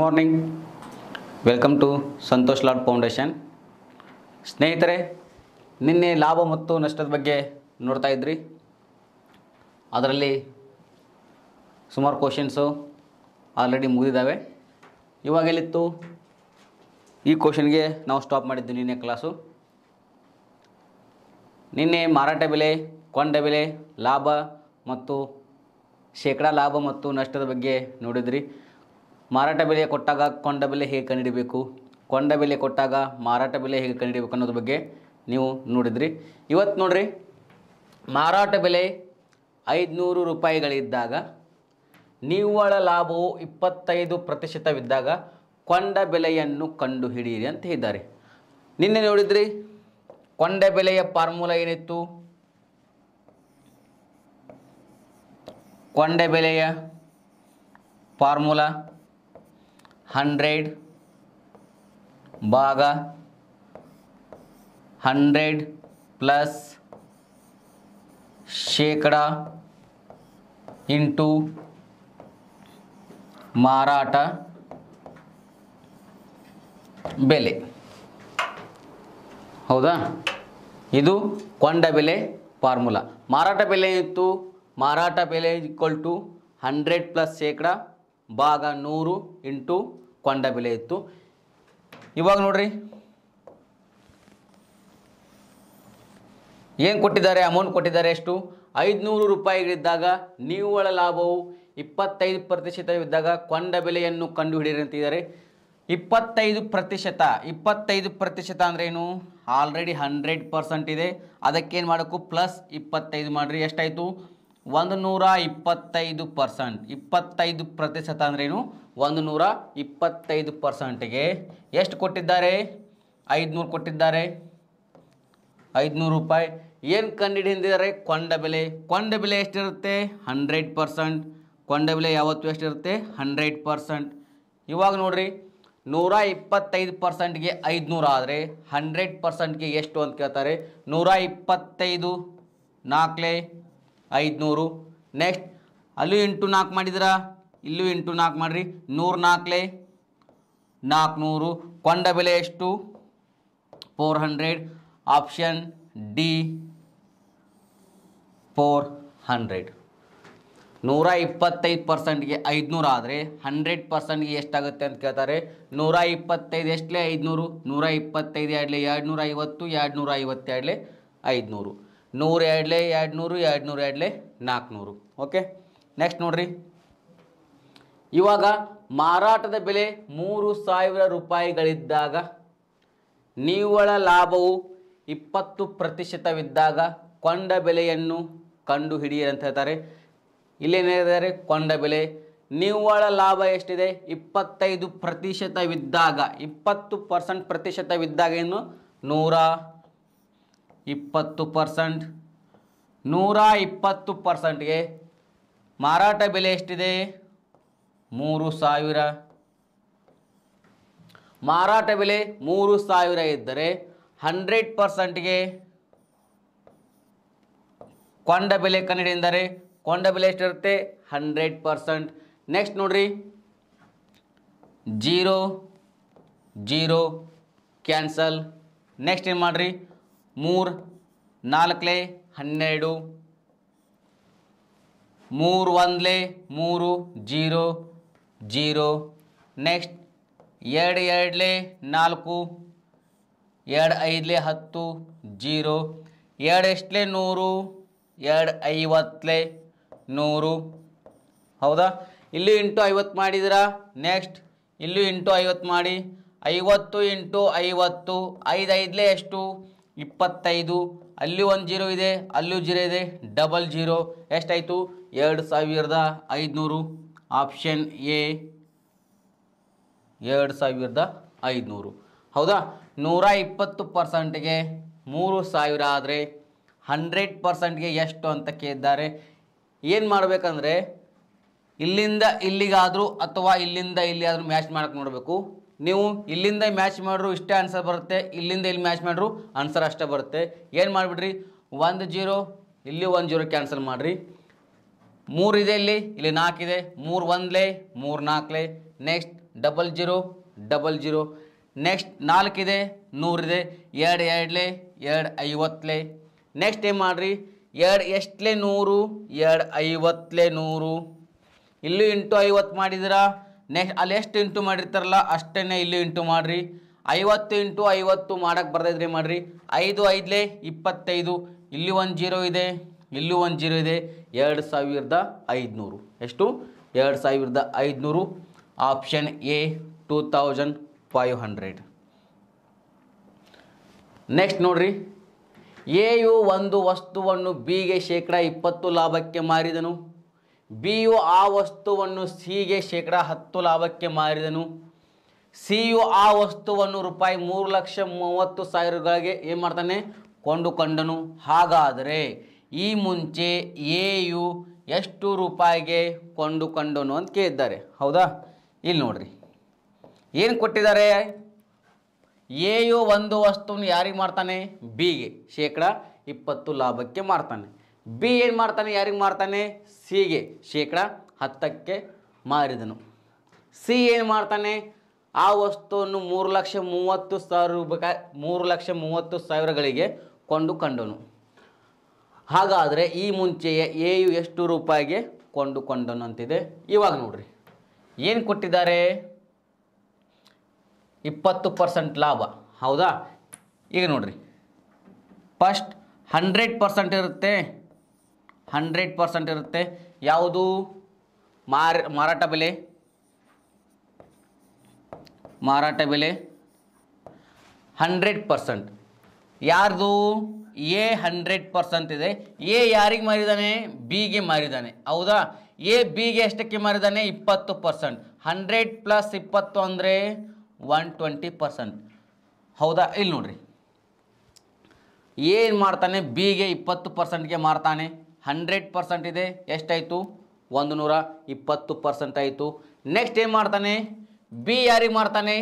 morning welcome to Santosh Lad foundation ಸ್ನೇಹಿತರೆ ನಿನ್ನೆ ಲಾಭ ಮತ್ತು ನಷ್ಟದ ಬಗ್ಗೆ ನೋಡ್ತಾ ಇದ್ರಿ ಅದರಲ್ಲಿ ಸುಮಾರು ಕ್ವಶನ್ಸು ಆಲ್ರೆಡಿ ಮುಗಿದಿದ್ದಾವೆ ಇವಾಗ ಈ ಕ್ವಶನ್ಗೆ ನಾವು ಸ್ಟಾಪ್ ಮಾಡಿದ್ದು ನಿನ್ನೆ ಕ್ಲಾಸು ನಿನ್ನೆ ಮಾರಾಟ ಬೆಲೆ ಕೊಂಡ ಬೆಲೆ ಲಾಭ ಮತ್ತು ಶೇಕಡಾ ಲಾಭ ಮತ್ತು ನಷ್ಟದ ಬಗ್ಗೆ ನೋಡಿದ್ರಿ ಮಾರಾಟ ಬೆಲೆ ಕೊಟ್ಟಾಗ ಕೊಂಡ ಬೆಲೆ ಹೇಗೆ ಕಂಡುಹಿಡಬೇಕು ಕೊಂಡ ಬೆಲೆ ಕೊಟ್ಟಾಗ ಮಾರಾಟ ಬೆಲೆ ಹೇಗೆ ಕಂಡುಹಿಡಬೇಕು ಅನ್ನೋದ್ರ ಬಗ್ಗೆ ನೀವು ನೋಡಿದ್ರಿ ಇವತ್ತು ನೋಡ್ರಿ ಮಾರಾಟ ಬೆಲೆ ಐದುನೂರು ರೂಪಾಯಿಗಳಿದ್ದಾಗ ನಿವ್ವಳ ಲಾಭವು ಇಪ್ಪತ್ತೈದು ಪ್ರತಿಶತವಿದ್ದಾಗ ಕೊಂಡ ಬೆಲೆಯನ್ನು ಕಂಡುಹಿಡಿಯಿರಿ ಅಂತ ಹೇಳಿದ್ದಾರೆ ನಿನ್ನೆ ನೋಡಿದ್ರಿ ಕೊಂಡ ಬೆಲೆಯ ಫಾರ್ಮುಲಾ ಏನಿತ್ತು ಕೊಂಡ ಬೆಲೆಯ ಫಾರ್ಮುಲಾ ಹಂಡ್ರೆಡ್ ಭಾಗ ಹಂಡ್ರೆಡ್ ಪ್ಲಸ್ ಶೇಕಡ ಇಂಟು ಮಾರಾಟ ಬೆಲೆ ಹೌದಾ ಇದು ಕೊಂಡ ಬೆಲೆ ಫಾರ್ಮುಲಾ ಮಾರಾಟ ಬೆಲೆ ಇತ್ತು ಮಾರಾಟ ಬೆಲೆ ಈಕ್ವಲ್ ಟು ಹಂಡ್ರೆಡ್ ಪ್ಲಸ್ ಶೇಕಡಾ ಭಾಗ ನೂರು ಇಂಟು ಕೊಂಡ ಬೆಲೆ ಇತ್ತು ಇವಾಗ ನೋಡ್ರಿ ಏನು ಕೊಟ್ಟಿದ್ದಾರೆ ಅಮೌಂಟ್ ಕೊಟ್ಟಿದ್ದಾರೆ ಎಷ್ಟು ಐದುನೂರು ರೂಪಾಯಿಗಳಿದ್ದಾಗ ನಿವ್ವಳ ಲಾಭವು ಇಪ್ಪತ್ತೈದು ಪ್ರತಿಶತವಿದ್ದಾಗ ಕೊಂಡ ಬೆಲೆಯನ್ನು ಅಂತ ಅಂತಿದ್ದಾರೆ ಇಪ್ಪತ್ತೈದು ಪ್ರತಿಶತ ಇಪ್ಪತ್ತೈದು ಪ್ರತಿಶತ ಏನು ಆಲ್ರೆಡಿ ಹಂಡ್ರೆಡ್ ಪರ್ಸೆಂಟ್ ಇದೆ ಅದಕ್ಕೇನು ಮಾಡೋಕ್ಕು ಪ್ಲಸ್ ಇಪ್ಪತ್ತೈದು ಮಾಡಿರಿ ಎಷ್ಟಾಯಿತು ಒಂದು ನೂರ ಇಪ್ಪತ್ತೈದು ಪರ್ಸೆಂಟ್ ಇಪ್ಪತ್ತೈದು ಪ್ರತಿಶತ ಅಂದ್ರೇನು ಒಂದು ನೂರ ಇಪ್ಪತ್ತೈದು ಪರ್ಸೆಂಟ್ಗೆ ಎಷ್ಟು ಕೊಟ್ಟಿದ್ದಾರೆ ಐದುನೂರು ಕೊಟ್ಟಿದ್ದಾರೆ ಐದುನೂರು ರೂಪಾಯಿ ಏನು ಕಂಡುಹಿಡಿದಿದ್ದಾರೆ ಕೊಂಡ ಬೆಲೆ ಕೊಂಡ ಬೆಲೆ ಎಷ್ಟಿರುತ್ತೆ ಹಂಡ್ರೆಡ್ ಪರ್ಸೆಂಟ್ ಕೊಂಡ ಬೆಲೆ ಯಾವತ್ತು ಎಷ್ಟಿರುತ್ತೆ ಹಂಡ್ರೆಡ್ ಪರ್ಸೆಂಟ್ ಇವಾಗ ನೋಡಿರಿ ನೂರ ಇಪ್ಪತ್ತೈದು ಪರ್ಸೆಂಟ್ಗೆ ಐದುನೂರು ಆದರೆ ಹಂಡ್ರೆಡ್ ಪರ್ಸೆಂಟ್ಗೆ ಎಷ್ಟು ಅಂತ ಕೇಳ್ತಾರೆ ನೂರ ಇಪ್ಪತ್ತೈದು ನಾಲ್ಕಲೇ ಐದುನೂರು ನೆಕ್ಸ್ಟ್ ಅಲ್ಲೂ ಎಂಟು ನಾಲ್ಕು ಮಾಡಿದ್ರ ಇಲ್ಲೂ ಎಂಟು ನಾಲ್ಕು ಮಾಡಿರಿ ನೂರು ನಾಲ್ಕಲೇ ನಾಲ್ಕುನೂರು ಕೊಂಡ ಬೆಲೆ ಎಷ್ಟು four hundred option D four hundred ನೂರ ಇಪ್ಪತ್ತೈದು ಪರ್ಸೆಂಟ್ಗೆ ಐದುನೂರು ಆದರೆ ಹಂಡ್ರೆಡ್ ಪರ್ಸೆಂಟ್ಗೆ ಎಷ್ಟಾಗುತ್ತೆ ಅಂತ ಕೇಳ್ತಾರೆ ನೂರ ಇಪ್ಪತ್ತೈದು ಎಷ್ಟಲೇ ಐದುನೂರು ನೂರ ಇಪ್ಪತ್ತೈದು ಎರಡಲೇ ಎರಡು ನೂರ ಐವತ್ತು ಎರಡು ನೂರ ಐವತ್ತೆರಡಲೇ ಐದುನೂರು ನೂರು ಎರಡ್ಲೆ ಎರಡು ನೂರು ಎರಡು ನೂರು ಎರಡ್ಲೆ ನಾಲ್ಕುನೂರು ಓಕೆ ನೆಕ್ಸ್ಟ್ ನೋಡ್ರಿ ಇವಾಗ ಮಾರಾಟದ ಬೆಲೆ ಮೂರು ಸಾವಿರ ರೂಪಾಯಿಗಳಿದ್ದಾಗ ನಿವ್ವಳ ಲಾಭವು ಇಪ್ಪತ್ತು ಪ್ರತಿಶತವಿದ್ದಾಗ ಕೊಂಡ ಬೆಲೆಯನ್ನು ಕಂಡು ಹಿಡಿಯಿರಿ ಅಂತ ಹೇಳ್ತಾರೆ ಇಲ್ಲೇನಿದ್ದಾರೆ ಕೊಂಡ ಬೆಲೆ ನಿವ್ವಳ ಲಾಭ ಎಷ್ಟಿದೆ ಇಪ್ಪತ್ತೈದು ಪ್ರತಿಶತವಿದ್ದಾಗ ಇಪ್ಪತ್ತು ಪರ್ಸೆಂಟ್ ಪ್ರತಿಶತವಿದ್ದಾಗ ಏನು ನೂರ ಇಪ್ಪತ್ತು ಪರ್ಸೆಂಟ್ ನೂರ ಇಪ್ಪತ್ತು ಪರ್ಸೆಂಟ್ಗೆ ಮಾರಾಟ ಬೆಲೆ ಎಷ್ಟಿದೆ ಮೂರು ಸಾವಿರ ಮಾರಾಟ ಬೆಲೆ ಮೂರು ಸಾವಿರ ಇದ್ದರೆ ಹಂಡ್ರೆಡ್ ಪರ್ಸೆಂಟ್ಗೆ ಕೊಂಡ ಬೆಲೆ ಕನ್ನಡಿ ಎಂದರೆ ಕೊಂಡ ಬೆಲೆ ಎಷ್ಟಿರುತ್ತೆ ಹಂಡ್ರೆಡ್ ಪರ್ಸೆಂಟ್ ನೆಕ್ಸ್ಟ್ ನೋಡ್ರಿ ಜೀರೋ ಜೀರೋ ಕ್ಯಾನ್ಸಲ್ ನೆಕ್ಸ್ಟ್ ಏನು ಮಾಡಿರಿ ಮೂರು ನಾಲ್ಕಲೆ ಹನ್ನೆರಡು ಮೂರು ಒಂದಲೆ ಮೂರು ಜೀರೋ ಜೀರೋ ನೆಕ್ಸ್ಟ್ ಎರಡು ಎರಡಲೆ ನಾಲ್ಕು ಎರಡು ಐದಲೆ ಹತ್ತು ಜೀರೋ ಎರಡು ಎಷ್ಟಲೆ ನೂರು ಎರಡು ಐವತ್ತಲೆ ನೂರು ಹೌದಾ ಇಲ್ಲೂ ಇಂಟು ಐವತ್ತು ಮಾಡಿದಿರಾ ನೆಕ್ಸ್ಟ್ ಇಲ್ಲೂ ಇಂಟು ಐವತ್ತು ಮಾಡಿ ಐವತ್ತು ಇಂಟು ಐವತ್ತು ಐದು ಐದಲೆ ಎಷ್ಟು ಇಪ್ಪತ್ತೈದು ಅಲ್ಲಿ ಒಂದು ಜೀರೋ ಇದೆ ಅಲ್ಲೂ ಜೀರೋ ಇದೆ ಡಬಲ್ ಜೀರೋ ಎಷ್ಟಾಯಿತು ಎರಡು ಸಾವಿರದ ಐದುನೂರು ಆಪ್ಷನ್ ಎ ಎರಡು ಸಾವಿರದ ಐದುನೂರು ಹೌದಾ ನೂರ ಇಪ್ಪತ್ತು ಪರ್ಸೆಂಟ್ಗೆ ಮೂರು ಸಾವಿರ ಆದರೆ ಹಂಡ್ರೆಡ್ ಪರ್ಸೆಂಟ್ಗೆ ಎಷ್ಟು ಅಂತ ಕೇಳಿದ್ದಾರೆ ಏನು ಮಾಡಬೇಕಂದ್ರೆ ಇಲ್ಲಿಂದ ಇಲ್ಲಿಗಾದರೂ ಅಥವಾ ಇಲ್ಲಿಂದ ಇಲ್ಲಿ ಆದರೂ ಮ್ಯಾಚ್ ಮಾಡೋಕ್ಕೆ ನೋಡಬೇಕು ನೀವು ಇಲ್ಲಿಂದ ಮ್ಯಾಚ್ ಮಾಡಿರು ಇಷ್ಟೇ ಆನ್ಸರ್ ಬರುತ್ತೆ ಇಲ್ಲಿಂದ ಇಲ್ಲಿ ಮ್ಯಾಚ್ ಮಾಡಿರು ಆನ್ಸರ್ ಅಷ್ಟೇ ಬರುತ್ತೆ ಏನು ಮಾಡಿಬಿಡ್ರಿ ಒಂದು ಜೀರೋ ಇಲ್ಲಿ ಒಂದು ಜೀರೋ ಕ್ಯಾನ್ಸಲ್ ಮಾಡಿರಿ ಮೂರಿದೆ ಇಲ್ಲಿ ಇಲ್ಲಿ ನಾಲ್ಕಿದೆ ಮೂರು ಒಂದಲೇ ಮೂರು ನಾಲ್ಕಲೇ next double zero double zero next ನಾಲ್ಕಿದೆ ನೂರಿದೆ ಎರಡು ಎರಡಲೇ ಎರಡು ಐವತ್ತಲೇ ನೆಕ್ಸ್ಟ್ ಏನು ಮಾಡಿರಿ ಎರಡು ಎಷ್ಟಲೇ ನೂರು ಎರಡು ಐವತ್ತಲೇ ನೂರು ಇಲ್ಲೂ ಎಂಟು ಐವತ್ತು ಮಾಡಿದಿರಾ ನೆಕ್ಸ್ಟ್ ಅಲ್ಲಿ ಎಷ್ಟು ಇಂಟು ಮಾಡಿರ್ತಾರಲ್ಲ ಅಷ್ಟನ್ನೇ ಇಲ್ಲಿ ಇಂಟು ಮಾಡಿರಿ ಐವತ್ತು ಇಂಟು ಐವತ್ತು ಮಾಡೋಕ್ಕೆ ಬರ್ತೈತ್ರಿ ಮಾಡಿರಿ ಐದು ಐದಲೇ ಇಪ್ಪತ್ತೈದು ಇಲ್ಲಿ ಒಂದು ಜೀರೋ ಇದೆ ಇಲ್ಲಿ ಒಂದು ಜೀರೋ ಇದೆ ಎರಡು ಸಾವಿರದ ಐದುನೂರು ಎಷ್ಟು ಎರಡು ಸಾವಿರದ ಐದುನೂರು option A two thousand five hundred next ನೋಡ್ರಿ ಯು ಒಂದು ವಸ್ತುವನ್ನು ಬಿಗೆ ಶೇಕಡ ಇಪ್ಪತ್ತು ಲಾಭಕ್ಕೆ ಮಾರಿದನು ಬಿಯು ಆ ವಸ್ತುವನ್ನು ಸಿಗೆ ಶೇಕಡ ಹತ್ತು ಲಾಭಕ್ಕೆ ಮಾರಿದನು ಸಿಯು ಆ ವಸ್ತುವನ್ನು ರೂಪಾಯಿ ಮೂರು ಲಕ್ಷ ಮೂವತ್ತು ಸಾವಿರಗಳಿಗೆ ಏನು ಮಾಡ್ತಾನೆ ಕೊಂಡುಕೊಂಡನು ಹಾಗಾದರೆ ಈ ಮುಂಚೆ ಯು ಎಷ್ಟು ರೂಪಾಯಿಗೆ ಕೊಂಡುಕೊಂಡನು ಅಂತ ಕೇಳಿದ್ದಾರೆ ಹೌದಾ ಇಲ್ಲಿ ನೋಡ್ರಿ ಏನು ಕೊಟ್ಟಿದ್ದಾರೆ ಯು ಒಂದು ವಸ್ತುವನ್ನು ಯಾರಿಗೆ ಮಾಡ್ತಾನೆ ಬಿಗೆ ಶೇಕಡ ಇಪ್ಪತ್ತು ಲಾಭಕ್ಕೆ ಮಾರ್ತಾನೆ ಬಿ ಏನು ಮಾಡ್ತಾನೆ ಯಾರಿಗೆ ಮಾಡ್ತಾನೆ ಸಿಗೆ ಶೇಕಡ ಹತ್ತಕ್ಕೆ ಮಾರಿದನು ಸಿ ಏನು ಮಾಡ್ತಾನೆ ಆ ವಸ್ತುವನ್ನು ಮೂರು ಲಕ್ಷ ಮೂವತ್ತು ಸಾವಿರ ರೂಪಾಯಿ ಮೂರು ಲಕ್ಷ ಮೂವತ್ತು ಸಾವಿರಗಳಿಗೆ ಕೊಂಡು ಕಂಡನು ಹಾಗಾದರೆ ಈ ಮುಂಚೆಯೇ ಎ ಯು ಎಷ್ಟು ರೂಪಾಯಿಗೆ ಕೊಂಡುಕೊಂಡನು ಅಂತಿದೆ ಇವಾಗ ನೋಡ್ರಿ ಏನು ಕೊಟ್ಟಿದ್ದಾರೆ ಇಪ್ಪತ್ತು ಪರ್ಸೆಂಟ್ ಲಾಭ ಹೌದಾ ಈಗ ನೋಡ್ರಿ ಫಸ್ಟ್ ಹಂಡ್ರೆಡ್ ಪರ್ಸೆಂಟ್ ಇರುತ್ತೆ ಹಂಡ್ರೆಡ್ ಪರ್ಸೆಂಟ್ ಇರುತ್ತೆ ಯಾವುದು ಮಾರ ಮಾರಾಟ ಬೆಲೆ ಮಾರಾಟ ಬೆಲೆ ಹಂಡ್ರೆಡ್ ಪರ್ಸೆಂಟ್ ಯಾರ್ದು ಎ ಹಂಡ್ರೆಡ್ ಪರ್ಸೆಂಟ್ ಇದೆ ಎ ಯಾರಿಗೆ ಮಾರಿದ್ದಾನೆ ಬಿಗೆ ಮಾರಿದ್ದಾನೆ ಹೌದಾ ಎ ಬಿಗೆ ಎಷ್ಟಕ್ಕೆ ಮಾರಿದ್ದಾನೆ ಇಪ್ಪತ್ತು ಪರ್ಸೆಂಟ್ ಹಂಡ್ರೆಡ್ ಪ್ಲಸ್ ಇಪ್ಪತ್ತು ಅಂದರೆ ಒನ್ ಟ್ವೆಂಟಿ ಪರ್ಸೆಂಟ್ ಹೌದಾ ಇಲ್ಲಿ ನೋಡ್ರಿ ಏನು ಮಾಡ್ತಾನೆ ಬಿಗೆ ಇಪ್ಪತ್ತು ಪರ್ಸೆಂಟ್ಗೆ ಮಾರ್ತಾನೆ ಹಂಡ್ರೆಡ್ ಪರ್ಸೆಂಟ್ ಇದೆ ಎಷ್ಟಾಯಿತು ಒಂದು ನೂರ ಇಪ್ಪತ್ತು ಪರ್ಸೆಂಟ್ ಆಯಿತು ನೆಕ್ಸ್ಟ್ ಏನು ಮಾಡ್ತಾನೆ ಬಿ ಯಾರಿಗೆ ಮಾಡ್ತಾನೆ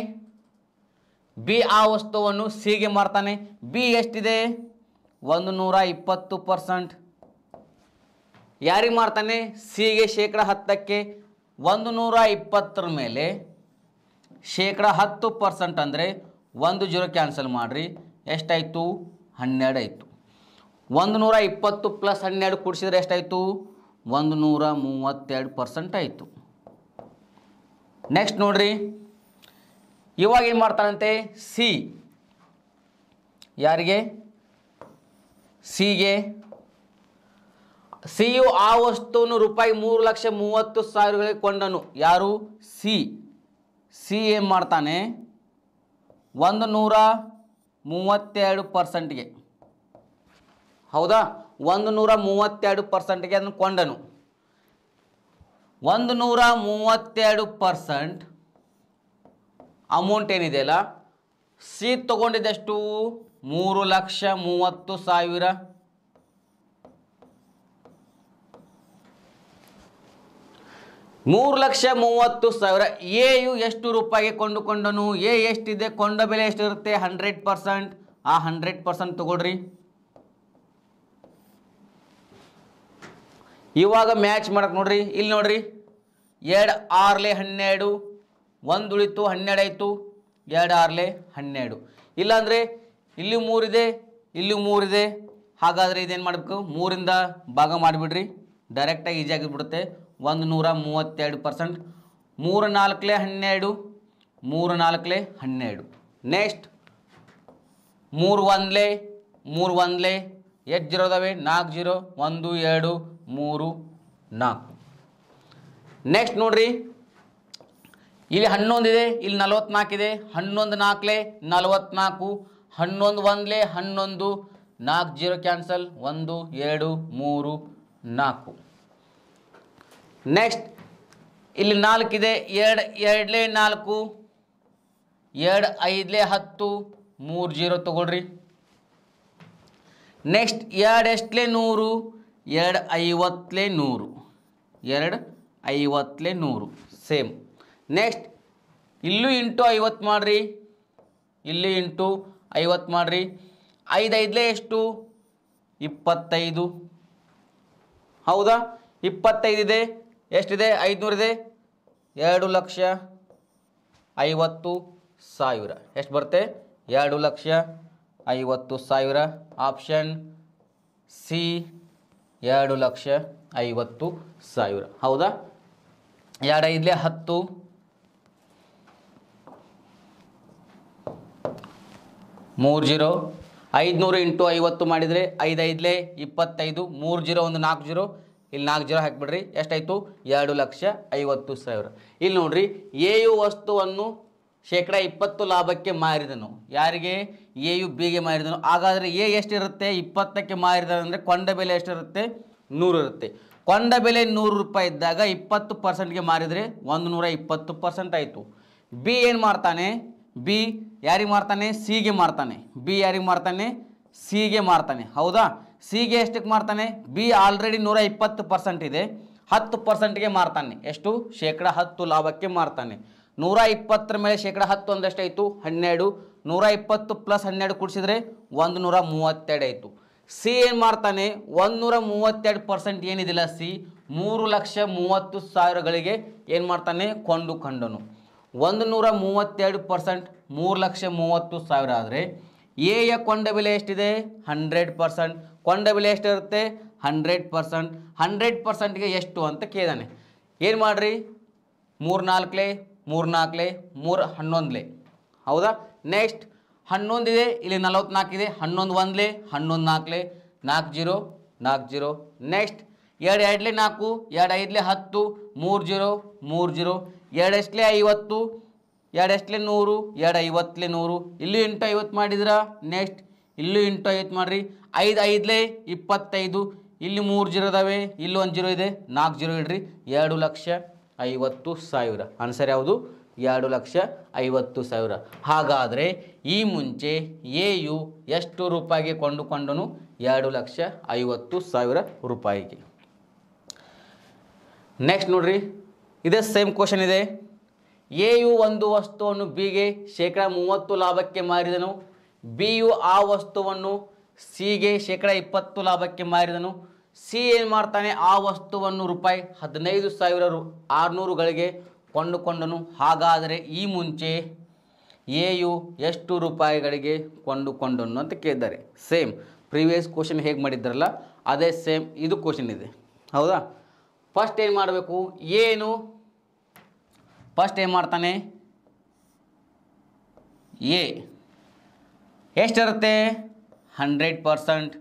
ಬಿ ಆ ವಸ್ತುವನ್ನು ಸಿಗೆ ಮಾಡ್ತಾನೆ ಬಿ ಎಷ್ಟಿದೆ ಒಂದು ನೂರ ಇಪ್ಪತ್ತು ಪರ್ಸೆಂಟ್ ಯಾರಿಗೆ ಮಾಡ್ತಾನೆ ಸಿಗೆ ಶೇಕಡ ಹತ್ತಕ್ಕೆ ಒಂದು ನೂರ ಇಪ್ಪತ್ತರ ಮೇಲೆ ಶೇಕಡ ಹತ್ತು ಪರ್ಸೆಂಟ್ ಅಂದರೆ ಒಂದು ಜೀರೋ ಕ್ಯಾನ್ಸಲ್ ಮಾಡಿರಿ ಎಷ್ಟಾಯಿತು ಹನ್ನೆರಡು ಆಯಿತು ಒಂದು ನೂರ ಇಪ್ಪತ್ತು ಪ್ಲಸ್ ಹನ್ನೆರಡು ಕೂಡಿಸಿದ್ರೆ ಎಷ್ಟಾಯಿತು ಒಂದು ನೂರ ಮೂವತ್ತೆರಡು ಪರ್ಸೆಂಟ್ ಆಯಿತು ನೆಕ್ಸ್ಟ್ ನೋಡ್ರಿ ಇವಾಗ ಏನು ಮಾಡ್ತಾನಂತೆ ಸಿ ಯಾರಿಗೆ ಸಿಗೆ ಸಿ ಯು ಆ ವಸ್ತುವನ್ನು ರೂಪಾಯಿ ಮೂರು ಲಕ್ಷ ಮೂವತ್ತು ಸಾವಿರಗಳಿಗೆ ಕೊಂಡನು ಯಾರು ಸಿ ಸಿ ಏನು ಮಾಡ್ತಾನೆ ಒಂದು ನೂರ ಮೂವತ್ತೆರಡು ಪರ್ಸೆಂಟ್ಗೆ ಹೌದಾ ಒಂದು ನೂರ ಮೂವತ್ತೆರಡು ಪರ್ಸೆಂಟ್ಗೆ ಅದನ್ನು ಕೊಂಡನು ಒಂದು ನೂರ ಮೂವತ್ತೆರಡು ಪರ್ಸೆಂಟ್ ಅಮೌಂಟ್ ಏನಿದೆ ಏನಿದೆಯಲ್ಲ ಸಿ ತಗೊಂಡಿದ್ದಷ್ಟು ಮೂರು ಲಕ್ಷ ಮೂವತ್ತು ಸಾವಿರ ಮೂರು ಲಕ್ಷ ಮೂವತ್ತು ಸಾವಿರ ಎ ಯು ಎಷ್ಟು ರೂಪಾಯಿಗೆ ಕೊಂಡುಕೊಂಡನು ಎ ಎಷ್ಟಿದೆ ಕೊಂಡ ಬೆಲೆ ಎಷ್ಟಿರುತ್ತೆ ಹಂಡ್ರೆಡ್ ಪರ್ಸೆಂಟ್ ಆ ಹಂಡ್ರೆಡ್ ಪರ್ಸೆಂಟ್ ತೊಗೊಳ್ರಿ ಇವಾಗ ಮ್ಯಾಚ್ ಮಾಡಕ್ಕೆ ನೋಡ್ರಿ ಇಲ್ಲಿ ನೋಡ್ರಿ ಎರಡು ಆರ್ಲೆ ಹನ್ನೆರಡು ಒಂದು ಉಳಿತು ಹನ್ನೆರಡು ಆಯಿತು ಎರಡು ಆರ್ಲೆ ಹನ್ನೆರಡು ಇಲ್ಲಾಂದರೆ ಇಲ್ಲಿ ಮೂರಿದೆ ಇಲ್ಲಿ ಮೂರಿದೆ ಹಾಗಾದರೆ ಇದೇನು ಮಾಡಬೇಕು ಮೂರಿಂದ ಭಾಗ ಮಾಡಿಬಿಡ್ರಿ ಡೈರೆಕ್ಟಾಗಿ ಈಜಿ ಆಗಿಬಿಡುತ್ತೆ ಒಂದು ನೂರ ಮೂವತ್ತೆರಡು ಪರ್ಸೆಂಟ್ ಮೂರು ನಾಲ್ಕಲೆ ಹನ್ನೆರಡು ಮೂರು ನಾಲ್ಕಲೆ ಹನ್ನೆರಡು ನೆಕ್ಸ್ಟ್ ಮೂರು ಒಂದಲೇ ಮೂರು ಒಂದಲೆ ಎಷ್ಟು ಜೀರೋ ನಾಲ್ಕು ಜೀರೋ ಒಂದು ಎರಡು ಮೂರು ನಾಲ್ಕು ನೆಕ್ಸ್ಟ್ ನೋಡ್ರಿ ಇಲ್ಲಿ ಹನ್ನೊಂದಿದೆ ಇಲ್ಲಿ ನಲವತ್ನಾಲ್ಕಿದೆ ಹನ್ನೊಂದು ನಾಲ್ಕಲೆ ನಲವತ್ನಾಲ್ಕು ಹನ್ನೊಂದು ಒಂದಲೆ ಹನ್ನೊಂದು ನಾಲ್ಕು ಜೀರೋ ಕ್ಯಾನ್ಸಲ್ ಒಂದು ಎರಡು ಮೂರು ನಾಲ್ಕು ನೆಕ್ಸ್ಟ್ ಇಲ್ಲಿ ನಾಲ್ಕಿದೆ ಎರಡು ಎರಡಲೇ ನಾಲ್ಕು ಎರಡು ಐದಲೇ ಹತ್ತು ಮೂರು ಜೀರೋ ತಗೊಳ್ರಿ ನೆಕ್ಸ್ಟ್ ಎರಡು ಎಷ್ಟಲೇ ನೂರು ಎರಡು ಐವತ್ತಲೇ ನೂರು ಎರಡು ಐವತ್ತಲೇ ನೂರು ಸೇಮ್ ನೆಕ್ಸ್ಟ್ ಇಲ್ಲೂ ಇಂಟು ಐವತ್ತು ಮಾಡಿರಿ ಇಲ್ಲಿ ಇಂಟು ಐವತ್ತು ಮಾಡಿರಿ ಐದು ಐದಲೇ ಎಷ್ಟು ಇಪ್ಪತ್ತೈದು ಹೌದಾ ಇಪ್ಪತ್ತೈದಿದೆ ಎಷ್ಟಿದೆ ಐದುನೂರಿದೆ ಎರಡು ಲಕ್ಷ ಐವತ್ತು ಸಾವಿರ ಎಷ್ಟು ಬರುತ್ತೆ ಎರಡು ಲಕ್ಷ ಐವತ್ತು ಸಾವಿರ ಆಪ್ಷನ್ ಸಿ ಎರಡು ಲಕ್ಷ ಐವತ್ತು ಸಾವಿರ ಹೌದಾ ಎರಡು ಎರಡೈದಲೇ ಹತ್ತು ಮೂರು ಜೀರೋ ಐದುನೂರು ಇಂಟು ಐವತ್ತು ಮಾಡಿದರೆ ಐದೈದಲೆ ಇಪ್ಪತ್ತೈದು ಮೂರು ಜೀರೋ ಒಂದು ನಾಲ್ಕು ಜೀರೋ ಇಲ್ಲಿ ನಾಲ್ಕು ಜೀರೋ ಹಾಕಿಬಿಡ್ರಿ ಎಷ್ಟಾಯಿತು ಎರಡು ಲಕ್ಷ ಐವತ್ತು ಸಾವಿರ ಇಲ್ಲಿ ನೋಡ್ರಿ ಯು ವಸ್ತುವನ್ನು ಶೇಕಡ ಇಪ್ಪತ್ತು ಲಾಭಕ್ಕೆ ಮಾರಿದನು ಯಾರಿಗೆ ಎ ಯು ಬಿಗೆ ಮಾರಿದನು ಹಾಗಾದರೆ ಎ ಎಷ್ಟಿರುತ್ತೆ ಇಪ್ಪತ್ತಕ್ಕೆ ಮಾರಿದಂದರೆ ಅಂದರೆ ಕೊಂಡ ಬೆಲೆ ಎಷ್ಟಿರುತ್ತೆ ನೂರು ಇರುತ್ತೆ ಕೊಂಡ ಬೆಲೆ ನೂರು ರೂಪಾಯಿ ಇದ್ದಾಗ ಇಪ್ಪತ್ತು ಪರ್ಸೆಂಟ್ಗೆ ಮಾರಿದರೆ ಒಂದು ನೂರ ಇಪ್ಪತ್ತು ಪರ್ಸೆಂಟ್ ಆಯಿತು ಬಿ ಏನು ಮಾಡ್ತಾನೆ ಬಿ ಯಾರಿಗೆ ಮಾರ್ತಾನೆ ಸಿಗೆ ಮಾರ್ತಾನೆ ಬಿ ಯಾರಿಗೆ ಮಾರ್ತಾನೆ ಸಿಗೆ ಮಾರ್ತಾನೆ ಹೌದಾ ಸಿಗೆ ಎಷ್ಟಕ್ಕೆ ಮಾರ್ತಾನೆ ಬಿ ಆಲ್ರೆಡಿ ನೂರ ಇಪ್ಪತ್ತು ಪರ್ಸೆಂಟ್ ಇದೆ ಹತ್ತು ಪರ್ಸೆಂಟ್ಗೆ ಮಾರ್ತಾನೆ ಎಷ್ಟು ಶೇಕಡ ಹತ್ತು ಲಾಭಕ್ಕೆ ಮಾರ್ತಾನೆ ನೂರ ಇಪ್ಪತ್ತರ ಮೇಲೆ ಶೇಕಡ ಹತ್ತು ಒಂದಷ್ಟು ಆಯಿತು ಹನ್ನೆರಡು ನೂರ ಇಪ್ಪತ್ತು ಪ್ಲಸ್ ಹನ್ನೆರಡು ಕೂಡಿಸಿದ್ರೆ ಒಂದು ನೂರ ಮೂವತ್ತೆರಡು ಆಯಿತು ಸಿ ಏನು ಮಾಡ್ತಾನೆ ಒಂದು ನೂರ ಮೂವತ್ತೆರಡು ಪರ್ಸೆಂಟ್ ಏನಿದಿಲ್ಲ ಸಿ ಮೂರು ಲಕ್ಷ ಮೂವತ್ತು ಸಾವಿರಗಳಿಗೆ ಏನು ಮಾಡ್ತಾನೆ ಕೊಂಡು ಕಂಡನು ಒಂದು ನೂರ ಮೂವತ್ತೆರಡು ಪರ್ಸೆಂಟ್ ಮೂರು ಲಕ್ಷ ಮೂವತ್ತು ಸಾವಿರ ಆದರೆ ಎಯ ಕೊಂಡ ಬೆಲೆ ಎಷ್ಟಿದೆ ಹಂಡ್ರೆಡ್ ಪರ್ಸೆಂಟ್ ಕೊಂಡ ಬೆಲೆ ಎಷ್ಟಿರುತ್ತೆ ಹಂಡ್ರೆಡ್ ಪರ್ಸೆಂಟ್ ಹಂಡ್ರೆಡ್ ಪರ್ಸೆಂಟ್ಗೆ ಎಷ್ಟು ಅಂತ ಕೇಳಿದಾನೆ ಏನು ಮಾಡಿರಿ ಮೂರು ನಾಲ್ಕಲೇ ಮೂರ್ನಾಲ್ಕಲೆ ಮೂರು ಹನ್ನೊಂದ್ಲೆ ಹೌದಾ ನೆಕ್ಸ್ಟ್ ಹನ್ನೊಂದಿದೆ ಇಲ್ಲಿ ಇದೆ ಹನ್ನೊಂದು ಒಂದ್ಲೆ ಹನ್ನೊಂದು ನಾಲ್ಕಲೆ ನಾಲ್ಕು ಜೀರೋ ನಾಲ್ಕು ಜೀರೋ ನೆಕ್ಸ್ಟ್ ಎರಡು ಎರಡ್ಲೆ ನಾಲ್ಕು ಎರಡು ಐದಲೆ ಹತ್ತು ಮೂರು ಜೀರೋ ಮೂರು ಜೀರೋ ಎರಡು ಐವತ್ತು ಎರಡು ನೂರು ಎರಡು ಐವತ್ತಲೆ ನೂರು ಇಲ್ಲೂ ಎಂಟು ಐವತ್ತು ಮಾಡಿದ್ರ ನೆಕ್ಸ್ಟ್ ಇಲ್ಲೂ ಎಂಟು ಐವತ್ತು ಮಾಡಿರಿ ಐದು ಐದಲೆ ಇಪ್ಪತ್ತೈದು ಇಲ್ಲಿ ಮೂರು ಜೀರೋ ಇದಾವೆ ಇಲ್ಲೂ ಒಂದು ಜೀರೋ ಇದೆ ನಾಲ್ಕು ಜೀರೋ ಇಡ್ರಿ ಎರಡು ಲಕ್ಷ ಐವತ್ತು ಸಾವಿರ ಆನ್ಸರ್ ಯಾವುದು ಎರಡು ಲಕ್ಷ ಐವತ್ತು ಸಾವಿರ ಹಾಗಾದರೆ ಈ ಮುಂಚೆ ಎ ಯು ಎಷ್ಟು ರೂಪಾಯಿಗೆ ಕೊಂಡುಕೊಂಡನು ಎರಡು ಲಕ್ಷ ಐವತ್ತು ಸಾವಿರ ರೂಪಾಯಿಗೆ ನೆಕ್ಸ್ಟ್ ನೋಡ್ರಿ ಇದೇ ಸೇಮ್ ಕ್ವಶನ್ ಇದೆ ಎ ಯು ಒಂದು ವಸ್ತುವನ್ನು ಬಿಗೆ ಶೇಕಡ ಮೂವತ್ತು ಲಾಭಕ್ಕೆ ಮಾರಿದನು ಬಿ ಯು ಆ ವಸ್ತುವನ್ನು ಸಿಗೆ ಶೇಕಡ ಇಪ್ಪತ್ತು ಲಾಭಕ್ಕೆ ಮಾರಿದನು ಸಿ ಏನು ಮಾಡ್ತಾನೆ ಆ ವಸ್ತುವನ್ನು ರೂಪಾಯಿ ಹದಿನೈದು ಸಾವಿರ ರು ಆರುನೂರುಗಳಿಗೆ ಕೊಂಡುಕೊಂಡನು ಹಾಗಾದರೆ ಈ ಮುಂಚೆ ಎ ಯು ಎಷ್ಟು ರೂಪಾಯಿಗಳಿಗೆ ಕೊಂಡುಕೊಂಡನು ಅಂತ ಕೇಳಿದ್ದಾರೆ ಸೇಮ್ ಪ್ರೀವಿಯಸ್ ಕ್ವಶನ್ ಹೇಗೆ ಮಾಡಿದ್ದಾರಲ್ಲ ಅದೇ ಸೇಮ್ ಇದು ಕ್ವಶನ್ ಇದೆ ಹೌದಾ ಫಸ್ಟ್ ಏನು ಮಾಡಬೇಕು ಏನು ಫಸ್ಟ್ ಏನು ಮಾಡ್ತಾನೆ ಎ ಎಷ್ಟಿರುತ್ತೆ ಹಂಡ್ರೆಡ್ ಪರ್ಸೆಂಟ್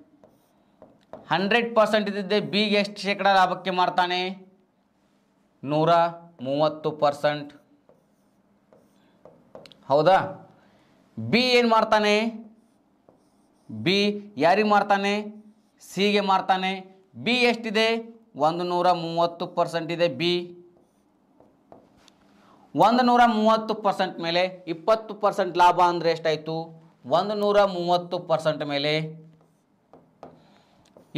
ಹಂಡ್ರೆಡ್ ಪರ್ಸೆಂಟ್ ಇದ್ದಿದ್ದೆ ಬಿಗೆ ಎಷ್ಟು ಶೇಕಡ ಲಾಭಕ್ಕೆ ಮಾಡ್ತಾನೆ ನೂರ ಮೂವತ್ತು ಪರ್ಸೆಂಟ್ ಹೌದಾ ಬಿ ಏನು ಮಾಡ್ತಾನೆ ಬಿ ಯಾರಿಗೆ ಮಾರ್ತಾನೆ ಸಿಗೆ ಮಾರ್ತಾನೆ ಬಿ ಎಷ್ಟಿದೆ ಒಂದು ನೂರ ಮೂವತ್ತು ಪರ್ಸೆಂಟ್ ಇದೆ ಬಿ ಒಂದು ನೂರ ಮೂವತ್ತು ಪರ್ಸೆಂಟ್ ಮೇಲೆ ಇಪ್ಪತ್ತು ಪರ್ಸೆಂಟ್ ಲಾಭ ಅಂದರೆ ಎಷ್ಟಾಯಿತು ಒಂದು ನೂರ ಮೂವತ್ತು ಪರ್ಸೆಂಟ್ ಮೇಲೆ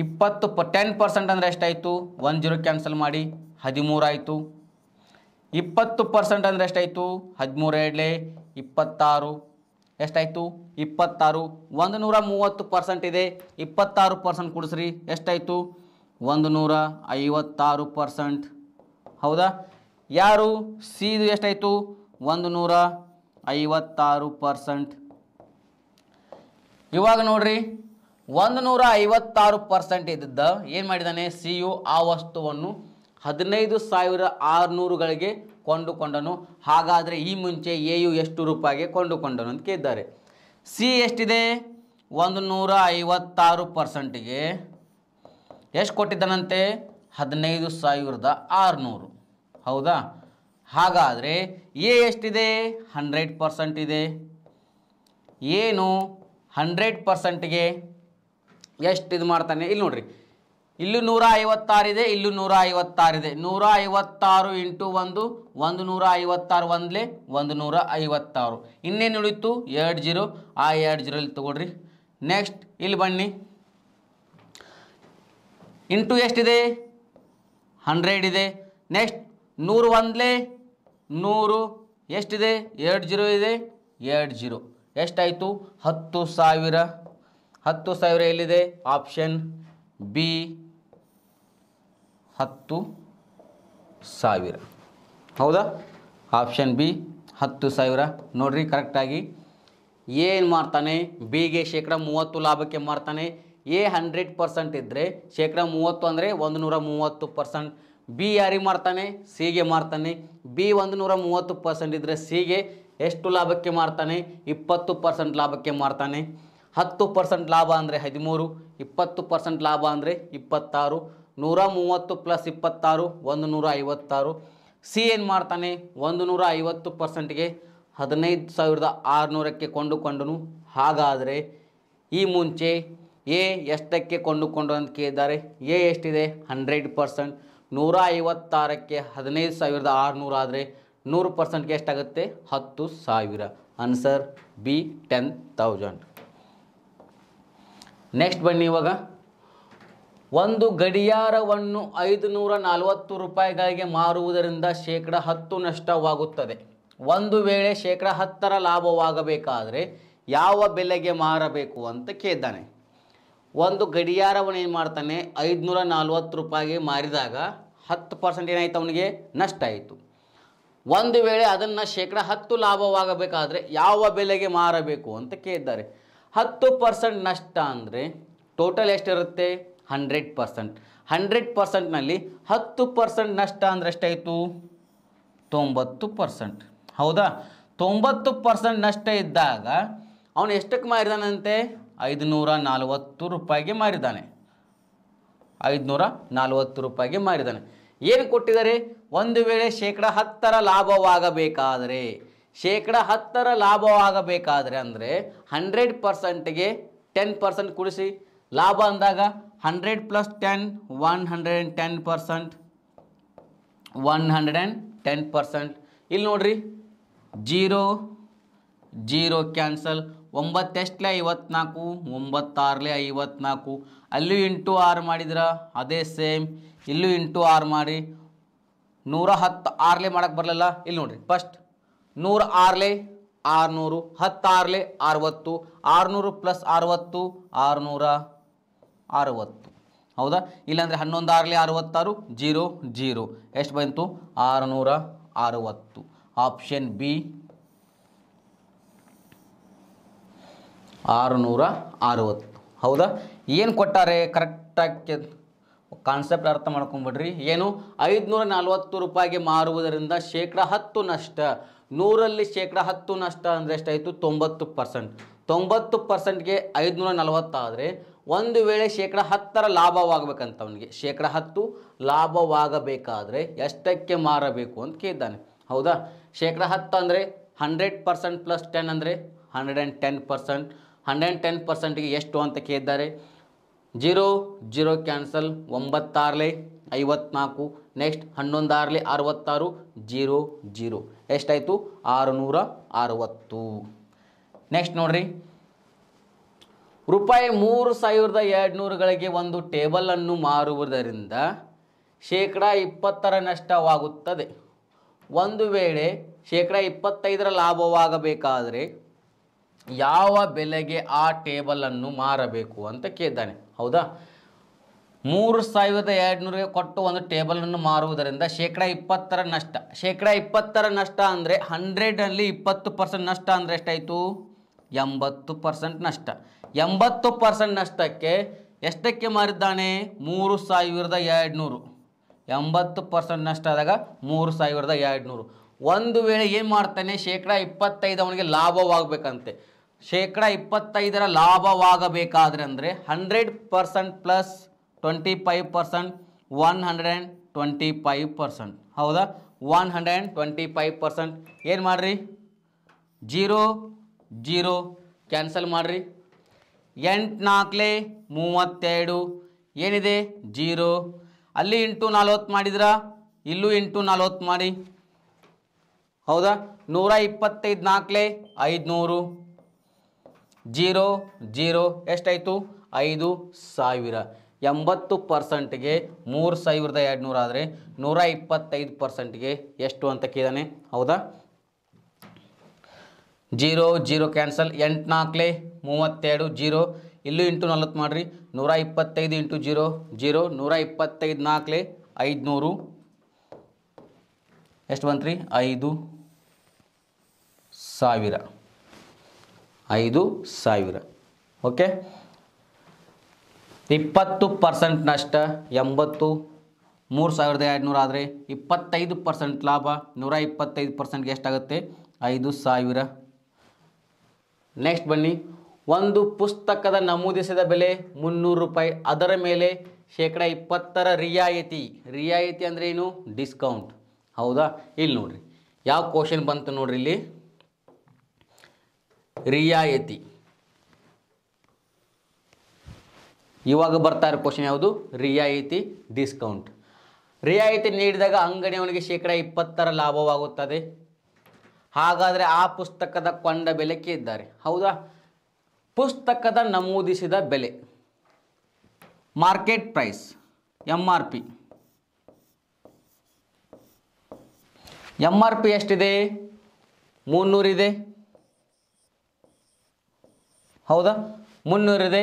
ಇಪ್ಪತ್ತು ಪ ಟೆನ್ ಪರ್ಸೆಂಟ್ ಅಂದರೆ ಎಷ್ಟಾಯಿತು ಒನ್ ಜೀರೋ ಕ್ಯಾನ್ಸಲ್ ಮಾಡಿ ಹದಿಮೂರಾಯಿತು ಇಪ್ಪತ್ತು ಪರ್ಸೆಂಟ್ ಅಂದರೆ ಎಷ್ಟಾಯಿತು ಹದಿಮೂರು ಎರಡಲೆ ಇಪ್ಪತ್ತಾರು ಎಷ್ಟಾಯಿತು ಇಪ್ಪತ್ತಾರು ಒಂದು ನೂರ ಮೂವತ್ತು ಪರ್ಸೆಂಟ್ ಇದೆ ಇಪ್ಪತ್ತಾರು ಪರ್ಸೆಂಟ್ ಕೊಡಿಸ್ರಿ ಎಷ್ಟಾಯಿತು ಒಂದು ನೂರ ಐವತ್ತಾರು ಪರ್ಸೆಂಟ್ ಹೌದಾ ಯಾರು ಸಿದು ಎಷ್ಟಾಯಿತು ಒಂದು ನೂರ ಐವತ್ತಾರು ಪರ್ಸೆಂಟ್ ಇವಾಗ ನೋಡ್ರಿ ಒಂದು ನೂರ ಐವತ್ತಾರು ಪರ್ಸೆಂಟ್ ಇದ್ದಿದ್ದ ಏನು ಮಾಡಿದ್ದಾನೆ ಸಿ ಯು ಆ ವಸ್ತುವನ್ನು ಹದಿನೈದು ಸಾವಿರ ಆರುನೂರುಗಳಿಗೆ ಕೊಂಡುಕೊಂಡನು ಹಾಗಾದರೆ ಈ ಮುಂಚೆ ಎ ಯು ಎಷ್ಟು ರೂಪಾಯಿಗೆ ಕೊಂಡುಕೊಂಡನು ಅಂತ ಕೇಳಿದ್ದಾರೆ ಸಿ ಎಷ್ಟಿದೆ ಒಂದು ನೂರ ಐವತ್ತಾರು ಪರ್ಸೆಂಟಿಗೆ ಎಷ್ಟು ಕೊಟ್ಟಿದ್ದಾನಂತೆ ಹದಿನೈದು ಸಾವಿರದ ಆರುನೂರು ಹೌದಾ ಹಾಗಾದರೆ ಎ ಎಷ್ಟಿದೆ ಹಂಡ್ರೆಡ್ ಪರ್ಸೆಂಟ್ ಇದೆ ಏನು ಹಂಡ್ರೆಡ್ ಪರ್ಸೆಂಟ್ಗೆ ಎಷ್ಟು ಇದು ಮಾಡ್ತಾನೆ ಇಲ್ಲಿ ನೋಡ್ರಿ ಇಲ್ಲೂ ನೂರ ಐವತ್ತಾರಿದೆ ಇಲ್ಲೂ ನೂರ ಐವತ್ತಾರಿದೆ ನೂರ ಐವತ್ತಾರು ಇಂಟು ಒಂದು ಒಂದು ನೂರ ಐವತ್ತಾರು ಒಂದ್ಲೆ ಒಂದು ನೂರ ಐವತ್ತಾರು ಇನ್ನೇನು ಉಳಿತು ಎರಡು ಜೀರೋ ಆ ಎರಡು ಜೀರೋ ಇಲ್ಲಿ ತೊಗೊಳ್ರಿ ನೆಕ್ಸ್ಟ್ ಇಲ್ಲಿ ಬನ್ನಿ ಇಂಟು ಎಷ್ಟಿದೆ ಹಂಡ್ರೆಡ್ ಇದೆ ನೆಕ್ಸ್ಟ್ ನೂರು ಒಂದ್ಲೆ ನೂರು ಎಷ್ಟಿದೆ ಎರಡು ಜೀರೋ ಇದೆ ಎರಡು ಜೀರೋ ಎಷ್ಟಾಯಿತು ಹತ್ತು ಸಾವಿರ ಹತ್ತು ಸಾವಿರ ಎಲ್ಲಿದೆ ಆಪ್ಷನ್ ಬಿ ಹತ್ತು ಸಾವಿರ ಹೌದಾ ಆಪ್ಷನ್ ಬಿ ಹತ್ತು ಸಾವಿರ ನೋಡ್ರಿ ಕರೆಕ್ಟಾಗಿ ಏನು ಮಾಡ್ತಾನೆ ಬಿಗೆ ಶೇಕಡ ಮೂವತ್ತು ಲಾಭಕ್ಕೆ ಮಾರ್ತಾನೆ ಎ ಹಂಡ್ರೆಡ್ ಪರ್ಸೆಂಟ್ ಇದ್ದರೆ ಶೇಕಡ ಮೂವತ್ತು ಅಂದರೆ ಒಂದು ನೂರ ಮೂವತ್ತು ಪರ್ಸೆಂಟ್ ಬಿ ಯಾರಿಗೆ ಮಾರ್ತಾನೆ ಸಿಗೆ ಮಾರ್ತಾನೆ ಬಿ ಒಂದು ನೂರ ಮೂವತ್ತು ಪರ್ಸೆಂಟ್ ಇದ್ದರೆ ಸಿಗೆ ಎಷ್ಟು ಲಾಭಕ್ಕೆ ಮಾರ್ತಾನೆ ಇಪ್ಪತ್ತು ಪರ್ಸೆಂಟ್ ಲಾಭಕ್ಕೆ ಮಾರ್ತಾನೆ ಹತ್ತು ಪರ್ಸೆಂಟ್ ಲಾಭ ಅಂದರೆ ಹದಿಮೂರು ಇಪ್ಪತ್ತು ಪರ್ಸೆಂಟ್ ಲಾಭ ಅಂದರೆ ಇಪ್ಪತ್ತಾರು ನೂರ ಮೂವತ್ತು ಪ್ಲಸ್ ಇಪ್ಪತ್ತಾರು ಒಂದು ನೂರ ಐವತ್ತಾರು ಸಿ ಏನು ಮಾಡ್ತಾನೆ ಒಂದು ನೂರ ಐವತ್ತು ಪರ್ಸೆಂಟ್ಗೆ ಹದಿನೈದು ಸಾವಿರದ ಆರುನೂರಕ್ಕೆ ಕೊಂಡುಕೊಂಡನು ಹಾಗಾದರೆ ಈ ಮುಂಚೆ ಎ ಎಷ್ಟಕ್ಕೆ ಕೊಂಡುಕೊಂಡು ಅಂತ ಕೇಳಿದ್ದಾರೆ ಎ ಎಷ್ಟಿದೆ ಹಂಡ್ರೆಡ್ ಪರ್ಸೆಂಟ್ ನೂರ ಐವತ್ತಾರಕ್ಕೆ ಹದಿನೈದು ಸಾವಿರದ ಆರುನೂರು ಆದರೆ ನೂರು ಪರ್ಸೆಂಟ್ಗೆ ಎಷ್ಟಾಗುತ್ತೆ ಹತ್ತು ಸಾವಿರ answer B ten thousand next ಬನ್ನಿ ಇವಾಗ ಒಂದು ಗಡಿಯಾರವನ್ನು ಐದು ನೂರ ನಲವತ್ತು ರೂಪಾಯಿಗಳಿಗೆ ಮಾರುವುದರಿಂದ ಶೇಕಡ ಹತ್ತು ನಷ್ಟವಾಗುತ್ತದೆ ಒಂದು ವೇಳೆ ಶೇಕಡ ಹತ್ತರ ಲಾಭವಾಗಬೇಕಾದರೆ ಯಾವ ಬೆಲೆಗೆ ಮಾರಬೇಕು ಅಂತ ಕೇಳಿದ್ದಾನೆ ಒಂದು ಗಡಿಯಾರವನ್ನು ಏನು ಮಾಡ್ತಾನೆ ಐದುನೂರ ನಲ್ವತ್ತು ರೂಪಾಯಿಗೆ ಮಾರಿದಾಗ ಹತ್ತು ಪರ್ಸೆಂಟ್ ಏನಾಯಿತು ಅವನಿಗೆ ನಷ್ಟ ಆಯಿತು ಒಂದು ವೇಳೆ ಅದನ್ನು ಶೇಕಡ ಹತ್ತು ಲಾಭವಾಗಬೇಕಾದರೆ ಯಾವ ಬೆಲೆಗೆ ಮಾರಬೇಕು ಅಂತ ಕೇಳಿದ್ದಾರೆ ಹತ್ತು ಪರ್ಸೆಂಟ್ ನಷ್ಟ ಅಂದರೆ ಟೋಟಲ್ ಎಷ್ಟಿರುತ್ತೆ ಹಂಡ್ರೆಡ್ ಪರ್ಸೆಂಟ್ ಹಂಡ್ರೆಡ್ ಪರ್ಸೆಂಟ್ನಲ್ಲಿ ಹತ್ತು ಪರ್ಸೆಂಟ್ ನಷ್ಟ ಅಂದರೆ ಎಷ್ಟಾಯಿತು ತೊಂಬತ್ತು ಪರ್ಸೆಂಟ್ ಹೌದಾ ತೊಂಬತ್ತು ಪರ್ಸೆಂಟ್ ನಷ್ಟ ಇದ್ದಾಗ ಅವನು ಎಷ್ಟಕ್ಕೆ ಮಾರಿದಾನಂತೆ ಐದುನೂರ ನಲ್ವತ್ತು ರೂಪಾಯಿಗೆ ಮಾರಿದ್ದಾನೆ ಐದುನೂರ ನಲ್ವತ್ತು ರೂಪಾಯಿಗೆ ಮಾರಿದ್ದಾನೆ ಏನು ಕೊಟ್ಟಿದ್ದಾರೆ ಒಂದು ವೇಳೆ ಶೇಕಡ ಹತ್ತರ ಲಾಭವಾಗಬೇಕಾದರೆ ಶೇಕಡ ಹತ್ತರ ಲಾಭವಾಗಬೇಕಾದ್ರೆ ಅಂದರೆ ಹಂಡ್ರೆಡ್ ಪರ್ಸೆಂಟ್ಗೆ ಟೆನ್ ಪರ್ಸೆಂಟ್ ಕೂಡಿಸಿ ಲಾಭ ಅಂದಾಗ hundred plus ten one hundred and ten percent one hundred and ten percent ಇಲ್ಲಿ ನೋಡ್ರಿ ಜೀರೋ ಜೀರೋ ಕ್ಯಾನ್ಸಲ್ ಒಂಬತ್ತೆಷ್ಟಲೇ ಐವತ್ನಾಲ್ಕು ಒಂಬತ್ತಾರಲೆ ಐವತ್ನಾಲ್ಕು ಅಲ್ಲೂ ಇಂಟು ಆರು ಮಾಡಿದ್ರ ಅದೇ ಸೇಮ್ ಇಲ್ಲೂ ಇಂಟು ಆರು ಮಾಡಿ ನೂರ ಹತ್ತು ಆರಲೆ ಮಾಡೋಕ್ಕೆ ಬರಲಿಲ್ಲ ಇಲ್ಲಿ ನೋಡ್ರಿ ಫಸ್ಟ್ ನೂರ ಆರ್ಲೆ ಆರ್ನೂರು ಹತ್ತಾರಲೆ ಅರವತ್ತು ಆರ್ನೂರು ಪ್ಲಸ್ ಅರವತ್ತು ಆರುನೂರ ಅರವತ್ತು ಹೌದಾ ಇಲ್ಲಾಂದ್ರೆ ಹನ್ನೊಂದು ಆರ್ಲೆ ಅರವತ್ತಾರು ಜೀರೋ ಜೀರೋ ಎಷ್ಟು ಬಂತು ಆರುನೂರ ಅರವತ್ತು ಆಪ್ಷನ್ ಬಿ ಆರುನೂರ ಅರವತ್ತು ಹೌದಾ ಏನು ಕೊಟ್ಟಾರೆ ಕರೆಕ್ಟಾಗಿ ಕಾನ್ಸೆಪ್ಟ್ ಅರ್ಥ ಮಾಡ್ಕೊಂಬಿಡ್ರಿ ಏನು ಐದುನೂರ ನಲ್ವತ್ತು ರೂಪಾಯಿಗೆ ಮಾರುವುದರಿಂದ ಶೇಕಡ ಹತ್ತು ನಷ್ಟ ನೂರಲ್ಲಿ ಶೇಕಡ ಹತ್ತು ನಷ್ಟ ಅಂದರೆ ಎಷ್ಟಾಯಿತು ತೊಂಬತ್ತು ಪರ್ಸೆಂಟ್ ತೊಂಬತ್ತು ಪರ್ಸೆಂಟ್ಗೆ ಐದುನೂರ ನಲವತ್ತಾದರೆ ಒಂದು ವೇಳೆ ಶೇಕಡ ಹತ್ತರ ಲಾಭವಾಗಬೇಕಂತ ಅವನಿಗೆ ಶೇಕಡ ಹತ್ತು ಲಾಭವಾಗಬೇಕಾದರೆ ಎಷ್ಟಕ್ಕೆ ಮಾರಬೇಕು ಅಂತ ಕೇಳಿದ್ದಾನೆ ಹೌದಾ ಶೇಕಡ ಹತ್ತು ಅಂದರೆ ಹಂಡ್ರೆಡ್ ಪರ್ಸೆಂಟ್ ಪ್ಲಸ್ ಟೆನ್ ಅಂದರೆ hundred and ten percent hundred and ten ಪರ್ಸೆಂಟ್ಗೆ ಎಷ್ಟು ಅಂತ ಕೇಳಿದ್ದಾರೆ ಜೀರೋ ಜೀರೋ ಕ್ಯಾನ್ಸಲ್ ಒಂಬತ್ತಾರಲೆ ಐವತ್ನಾಲ್ಕು ನೆಕ್ಸ್ಟ್ ಹನ್ನೊಂದಾರಲಿ ಅರವತ್ತಾರು ಜೀರೋ ಜೀರೋ ಎಷ್ಟಾಯಿತು ಆರುನೂರ ಅರವತ್ತು ನೆಕ್ಸ್ಟ್ ನೋಡ್ರಿ ರೂಪಾಯಿ ಮೂರು ಸಾವಿರದ ಎರಡುನೂರುಗಳಿಗೆ ಒಂದು ಟೇಬಲನ್ನು ಮಾರುವುದರಿಂದ ಶೇಕಡ ಇಪ್ಪತ್ತರ ನಷ್ಟವಾಗುತ್ತದೆ ಒಂದು ವೇಳೆ ಶೇಕಡ ಇಪ್ಪತ್ತೈದರ ಲಾಭವಾಗಬೇಕಾದರೆ ಯಾವ ಬೆಲೆಗೆ ಆ ಟೇಬಲನ್ನು ಮಾರಬೇಕು ಅಂತ ಕೇಳಿದ್ದಾನೆ ಹೌದಾ ಮೂರು ಸಾವಿರದ ಎರಡುನೂರಿಗೆ ಕೊಟ್ಟು ಒಂದು ಟೇಬಲನ್ನು ಮಾರುವುದರಿಂದ ಶೇಕಡ ಇಪ್ಪತ್ತರ ನಷ್ಟ ಶೇಕಡ ಇಪ್ಪತ್ತರ ನಷ್ಟ ಅಂದರೆ ಹಂಡ್ರೆಡಲ್ಲಿ ಇಪ್ಪತ್ತು ಪರ್ಸೆಂಟ್ ನಷ್ಟ ಅಂದರೆ ಎಷ್ಟಾಯಿತು ಎಂಬತ್ತು ಪರ್ಸೆಂಟ್ ನಷ್ಟ ಎಂಬತ್ತು ಪರ್ಸೆಂಟ್ ನಷ್ಟಕ್ಕೆ ಎಷ್ಟಕ್ಕೆ ಮಾರಿದ್ದಾನೆ ಮೂರು ಸಾವಿರದ ಎರಡುನೂರು ಎಂಬತ್ತು ಪರ್ಸೆಂಟ್ ನಷ್ಟ ಆದಾಗ ಮೂರು ಸಾವಿರದ ಎರಡುನೂರು ಒಂದು ವೇಳೆ ಏನು ಮಾಡ್ತಾನೆ ಶೇಕಡ ಇಪ್ಪತ್ತೈದು ಅವನಿಗೆ ಲಾಭವಾಗಬೇಕಂತೆ ಶೇಕಡ ಇಪ್ಪತ್ತೈದರ ಲಾಭವಾಗಬೇಕಾದ್ರೆ ಅಂದರೆ hundred percent plus twenty five percent one hundred and twenty five percent ಹೌದಾ one hundred and twenty five percent ಏನು ಮಾಡಿರಿ ಜೀರೋ ಜೀರೋ ಕ್ಯಾನ್ಸಲ್ ಮಾಡಿರಿ ಎಂಟು ನಾಲ್ಕಲೇ ಮೂವತ್ತೆರಡು ಏನಿದೆ ಜೀರೋ ಅಲ್ಲಿ ಇಂಟು ನಲ್ವತ್ತು ಮಾಡಿದ್ರ ಇಲ್ಲೂ ಇಂಟು ನಲ್ವತ್ತು ಮಾಡಿ ಹೌದಾ ನೂರ ಇಪ್ಪತ್ತೈದು ನಾಲ್ಕಲೇ ಐದುನೂರು ಜೀರೋ ಜೀರೋ ಎಷ್ಟಾಯಿತು ಐದು ಸಾವಿರ ಎಂಬತ್ತು ಪರ್ಸೆಂಟ್ಗೆ ಮೂರು ಸಾವಿರದ ಎರಡುನೂರ ಆದರೆ ನೂರ ಇಪ್ಪತ್ತೈದು ಪರ್ಸೆಂಟ್ಗೆ ಎಷ್ಟು ಅಂತ ಕೇಳಿದಾನೆ ಹೌದಾ ಜೀರೋ ಜೀರೋ ಕ್ಯಾನ್ಸಲ್ ಎಂಟು ನಾಲ್ಕಲೆ ಮೂವತ್ತೆರಡು ಜೀರೋ ಇಲ್ಲೂ ಇಂಟು ನಲ್ವತ್ತು ಮಾಡಿರಿ ನೂರ ಇಪ್ಪತ್ತೈದು ಇಂಟು ಜೀರೋ ಜೀರೋ ನೂರ ಇಪ್ಪತ್ತೈದು ನಾಲ್ಕಲೆ ಐದುನೂರು ಎಷ್ಟು ಬಂತು ಐದು ಸಾವಿರ ಐದು ಸಾವಿರ ಓಕೆ ಇಪ್ಪತ್ತು ಪರ್ಸೆಂಟ್ ನಷ್ಟ ಎಂಬತ್ತು ಮೂರು ಸಾವಿರದ ಎರಡುನೂರ ಆದರೆ ಇಪ್ಪತ್ತೈದು ಪರ್ಸೆಂಟ್ ಲಾಭ ನೂರ ಇಪ್ಪತ್ತೈದು ಪರ್ಸೆಂಟ್ಗೆ ಎಷ್ಟಾಗುತ್ತೆ ಐದು ಸಾವಿರ ನೆಕ್ಸ್ಟ್ ಬನ್ನಿ ಒಂದು ಪುಸ್ತಕದ ನಮೂದಿಸಿದ ಬೆಲೆ ಮುನ್ನೂರು ರೂಪಾಯಿ ಅದರ ಮೇಲೆ ಶೇಕಡ ಇಪ್ಪತ್ತರ ರಿಯಾಯಿತಿ ರಿಯಾಯಿತಿ ಅಂದರೆ ಏನು ಡಿಸ್ಕೌಂಟ್ ಹೌದಾ ಇಲ್ಲಿ ನೋಡಿರಿ ಯಾವ ಕ್ವಶನ್ ಬಂತು ನೋಡಿರಿ ಇಲ್ಲಿ ರಿಯಾಯಿತಿ ಇವಾಗ ಬರ್ತಾ ಇರೋ ಕ್ವಶನ್ ಯಾವುದು ರಿಯಾಯಿತಿ ಡಿಸ್ಕೌಂಟ್ ರಿಯಾಯಿತಿ ನೀಡಿದಾಗ ಅಂಗಡಿಯವನಿಗೆ ಶೇಕಡ ಇಪ್ಪತ್ತರ ಲಾಭವಾಗುತ್ತದೆ ಹಾಗಾದರೆ ಆ ಪುಸ್ತಕದ ಕೊಂಡ ಬೆಲೆಕ್ಕೆ ಇದ್ದಾರೆ ಹೌದಾ ಪುಸ್ತಕದ ನಮೂದಿಸಿದ ಬೆಲೆ market price M R P M R P ಎಷ್ಟಿದೆ ಮುನ್ನೂರಿದೆ ಹೌದಾ ಮುನ್ನೂರಿದೆ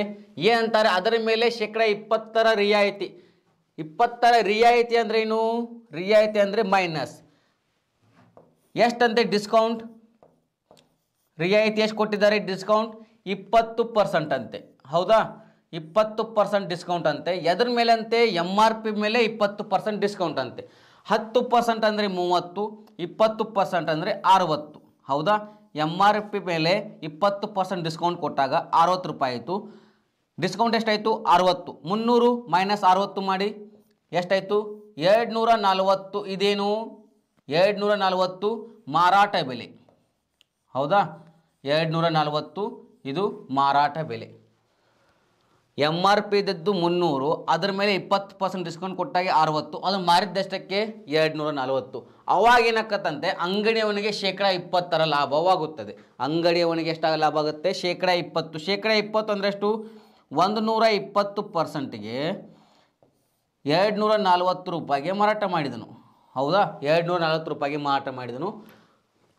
ಏನಂತಾರೆ ಅದರ ಮೇಲೆ ಶೇಕಡ ಇಪ್ಪತ್ತರ ರಿಯಾಯಿತಿ ಇಪ್ಪತ್ತರ ರಿಯಾಯಿತಿ ಅಂದರೆ ಏನು ರಿಯಾಯಿತಿ ಅಂದರೆ ಮೈನಸ್ ಎಷ್ಟಂತೆ ಡಿಸ್ಕೌಂಟ್ ರಿಯಾಯಿತಿ ಎಷ್ಟು ಕೊಟ್ಟಿದ್ದಾರೆ ಡಿಸ್ಕೌಂಟ್ ಇಪ್ಪತ್ತು ಪರ್ಸೆಂಟ್ ಅಂತೆ ಹೌದಾ ಇಪ್ಪತ್ತು ಪರ್ಸೆಂಟ್ ಡಿಸ್ಕೌಂಟ್ ಅಂತೆ ಎದ್ರ ಮೇಲೆ ಅಂತೆ ಎಮ್ ಆರ್ ಪಿ ಮೇಲೆ ಇಪ್ಪತ್ತು ಪರ್ಸೆಂಟ್ ಡಿಸ್ಕೌಂಟ್ ಅಂತೆ ಹತ್ತು ಪರ್ಸೆಂಟ್ ಅಂದರೆ ಮೂವತ್ತು ಇಪ್ಪತ್ತು ಪರ್ಸೆಂಟ್ ಅಂದರೆ ಅರುವತ್ತು ಹೌದಾ ಎಮ್ ಆರ್ ಪಿ ಮೇಲೆ ಇಪ್ಪತ್ತು ಪರ್ಸೆಂಟ್ ಡಿಸ್ಕೌಂಟ್ ಕೊಟ್ಟಾಗ ಅರವತ್ತು ರೂಪಾಯಿ ಆಯಿತು ಡಿಸ್ಕೌಂಟ್ ಎಷ್ಟಾಯಿತು ಅರುವತ್ತು ಮುನ್ನೂರು ಮೈನಸ್ ಅರುವತ್ತು ಮಾಡಿ ಎಷ್ಟಾಯಿತು ಎರಡುನೂರ ನಲವತ್ತು ಇದೇನು ಎರಡುನೂರ ನಲವತ್ತು ಮಾರಾಟ ಬೆಲೆ ಹೌದಾ ಎರಡು ನೂರ ನಲವತ್ತು ಇದು ಮಾರಾಟ ಬೆಲೆ ಎಮ್ ಆರ್ ಪಿ ಇದ್ದದ್ದು ಮುನ್ನೂರು ಅದರ ಮೇಲೆ ಇಪ್ಪತ್ತು ಪರ್ಸೆಂಟ್ ಡಿಸ್ಕೌಂಟ್ ಕೊಟ್ಟಾಗಿ ಅರುವತ್ತು ಅದು ಮಾರಿದ್ದಷ್ಟಕ್ಕೆ ನೂರ ನಲವತ್ತು ಅವಾಗೇನಕ್ಕತ್ತಂತೆ ಅಂಗಡಿಯವನಿಗೆ ಶೇಕಡಾ ಇಪ್ಪತ್ತರ ಲಾಭವಾಗುತ್ತದೆ ಅಂಗಡಿಯವನಿಗೆ ಎಷ್ಟಾಗ ಲಾಭ ಆಗುತ್ತೆ ಶೇಕಡಾ ಇಪ್ಪತ್ತು ಶೇಕಡಾ ಇಪ್ಪತ್ತು ಅಂದರೆ ಎಷ್ಟು ಒಂದು ನೂರ ಇಪ್ಪತ್ತು ಪರ್ಸೆಂಟ್ಗೆ ಎರಡು ನೂರ ನಲ್ವತ್ತು ರೂಪಾಯಿಗೆ ಮಾರಾಟ ಮಾಡಿದನು ಹೌದಾ ಎರಡು ನೂರ ನಲ್ವತ್ತು ರೂಪಾಯಿಗೆ ಮಾರಾಟ ಮಾಡಿದನು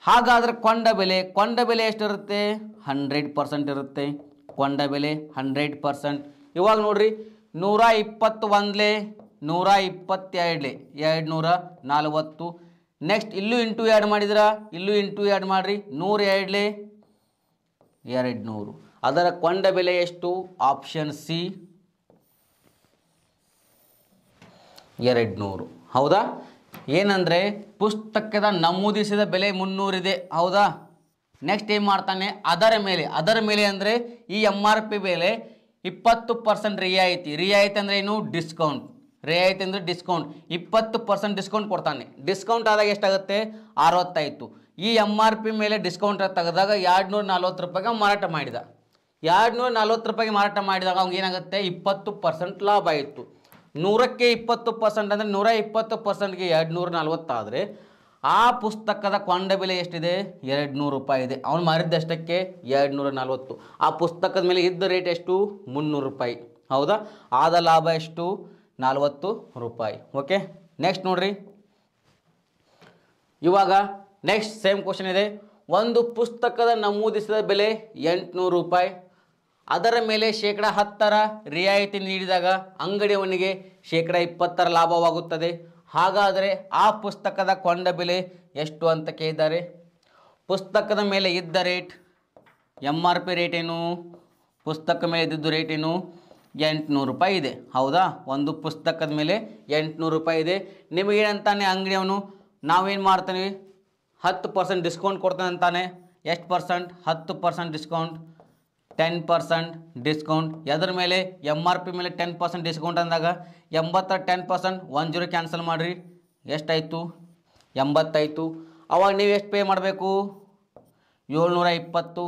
ಹಾಗಾದರೆ ಕೊಂಡ ಬೆಲೆ ಕೊಂಡ ಬೆಲೆ ಎಷ್ಟಿರುತ್ತೆ ಹಂಡ್ರೆಡ್ ಪರ್ಸೆಂಟ್ ಇರುತ್ತೆ ಕೊಂಡ ಬೆಲೆ ಹಂಡ್ರೆಡ್ ಪರ್ಸೆಂಟ್ ಇವಾಗ ನೋಡಿರಿ ನೂರ ಇಪ್ಪತ್ತು ಒಂದಲೇ ನೂರ ಇಪ್ಪತ್ತೆರಡಲೆ ಎರಡು ನೂರ ನಲ್ವತ್ತು ನೆಕ್ಸ್ಟ್ ಇಲ್ಲೂ ಇಂಟು ಎರಡು ಮಾಡಿದ್ರ ಇಲ್ಲೂ ಇಂಟು ಎರಡು ಮಾಡಿರಿ ನೂರ ಎರಡಲೆ ಎರಡು ನೂರು ಅದರ ಕೊಂಡ ಬೆಲೆ ಎಷ್ಟು ಆಪ್ಷನ್ ಸಿ ಎರಡುನೂರು ಹೌದಾ ಏನಂದರೆ ಪುಸ್ತಕದ ನಮೂದಿಸಿದ ಬೆಲೆ ಮುನ್ನೂರಿದೆ ಹೌದಾ ನೆಕ್ಸ್ಟ್ ಏನು ಮಾಡ್ತಾನೆ ಅದರ ಮೇಲೆ ಅದರ ಮೇಲೆ ಅಂದರೆ ಈ ಎಮ್ ಆರ್ ಪಿ ಬೆಲೆ ಇಪ್ಪತ್ತು ಪರ್ಸೆಂಟ್ ರಿಯಾಯಿತಿ ರಿಯಾಯಿತಿ ಅಂದರೆ ಏನು ಡಿಸ್ಕೌಂಟ್ ರಿಯಾಯಿತಿ ಅಂದರೆ ಡಿಸ್ಕೌಂಟ್ ಇಪ್ಪತ್ತು ಪರ್ಸೆಂಟ್ ಡಿಸ್ಕೌಂಟ್ ಕೊಡ್ತಾನೆ ಡಿಸ್ಕೌಂಟ್ ಆದಾಗ ಎಷ್ಟಾಗುತ್ತೆ ಅರವತ್ತಾಯಿತು ಈ ಎಮ್ ಆರ್ ಪಿ ಮೇಲೆ ಡಿಸ್ಕೌಂಟ್ ತೆಗೆದಾಗ ಎರಡು ನೂರ ನಲ್ವತ್ತು ರೂಪಾಯಿಗೆ ಮಾರಾಟ ಮಾಡಿದ ಎರಡುನೂರ ನಲ್ವತ್ತು ರೂಪಾಯಿಗೆ ಮಾರಾಟ ಮಾಡಿದಾಗ ಅವ್ಗೆ ಏನಾಗುತ್ತೆ ಇಪ್ಪತ್ತು ಪರ್ಸೆಂಟ್ ಲಾಭ ಆಯಿತು ನೂರಕ್ಕೆ ಇಪ್ಪತ್ತು ಪರ್ಸೆಂಟ್ ಅಂದರೆ ನೂರ ಇಪ್ಪತ್ತು ಪರ್ಸೆಂಟ್ಗೆ ಎರಡು ನೂರ ನಲ್ವತ್ತಾದರೆ ಆ ಪುಸ್ತಕದ ಕೊಂಡ ಬೆಲೆ ಎಷ್ಟಿದೆ ಎರಡು ನೂರು ರೂಪಾಯಿ ಇದೆ ಅವ್ನು ಮಾರಿದ್ದಷ್ಟಕ್ಕೆ ಎರಡು ನೂರ ನಲ್ವತ್ತು ಆ ಪುಸ್ತಕದ ಮೇಲೆ ಇದ್ದ ರೇಟ್ ಎಷ್ಟು ಮುನ್ನೂರು ರೂಪಾಯಿ ಹೌದಾ ಆದ ಲಾಭ ಎಷ್ಟು ನಲ್ವತ್ತು ರೂಪಾಯಿ ಓಕೆ ನೆಕ್ಸ್ಟ್ ನೋಡ್ರಿ ಇವಾಗ ನೆಕ್ಸ್ಟ್ ಸೇಮ್ ಕ್ವಶನ್ ಇದೆ ಒಂದು ಪುಸ್ತಕದ ನಮೂದಿಸಿದ ಬೆಲೆ ಎಂಟುನೂರು ರೂಪಾಯಿ ಅದರ ಮೇಲೆ ಶೇಕಡ ಹತ್ತರ ರಿಯಾಯಿತಿ ನೀಡಿದಾಗ ಅಂಗಡಿಯವನಿಗೆ ಶೇಕಡ ಇಪ್ಪತ್ತರ ಲಾಭವಾಗುತ್ತದೆ ಹಾಗಾದರೆ ಆ ಪುಸ್ತಕದ ಕೊಂಡ ಬೆಲೆ ಎಷ್ಟು ಅಂತ ಕೇಳಿದ್ದಾರೆ ಪುಸ್ತಕದ ಮೇಲೆ ಇದ್ದ ರೇಟ್ ಎಮ್ ಆರ್ ಪಿ ರೇಟೇನು ಪುಸ್ತಕ ಮೇಲೆ ಇದ್ದಿದ್ದು ರೇಟೇನು ಎಂಟುನೂರು ರೂಪಾಯಿ ಇದೆ ಹೌದಾ ಒಂದು ಪುಸ್ತಕದ ಮೇಲೆ ಎಂಟುನೂರು ರೂಪಾಯಿ ಇದೆ ನಿಮಗೇನಂತಾನೆ ಅಂಗಡಿಯವನು ನಾವೇನು ಮಾಡ್ತೀವಿ ಹತ್ತು ಪರ್ಸೆಂಟ್ ಡಿಸ್ಕೌಂಟ್ ಕೊಡ್ತಾನೆ ಅಂತಾನೆ ಎಷ್ಟು ಪರ್ಸೆಂಟ್ ಹತ್ತು percent discount ten percent discount ಎದ್ರ ಮೇಲೆ ಎಮ್ ಆರ್ ಪಿ ಮೇಲೆ ಟೆನ್ ಪರ್ಸೆಂಟ್ ಡಿಸ್ಕೌಂಟ್ ಅಂದಾಗ ಎಂಬತ್ತರ ten percent one zero cancel ಮಾಡಿರಿ ಎಷ್ಟಾಯಿತು ಎಂಬತ್ತಾಯಿತು ಅವಾಗ ನೀವು ಎಷ್ಟು ಪೇ ಮಾಡಬೇಕು ಏಳ್ನೂರ ಇಪ್ಪತ್ತು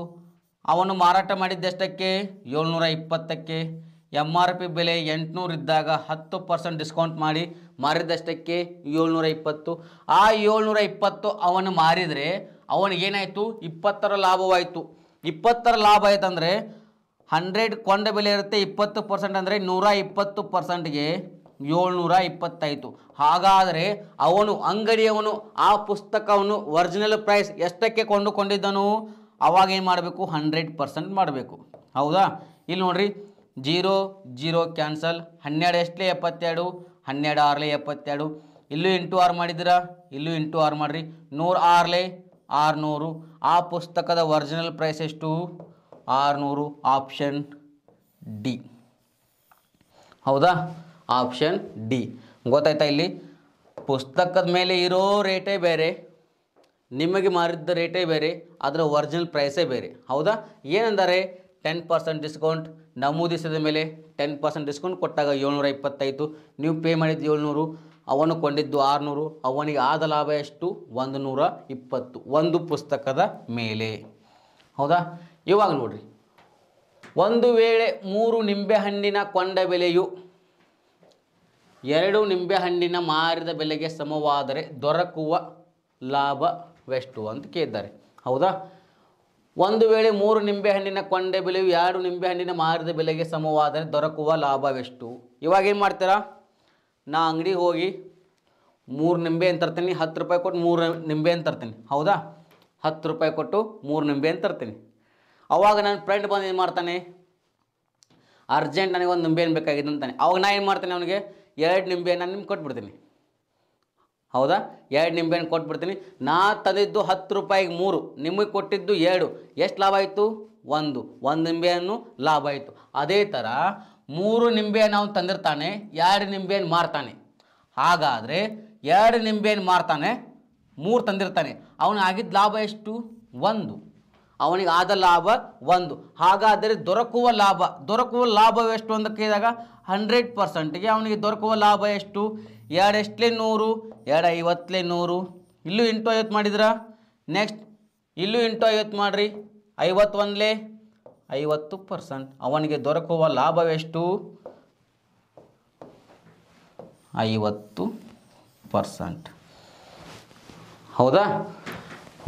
ಅವನು ಮಾರಾಟ ಮಾಡಿದ್ದೆಷ್ಟಕ್ಕೆ ಏಳ್ನೂರ ಇಪ್ಪತ್ತಕ್ಕೆ ಎಮ್ ಆರ್ ಪಿ ಬೆಲೆ ಎಂಟುನೂರು ಇದ್ದಾಗ ಹತ್ತು ಪರ್ಸೆಂಟ್ ಡಿಸ್ಕೌಂಟ್ ಮಾಡಿ ಮಾರಿದಷ್ಟಕ್ಕೆ ಏಳ್ನೂರ ಇಪ್ಪತ್ತು ಆ ಏಳ್ನೂರ ಇಪ್ಪತ್ತು ಅವನು ಮಾರಿದರೆ ಅವನಿಗೇನಾಯಿತು ಇಪ್ಪತ್ತರ ಲಾಭವಾಯಿತು ಇಪ್ಪತ್ತರ ಲಾಭ ಅಂದರೆ ಹಂಡ್ರೆಡ್ ಕೊಂಡ ಬೆಲೆ ಇರುತ್ತೆ ಇಪ್ಪತ್ತು ಪರ್ಸೆಂಟ್ ಅಂದರೆ ನೂರ ಇಪ್ಪತ್ತು ಪರ್ಸೆಂಟ್ಗೆ ಏಳ್ನೂರ ಇಪ್ಪತ್ತಾಯಿತು ಹಾಗಾದರೆ ಅವನು ಅಂಗಡಿಯವನು ಆ ಪುಸ್ತಕವನ್ನು ಒರಿಜಿನಲ್ ಪ್ರೈಸ್ ಎಷ್ಟಕ್ಕೆ ಕೊಂಡುಕೊಂಡಿದ್ದನು ಅವಾಗ ಏನು ಮಾಡಬೇಕು ಹಂಡ್ರೆಡ್ ಪರ್ಸೆಂಟ್ ಮಾಡಬೇಕು ಹೌದಾ ಇಲ್ಲಿ ನೋಡ್ರಿ ಜೀರೋ ಜೀರೋ ಕ್ಯಾನ್ಸಲ್ ಹನ್ನೆರಡು ಎಷ್ಟಲೇ ಎಪ್ಪತ್ತೆರಡು ಹನ್ನೆರಡು ಆರಲೆ ಎಪ್ಪತ್ತೆರಡು ಇಲ್ಲೂ ಎಂಟು ಆರು ಮಾಡಿದ್ದೀರಾ ಇಲ್ಲೂ ಎಂಟು ಆರು ಮಾಡಿರಿ ನೂರ ಆರಲೆ ಆರುನೂರು ಆ ಪುಸ್ತಕದ ಒರಿಜಿನಲ್ ಪ್ರೈಸ್ ಎಷ್ಟು ಆರುನೂರು ಆಪ್ಷನ್ ಡಿ ಹೌದಾ ಆಪ್ಷನ್ ಡಿ ಗೊತ್ತಾಯ್ತಾ ಇಲ್ಲಿ ಪುಸ್ತಕದ ಮೇಲೆ ಇರೋ ರೇಟೇ ಬೇರೆ ನಿಮಗೆ ಮಾರಿದ್ದ ರೇಟೇ ಬೇರೆ ಅದರ ಒರಿಜಿನಲ್ ಪ್ರೈಸೇ ಬೇರೆ ಹೌದಾ ಏನಂದರೆ ಟೆನ್ ಪರ್ಸೆಂಟ್ ಡಿಸ್ಕೌಂಟ್ ನಮೂದಿಸಿದ ಮೇಲೆ ಟೆನ್ ಪರ್ಸೆಂಟ್ ಡಿಸ್ಕೌಂಟ್ ಕೊಟ್ಟಾಗ ಏಳ್ನೂರ ಇಪ್ಪತ್ತೈದು ನೀವು ಪೇ ಮಾಡಿದ್ದು ಏಳ್ನೂರು ಅವನು ಕೊಂಡಿದ್ದು ಆರುನೂರು ಅವನಿಗೆ ಆದ ಲಾಭ ಎಷ್ಟು ಒಂದು ನೂರ ಇಪ್ಪತ್ತು ಒಂದು ಪುಸ್ತಕದ ಮೇಲೆ ಹೌದಾ ಇವಾಗ ನೋಡ್ರಿ ಒಂದು ವೇಳೆ ಮೂರು ನಿಂಬೆಹಣ್ಣಿನ ಕೊಂಡ ಬೆಲೆಯು ಎರಡು ನಿಂಬೆಹಣ್ಣಿನ ಮಾರಿದ ಬೆಲೆಗೆ ಸಮವಾದರೆ ದೊರಕುವ ಲಾಭವೆಷ್ಟು ಅಂತ ಕೇಳಿದ್ದಾರೆ ಹೌದಾ ಒಂದು ವೇಳೆ ಮೂರು ನಿಂಬೆಹಣ್ಣಿನ ಕೊಂಡೆ ಬೆಲೆಯು ಎರಡು ನಿಂಬೆಹಣ್ಣಿನ ಮಾರಿದ ಬೆಲೆಗೆ ಸಮವಾದರೆ ದೊರಕುವ ಲಾಭವೆಷ್ಟು ಏನು ಮಾಡ್ತೀರಾ ನಾ ಅಂಗಡಿಗೆ ಹೋಗಿ ಮೂರು ನಿಂಬೆ ಅಂತ ತರ್ತೀನಿ ಹತ್ತು ರೂಪಾಯಿ ಕೊಟ್ಟು ಮೂರು ನಿಂಬೆ ಅಂತ ತರ್ತೀನಿ ಹೌದಾ ಹತ್ತು ರೂಪಾಯಿ ಕೊಟ್ಟು ಮೂರು ನಿಂಬೆ ಅಂತ ತರ್ತೀನಿ ಅವಾಗ ನನ್ನ ಫ್ರೆಂಡ್ ಬಂದು ಏನು ಮಾಡ್ತಾನೆ ಅರ್ಜೆಂಟ್ ನನಗೆ ಒಂದು ನಿಂಬೆ ಏನು ಬೇಕಾಗಿದೆ ಅಂತಾನೆ ಅವಾಗ ನಾ ಏನು ಮಾಡ್ತೇನೆ ಅವನಿಗೆ ಎರಡು ನಿಂಬೆ ನಾನು ನಿಮ್ಗೆ ಕೊಟ್ಬಿಡ್ತೀನಿ ಹೌದಾ ಎರಡು ನಿಂಬೆನ ಕೊಟ್ಬಿಡ್ತೀನಿ ನಾ ತಂದಿದ್ದು ಹತ್ತು ರೂಪಾಯಿಗೆ ಮೂರು ನಿಮಗೆ ಕೊಟ್ಟಿದ್ದು ಎರಡು ಎಷ್ಟು ಲಾಭ ಆಯಿತು ಒಂದು ಒಂದು ನಿಂಬೆಯನ್ನು ಲಾಭ ಆಯಿತು ಅದೇ ಥರ ಮೂರು ನಿಂಬೆಯನ್ನು ಅವನು ತಂದಿರ್ತಾನೆ ಎರಡು ನಿಂಬೆಯನ್ನು ಮಾರ್ತಾನೆ ಹಾಗಾದರೆ ಎರಡು ನಿಂಬೆಯನ್ನು ಮಾರ್ತಾನೆ ಮೂರು ತಂದಿರ್ತಾನೆ ಅವನು ಆಗಿದ್ದ ಲಾಭ ಎಷ್ಟು ಒಂದು ಅವನಿಗೆ ಆದ ಲಾಭ ಒಂದು ಹಾಗಾದರೆ ದೊರಕುವ ಲಾಭ ದೊರಕುವ ಲಾಭವೆಷ್ಟು ಅಂತ ಕೇಳಿದಾಗ ಹಂಡ್ರೆಡ್ ಪರ್ಸೆಂಟಿಗೆ ಅವನಿಗೆ ದೊರಕುವ ಲಾಭ ಎಷ್ಟು ಎರಡು ನೂರು ಎರಡು ಐವತ್ತಲೇ ನೂರು ಇಲ್ಲೂ ಎಂಟು ಐವತ್ತು ಮಾಡಿದ್ರ ನೆಕ್ಸ್ಟ್ ಇಲ್ಲೂ ಎಂಟು ಐವತ್ತು ಮಾಡಿರಿ ಐವತ್ತೊಂದಲೇ ಐವತ್ತು ಪರ್ಸೆಂಟ್ ಅವನಿಗೆ ದೊರಕುವ ಲಾಭವೆಷ್ಟು ಐವತ್ತು ಪರ್ಸೆಂಟ್ ಹೌದಾ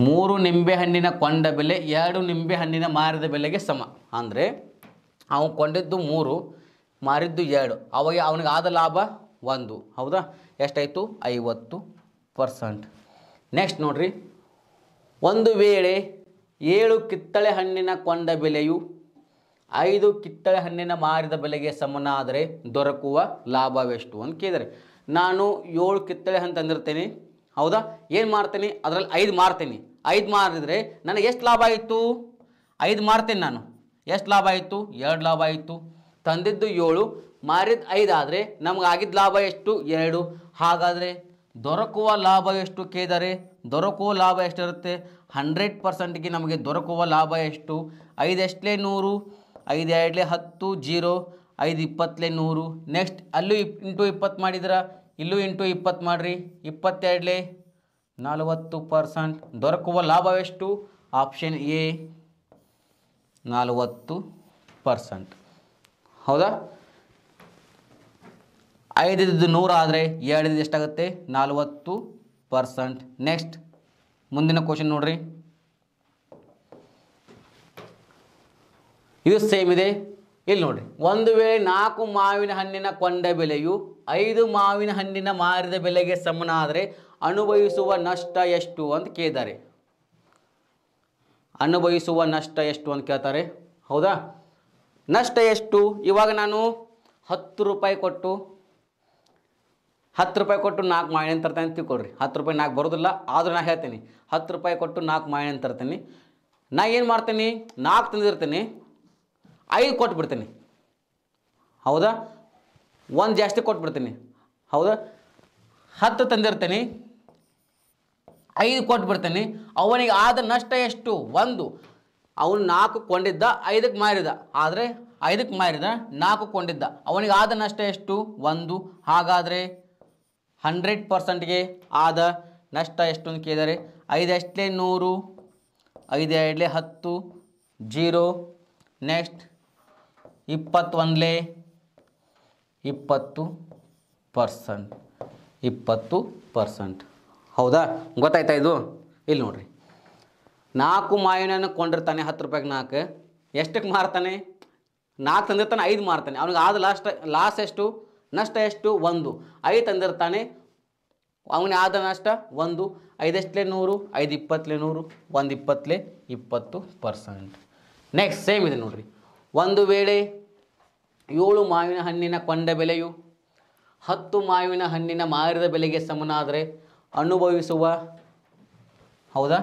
ಮೂರು ನಿಂಬೆಹಣ್ಣಿನ ಕೊಂಡ ಬೆಲೆ ಎರಡು ನಿಂಬೆಹಣ್ಣಿನ ಮಾರಿದ ಬೆಲೆಗೆ ಸಮ ಅಂದರೆ ಅವನು ಕೊಂಡಿದ್ದು ಮೂರು ಮಾರಿದ್ದು ಎರಡು ಅವಾಗ ಅವನಿಗೆ ಆದ ಲಾಭ ಒಂದು ಹೌದಾ ಎಷ್ಟಾಯಿತು ಐವತ್ತು ಪರ್ಸೆಂಟ್ ನೆಕ್ಸ್ಟ್ ನೋಡಿರಿ ಒಂದು ವೇಳೆ ಏಳು ಕಿತ್ತಳೆ ಹಣ್ಣಿನ ಕೊಂದ ಬೆಲೆಯು ಐದು ಕಿತ್ತಳೆ ಹಣ್ಣಿನ ಮಾರಿದ ಬೆಲೆಗೆ ಸಮನಾದರೆ ದೊರಕುವ ಲಾಭವೆಷ್ಟು ಅಂತ ಕೇಳಿದರೆ ನಾನು ಏಳು ಕಿತ್ತಳೆ ಹಣ್ಣು ತಂದಿರ್ತೇನೆ ಹೌದಾ ಏನು ಮಾಡ್ತೀನಿ ಅದರಲ್ಲಿ ಐದು ಮಾರ್ತೀನಿ ಐದು ಮಾರಿದರೆ ನನಗೆ ಎಷ್ಟು ಲಾಭ ಆಯಿತು ಐದು ಮಾರ್ತೀನಿ ನಾನು ಎಷ್ಟು ಲಾಭ ಆಯಿತು ಎರಡು ಲಾಭ ಆಯಿತು ತಂದಿದ್ದು ಏಳು ಮಾರಿದ ಐದಾದರೆ ಆದರೆ ಆಗಿದ್ದ ಲಾಭ ಎಷ್ಟು ಎರಡು ಹಾಗಾದರೆ ದೊರಕುವ ಲಾಭ ಎಷ್ಟು ಕೇದರೆ ದೊರಕುವ ಲಾಭ ಎಷ್ಟಿರುತ್ತೆ ಹಂಡ್ರೆಡ್ ಪರ್ಸೆಂಟ್ಗೆ ನಮಗೆ ದೊರಕುವ ಲಾಭ ಎಷ್ಟು ಐದು ಎಷ್ಟಲೇ ನೂರು ಐದು ಎರಡಲೇ ಹತ್ತು ಜೀರೋ ಐದು ಇಪ್ಪತ್ತಲೇ ನೂರು ನೆಕ್ಸ್ಟ್ ಅಲ್ಲೂ ಇಪ್ ಇಂಟು ಇಪ್ಪತ್ತು ಮಾಡಿದ್ರೆ ಇಲ್ಲೂ ಇಂಟು ಇಪ್ಪತ್ತು ಮಾಡಿರಿ ಇಪ್ಪತ್ತೆರಡಲೇ ನಲವತ್ತು ಪರ್ಸೆಂಟ್ ದೊರಕುವ ಲಾಭ ಎಷ್ಟು ಆಪ್ಷನ್ ಎ ನಲವತ್ತು ಪರ್ಸೆಂಟ್ ಹೌದಾ ಐದಿದ್ದು ನೂರು ಆದರೆ ಎರಡಿದ್ದು ಎಷ್ಟಾಗುತ್ತೆ ನಲವತ್ತು ಪರ್ಸೆಂಟ್ ನೆಕ್ಸ್ಟ್ ಮುಂದಿನ ಕ್ವಶನ್ ನೋಡ್ರಿ ಇದು ಸೇಮ್ ಇದೆ ಇಲ್ಲಿ ನೋಡ್ರಿ ಒಂದು ವೇಳೆ ನಾಲ್ಕು ಮಾವಿನ ಹಣ್ಣಿನ ಕೊಂಡ ಬೆಲೆಯು ಐದು ಮಾವಿನ ಹಣ್ಣಿನ ಮಾರಿದ ಬೆಲೆಗೆ ಸಮನಾದರೆ ಅನುಭವಿಸುವ ನಷ್ಟ ಎಷ್ಟು ಅಂತ ಕೇಳಿದ್ದಾರೆ ಅನುಭವಿಸುವ ನಷ್ಟ ಎಷ್ಟು ಅಂತ ಕೇಳ್ತಾರೆ ಹೌದಾ ನಷ್ಟ ಎಷ್ಟು ಇವಾಗ ನಾನು ಹತ್ತು ರೂಪಾಯಿ ಕೊಟ್ಟು ಹತ್ತು ರೂಪಾಯಿ ಕೊಟ್ಟು ನಾಲ್ಕು ಮಾವಿನ ತರ್ತಾನೆ ಅಂತ ತಿಳ್ಕೊಳ್ರಿ ಹತ್ತು ರೂಪಾಯಿ ನಾಲ್ಕು ಬರೋದಿಲ್ಲ ಆದರೂ ನಾ ಹೇಳ್ತೀನಿ ಹತ್ತು ರೂಪಾಯಿ ಕೊಟ್ಟು ನಾಲ್ಕು ಮಾವಿನ ತರ್ತೀನಿ ನಾ ಏನು ಮಾಡ್ತೀನಿ ನಾಲ್ಕು ತಂದಿರ್ತೀನಿ ಐದು ಕೊಟ್ಟು ಬಿಡ್ತೀನಿ ಹೌದಾ ಒಂದು ಜಾಸ್ತಿ ಕೊಟ್ಬಿಡ್ತೀನಿ ಹೌದಾ ಹತ್ತು ತಂದಿರ್ತೀನಿ ಐದು ಕೊಟ್ಬಿಡ್ತೀನಿ ಅವನಿಗೆ ಆದ ನಷ್ಟ ಎಷ್ಟು ಒಂದು ಅವನು ನಾಲ್ಕು ಕೊಂಡಿದ್ದ ಐದಕ್ಕೆ ಮಾರಿದ ಆದರೆ ಐದಕ್ಕೆ ಮಾರಿದ ನಾಲ್ಕು ಕೊಂಡಿದ್ದ ಅವನಿಗೆ ಆದ ನಷ್ಟ ಎಷ್ಟು ಒಂದು ಹಾಗಾದರೆ ಹಂಡ್ರೆಡ್ ಪರ್ಸೆಂಟ್ಗೆ ಆದ ನಷ್ಟ ಎಷ್ಟು ಅಂತ ಕೇಳಿದರೆ ಐದು ಅಷ್ಟೇ ನೂರು ಐದು ಎರಡಲೇ ಹತ್ತು ಜೀರೋ ನೆಕ್ಸ್ಟ್ ಇಪ್ಪತ್ತೊಂದಲೇ ಇಪ್ಪತ್ತು ಪರ್ಸೆಂಟ್ ಇಪ್ಪತ್ತು ಪರ್ಸೆಂಟ್ ಹೌದಾ ಗೊತ್ತಾಯ್ತಾ ಇದು ಇಲ್ಲಿ ನೋಡ್ರಿ ನಾಲ್ಕು ಮಾವಿನನ್ನು ಕೊಂಡಿರ್ತಾನೆ ಹತ್ತು ರೂಪಾಯಿಗೆ ನಾಲ್ಕು ಎಷ್ಟಕ್ಕೆ ಮಾರ್ತಾನೆ ನಾಲ್ಕು ತಂದಿರ್ತಾನೆ ಐದು ಮಾರ್ತಾನೆ ಅವ್ನಿಗೆ ಆದ ಲಾಸ್ಟ್ ಲಾಸ್ ಎಷ್ಟು ನಷ್ಟ ಎಷ್ಟು ಒಂದು ಐದು ತಂದಿರ್ತಾನೆ ಅವನೇ ಆದ ನಷ್ಟ ಒಂದು ಐದಷ್ಟಲೇ ನೂರು ಐದು ಇಪ್ಪತ್ತಲೇ ನೂರು ಒಂದು ಇಪ್ಪತ್ತಲೇ ಇಪ್ಪತ್ತು ಪರ್ಸೆಂಟ್ ನೆಕ್ಸ್ಟ್ ಸೇಮ್ ಇದೆ ನೋಡ್ರಿ ಒಂದು ವೇಳೆ ಏಳು ಮಾವಿನ ಹಣ್ಣಿನ ಕೊಂಡ ಬೆಲೆಯು ಹತ್ತು ಮಾವಿನ ಹಣ್ಣಿನ ಮಾರಿದ ಬೆಲೆಗೆ ಸಮನಾದರೆ ಅನುಭವಿಸುವ ಹೌದಾ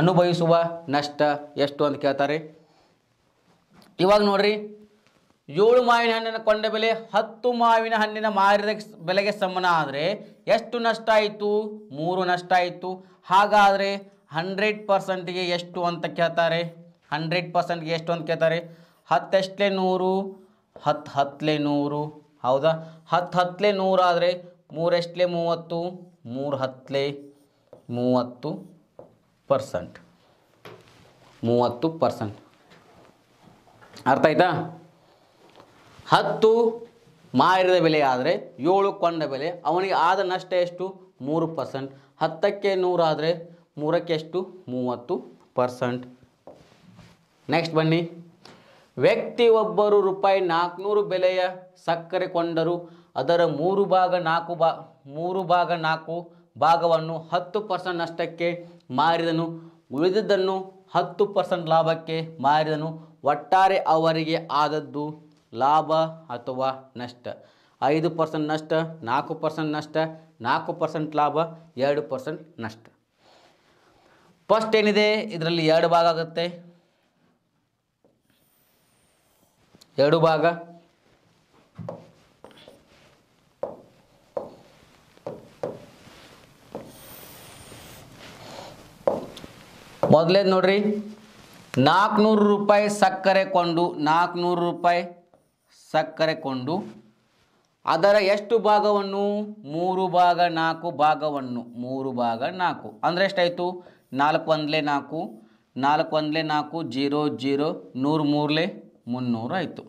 ಅನುಭವಿಸುವ ನಷ್ಟ ಎಷ್ಟು ಅಂತ ಕೇಳ್ತಾರೆ ಇವಾಗ ನೋಡ್ರಿ ಏಳು ಮಾವಿನ ಹಣ್ಣಿನ ಕೊಂಡ ಬೆಲೆ ಹತ್ತು ಮಾವಿನ ಹಣ್ಣಿನ ಮಾರಿದ ಬೆಲೆಗೆ ಸಮನ ಆದರೆ ಎಷ್ಟು ನಷ್ಟ ಆಯಿತು ಮೂರು ನಷ್ಟ ಆಯಿತು ಹಾಗಾದರೆ ಹಂಡ್ರೆಡ್ ಪರ್ಸೆಂಟ್ಗೆ ಎಷ್ಟು ಅಂತ ಕೇಳ್ತಾರೆ ಹಂಡ್ರೆಡ್ ಪರ್ಸೆಂಟ್ಗೆ ಎಷ್ಟು ಅಂತ ಕೇಳ್ತಾರೆ ಹತ್ತೆಷ್ಟಲೆ ನೂರು ಹತ್ತು ಹತ್ತಲೆ ನೂರು ಹೌದಾ ಹತ್ತು ಹತ್ತಲೆ ನೂರು ಆದರೆ ಮೂರೆಷ್ಟಲೆ ಮೂವತ್ತು ಮೂರು ಹತ್ತಲೆ ಮೂವತ್ತು ಪರ್ಸೆಂಟ್ ಮೂವತ್ತು ಪರ್ಸೆಂಟ್ ಅರ್ಥ ಆಯ್ತಾ ಹತ್ತು ಮಾರಿದ ಬೆಲೆ ಆದರೆ ಏಳು ಕೊಂಡ ಬೆಲೆ ಅವನಿಗೆ ಆದ ನಷ್ಟ ಎಷ್ಟು ಮೂರು ಪರ್ಸೆಂಟ್ ಹತ್ತಕ್ಕೆ ನೂರಾದರೆ ಮೂರಕ್ಕೆ ಎಷ್ಟು ಮೂವತ್ತು ಪರ್ಸೆಂಟ್ ನೆಕ್ಸ್ಟ್ ಬನ್ನಿ ವ್ಯಕ್ತಿ ಒಬ್ಬರು ರೂಪಾಯಿ ನಾಲ್ಕುನೂರು ಬೆಲೆಯ ಸಕ್ಕರೆ ಕೊಂಡರು ಅದರ ಮೂರು ಭಾಗ ನಾಲ್ಕು ಬಾ ಮೂರು ಭಾಗ ನಾಲ್ಕು ಭಾಗವನ್ನು ಹತ್ತು ಪರ್ಸೆಂಟ್ ನಷ್ಟಕ್ಕೆ ಮಾರಿದನು ಉಳಿದದ್ದನ್ನು ಹತ್ತು ಪರ್ಸೆಂಟ್ ಲಾಭಕ್ಕೆ ಮಾರಿದನು ಒಟ್ಟಾರೆ ಅವರಿಗೆ ಆದದ್ದು ಲಾಭ ಅಥವಾ ನಷ್ಟ ಐದು ಪರ್ಸೆಂಟ್ ನಷ್ಟ ನಾಲ್ಕು ಪರ್ಸೆಂಟ್ ನಷ್ಟ ನಾಲ್ಕು ಪರ್ಸೆಂಟ್ ಲಾಭ ಎರಡು ಪರ್ಸೆಂಟ್ ನಷ್ಟ ಫಸ್ಟ್ ಏನಿದೆ ಇದರಲ್ಲಿ ಎರಡು ಭಾಗ ಆಗುತ್ತೆ ಎರಡು ಭಾಗ ಮೊದಲೇದು ನೋಡ್ರಿ ನಾಲ್ಕುನೂರು ರೂಪಾಯಿ ಸಕ್ಕರೆ ಕೊಂಡು ನಾಲ್ಕುನೂರು ರೂಪಾಯಿ ಸಕ್ಕರೆ ಕೊಂಡು ಅದರ ಎಷ್ಟು ಭಾಗವನ್ನು ಮೂರು ಭಾಗ ನಾಲ್ಕು ಭಾಗವನ್ನು ಮೂರು ಭಾಗ ನಾಲ್ಕು ಅಂದರೆ ಎಷ್ಟಾಯಿತು ನಾಲ್ಕು ಒಂದಲೇ ನಾಲ್ಕು ನಾಲ್ಕು ಒಂದಲೇ ನಾಲ್ಕು ಜೀರೋ ಜೀರೋ ನೂರು ಮೂರಲೇ ಮುನ್ನೂರು ಆಯಿತು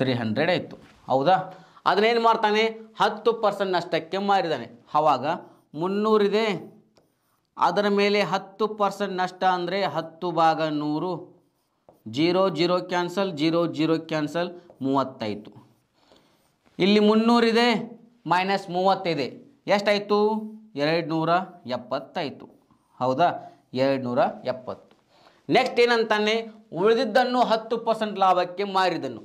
ತ್ರೀ ಹಂಡ್ರೆಡ್ ಆಯಿತು ಹೌದಾ ಅದನ್ನೇನು ಮಾಡ್ತಾನೆ ಹತ್ತು ಪರ್ಸೆಂಟ್ ನಷ್ಟಕ್ಕೆ ಮಾರಿದ್ದಾನೆ ಆವಾಗ ಮುನ್ನೂರಿದೆ ಅದರ ಮೇಲೆ ಹತ್ತು ಪರ್ಸೆಂಟ್ ನಷ್ಟ ಅಂದರೆ ಹತ್ತು ಭಾಗ ನೂರು zero zero cancel zero zero cancel ಮೂವತ್ತಾಯಿತು ಇಲ್ಲಿ ಮುನ್ನೂರಿದೆ ಮೈನಸ್ ಮೂವತ್ತಿದೆ ಎಷ್ಟಾಯಿತು ಎರಡು ನೂರ ಎಪ್ಪತ್ತಾಯಿತು ಹೌದಾ ಎರಡು ನೂರ ಎಪ್ಪತ್ತು ನೆಕ್ಸ್ಟ್ ಏನಂತಾನೆ ಉಳಿದಿದ್ದನ್ನು ಹತ್ತು ಪರ್ಸೆಂಟ್ ಲಾಭಕ್ಕೆ ಮಾರಿದನು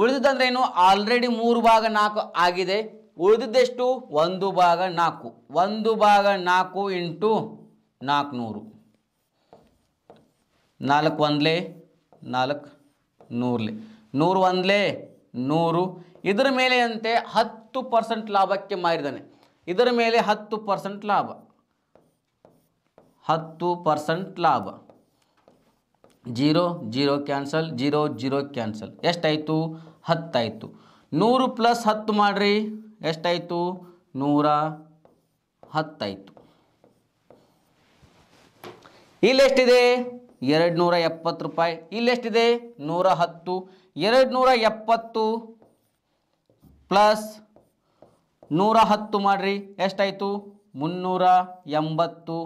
ಉಳಿದಿದ್ದಂದ್ರೆ ಏನು ಆಲ್ರೆಡಿ ಮೂರು ಭಾಗ ನಾಲ್ಕು ಆಗಿದೆ ಉಳಿದಿದ್ದೆಷ್ಟು ಒಂದು ಭಾಗ ನಾಲ್ಕು ಒಂದು ಭಾಗ ನಾಲ್ಕು ಇಂಟು ನಾಲ್ಕು ನೂರು ನಾಲ್ಕು ಒಂದ್ಲೆ ನಾಲ್ಕು ನೂರ್ಲೆ ನೂರು ಒಂದ್ಲೇ ನೂರು ಇದರ ಮೇಲೆಯಂತೆ ಹತ್ತು ಪರ್ಸೆಂಟ್ ಲಾಭಕ್ಕೆ ಮಾರಿದ್ದಾನೆ ಇದರ ಮೇಲೆ ಹತ್ತು ಪರ್ಸೆಂಟ್ ಲಾಭ ಹತ್ತು ಪರ್ಸೆಂಟ್ ಲಾಭ zero zero cancel zero zero cancel ಎಷ್ಟಾಯಿತು ಹತ್ತಾಯಿತು ನೂರು ಪ್ಲಸ್ ಹತ್ತು ಮಾಡಿರಿ ಎಷ್ಟಾಯಿತು ನೂರ ಹತ್ತಾಯಿತು ಇಲ್ಲೆಷ್ಟಿದೆ ಎರಡು ನೂರ ಎಪ್ಪತ್ತು ರೂಪಾಯಿ ಇಲ್ಲೆಷ್ಟಿದೆ ನೂರ ಹತ್ತು ಎರಡು ನೂರ ಎಪ್ಪತ್ತು ಪ್ಲಸ್ ನೂರ ಹತ್ತು ಮಾಡಿರಿ ಎಷ್ಟಾಯಿತು ಮುನ್ನೂರ ಎಂಬತ್ತು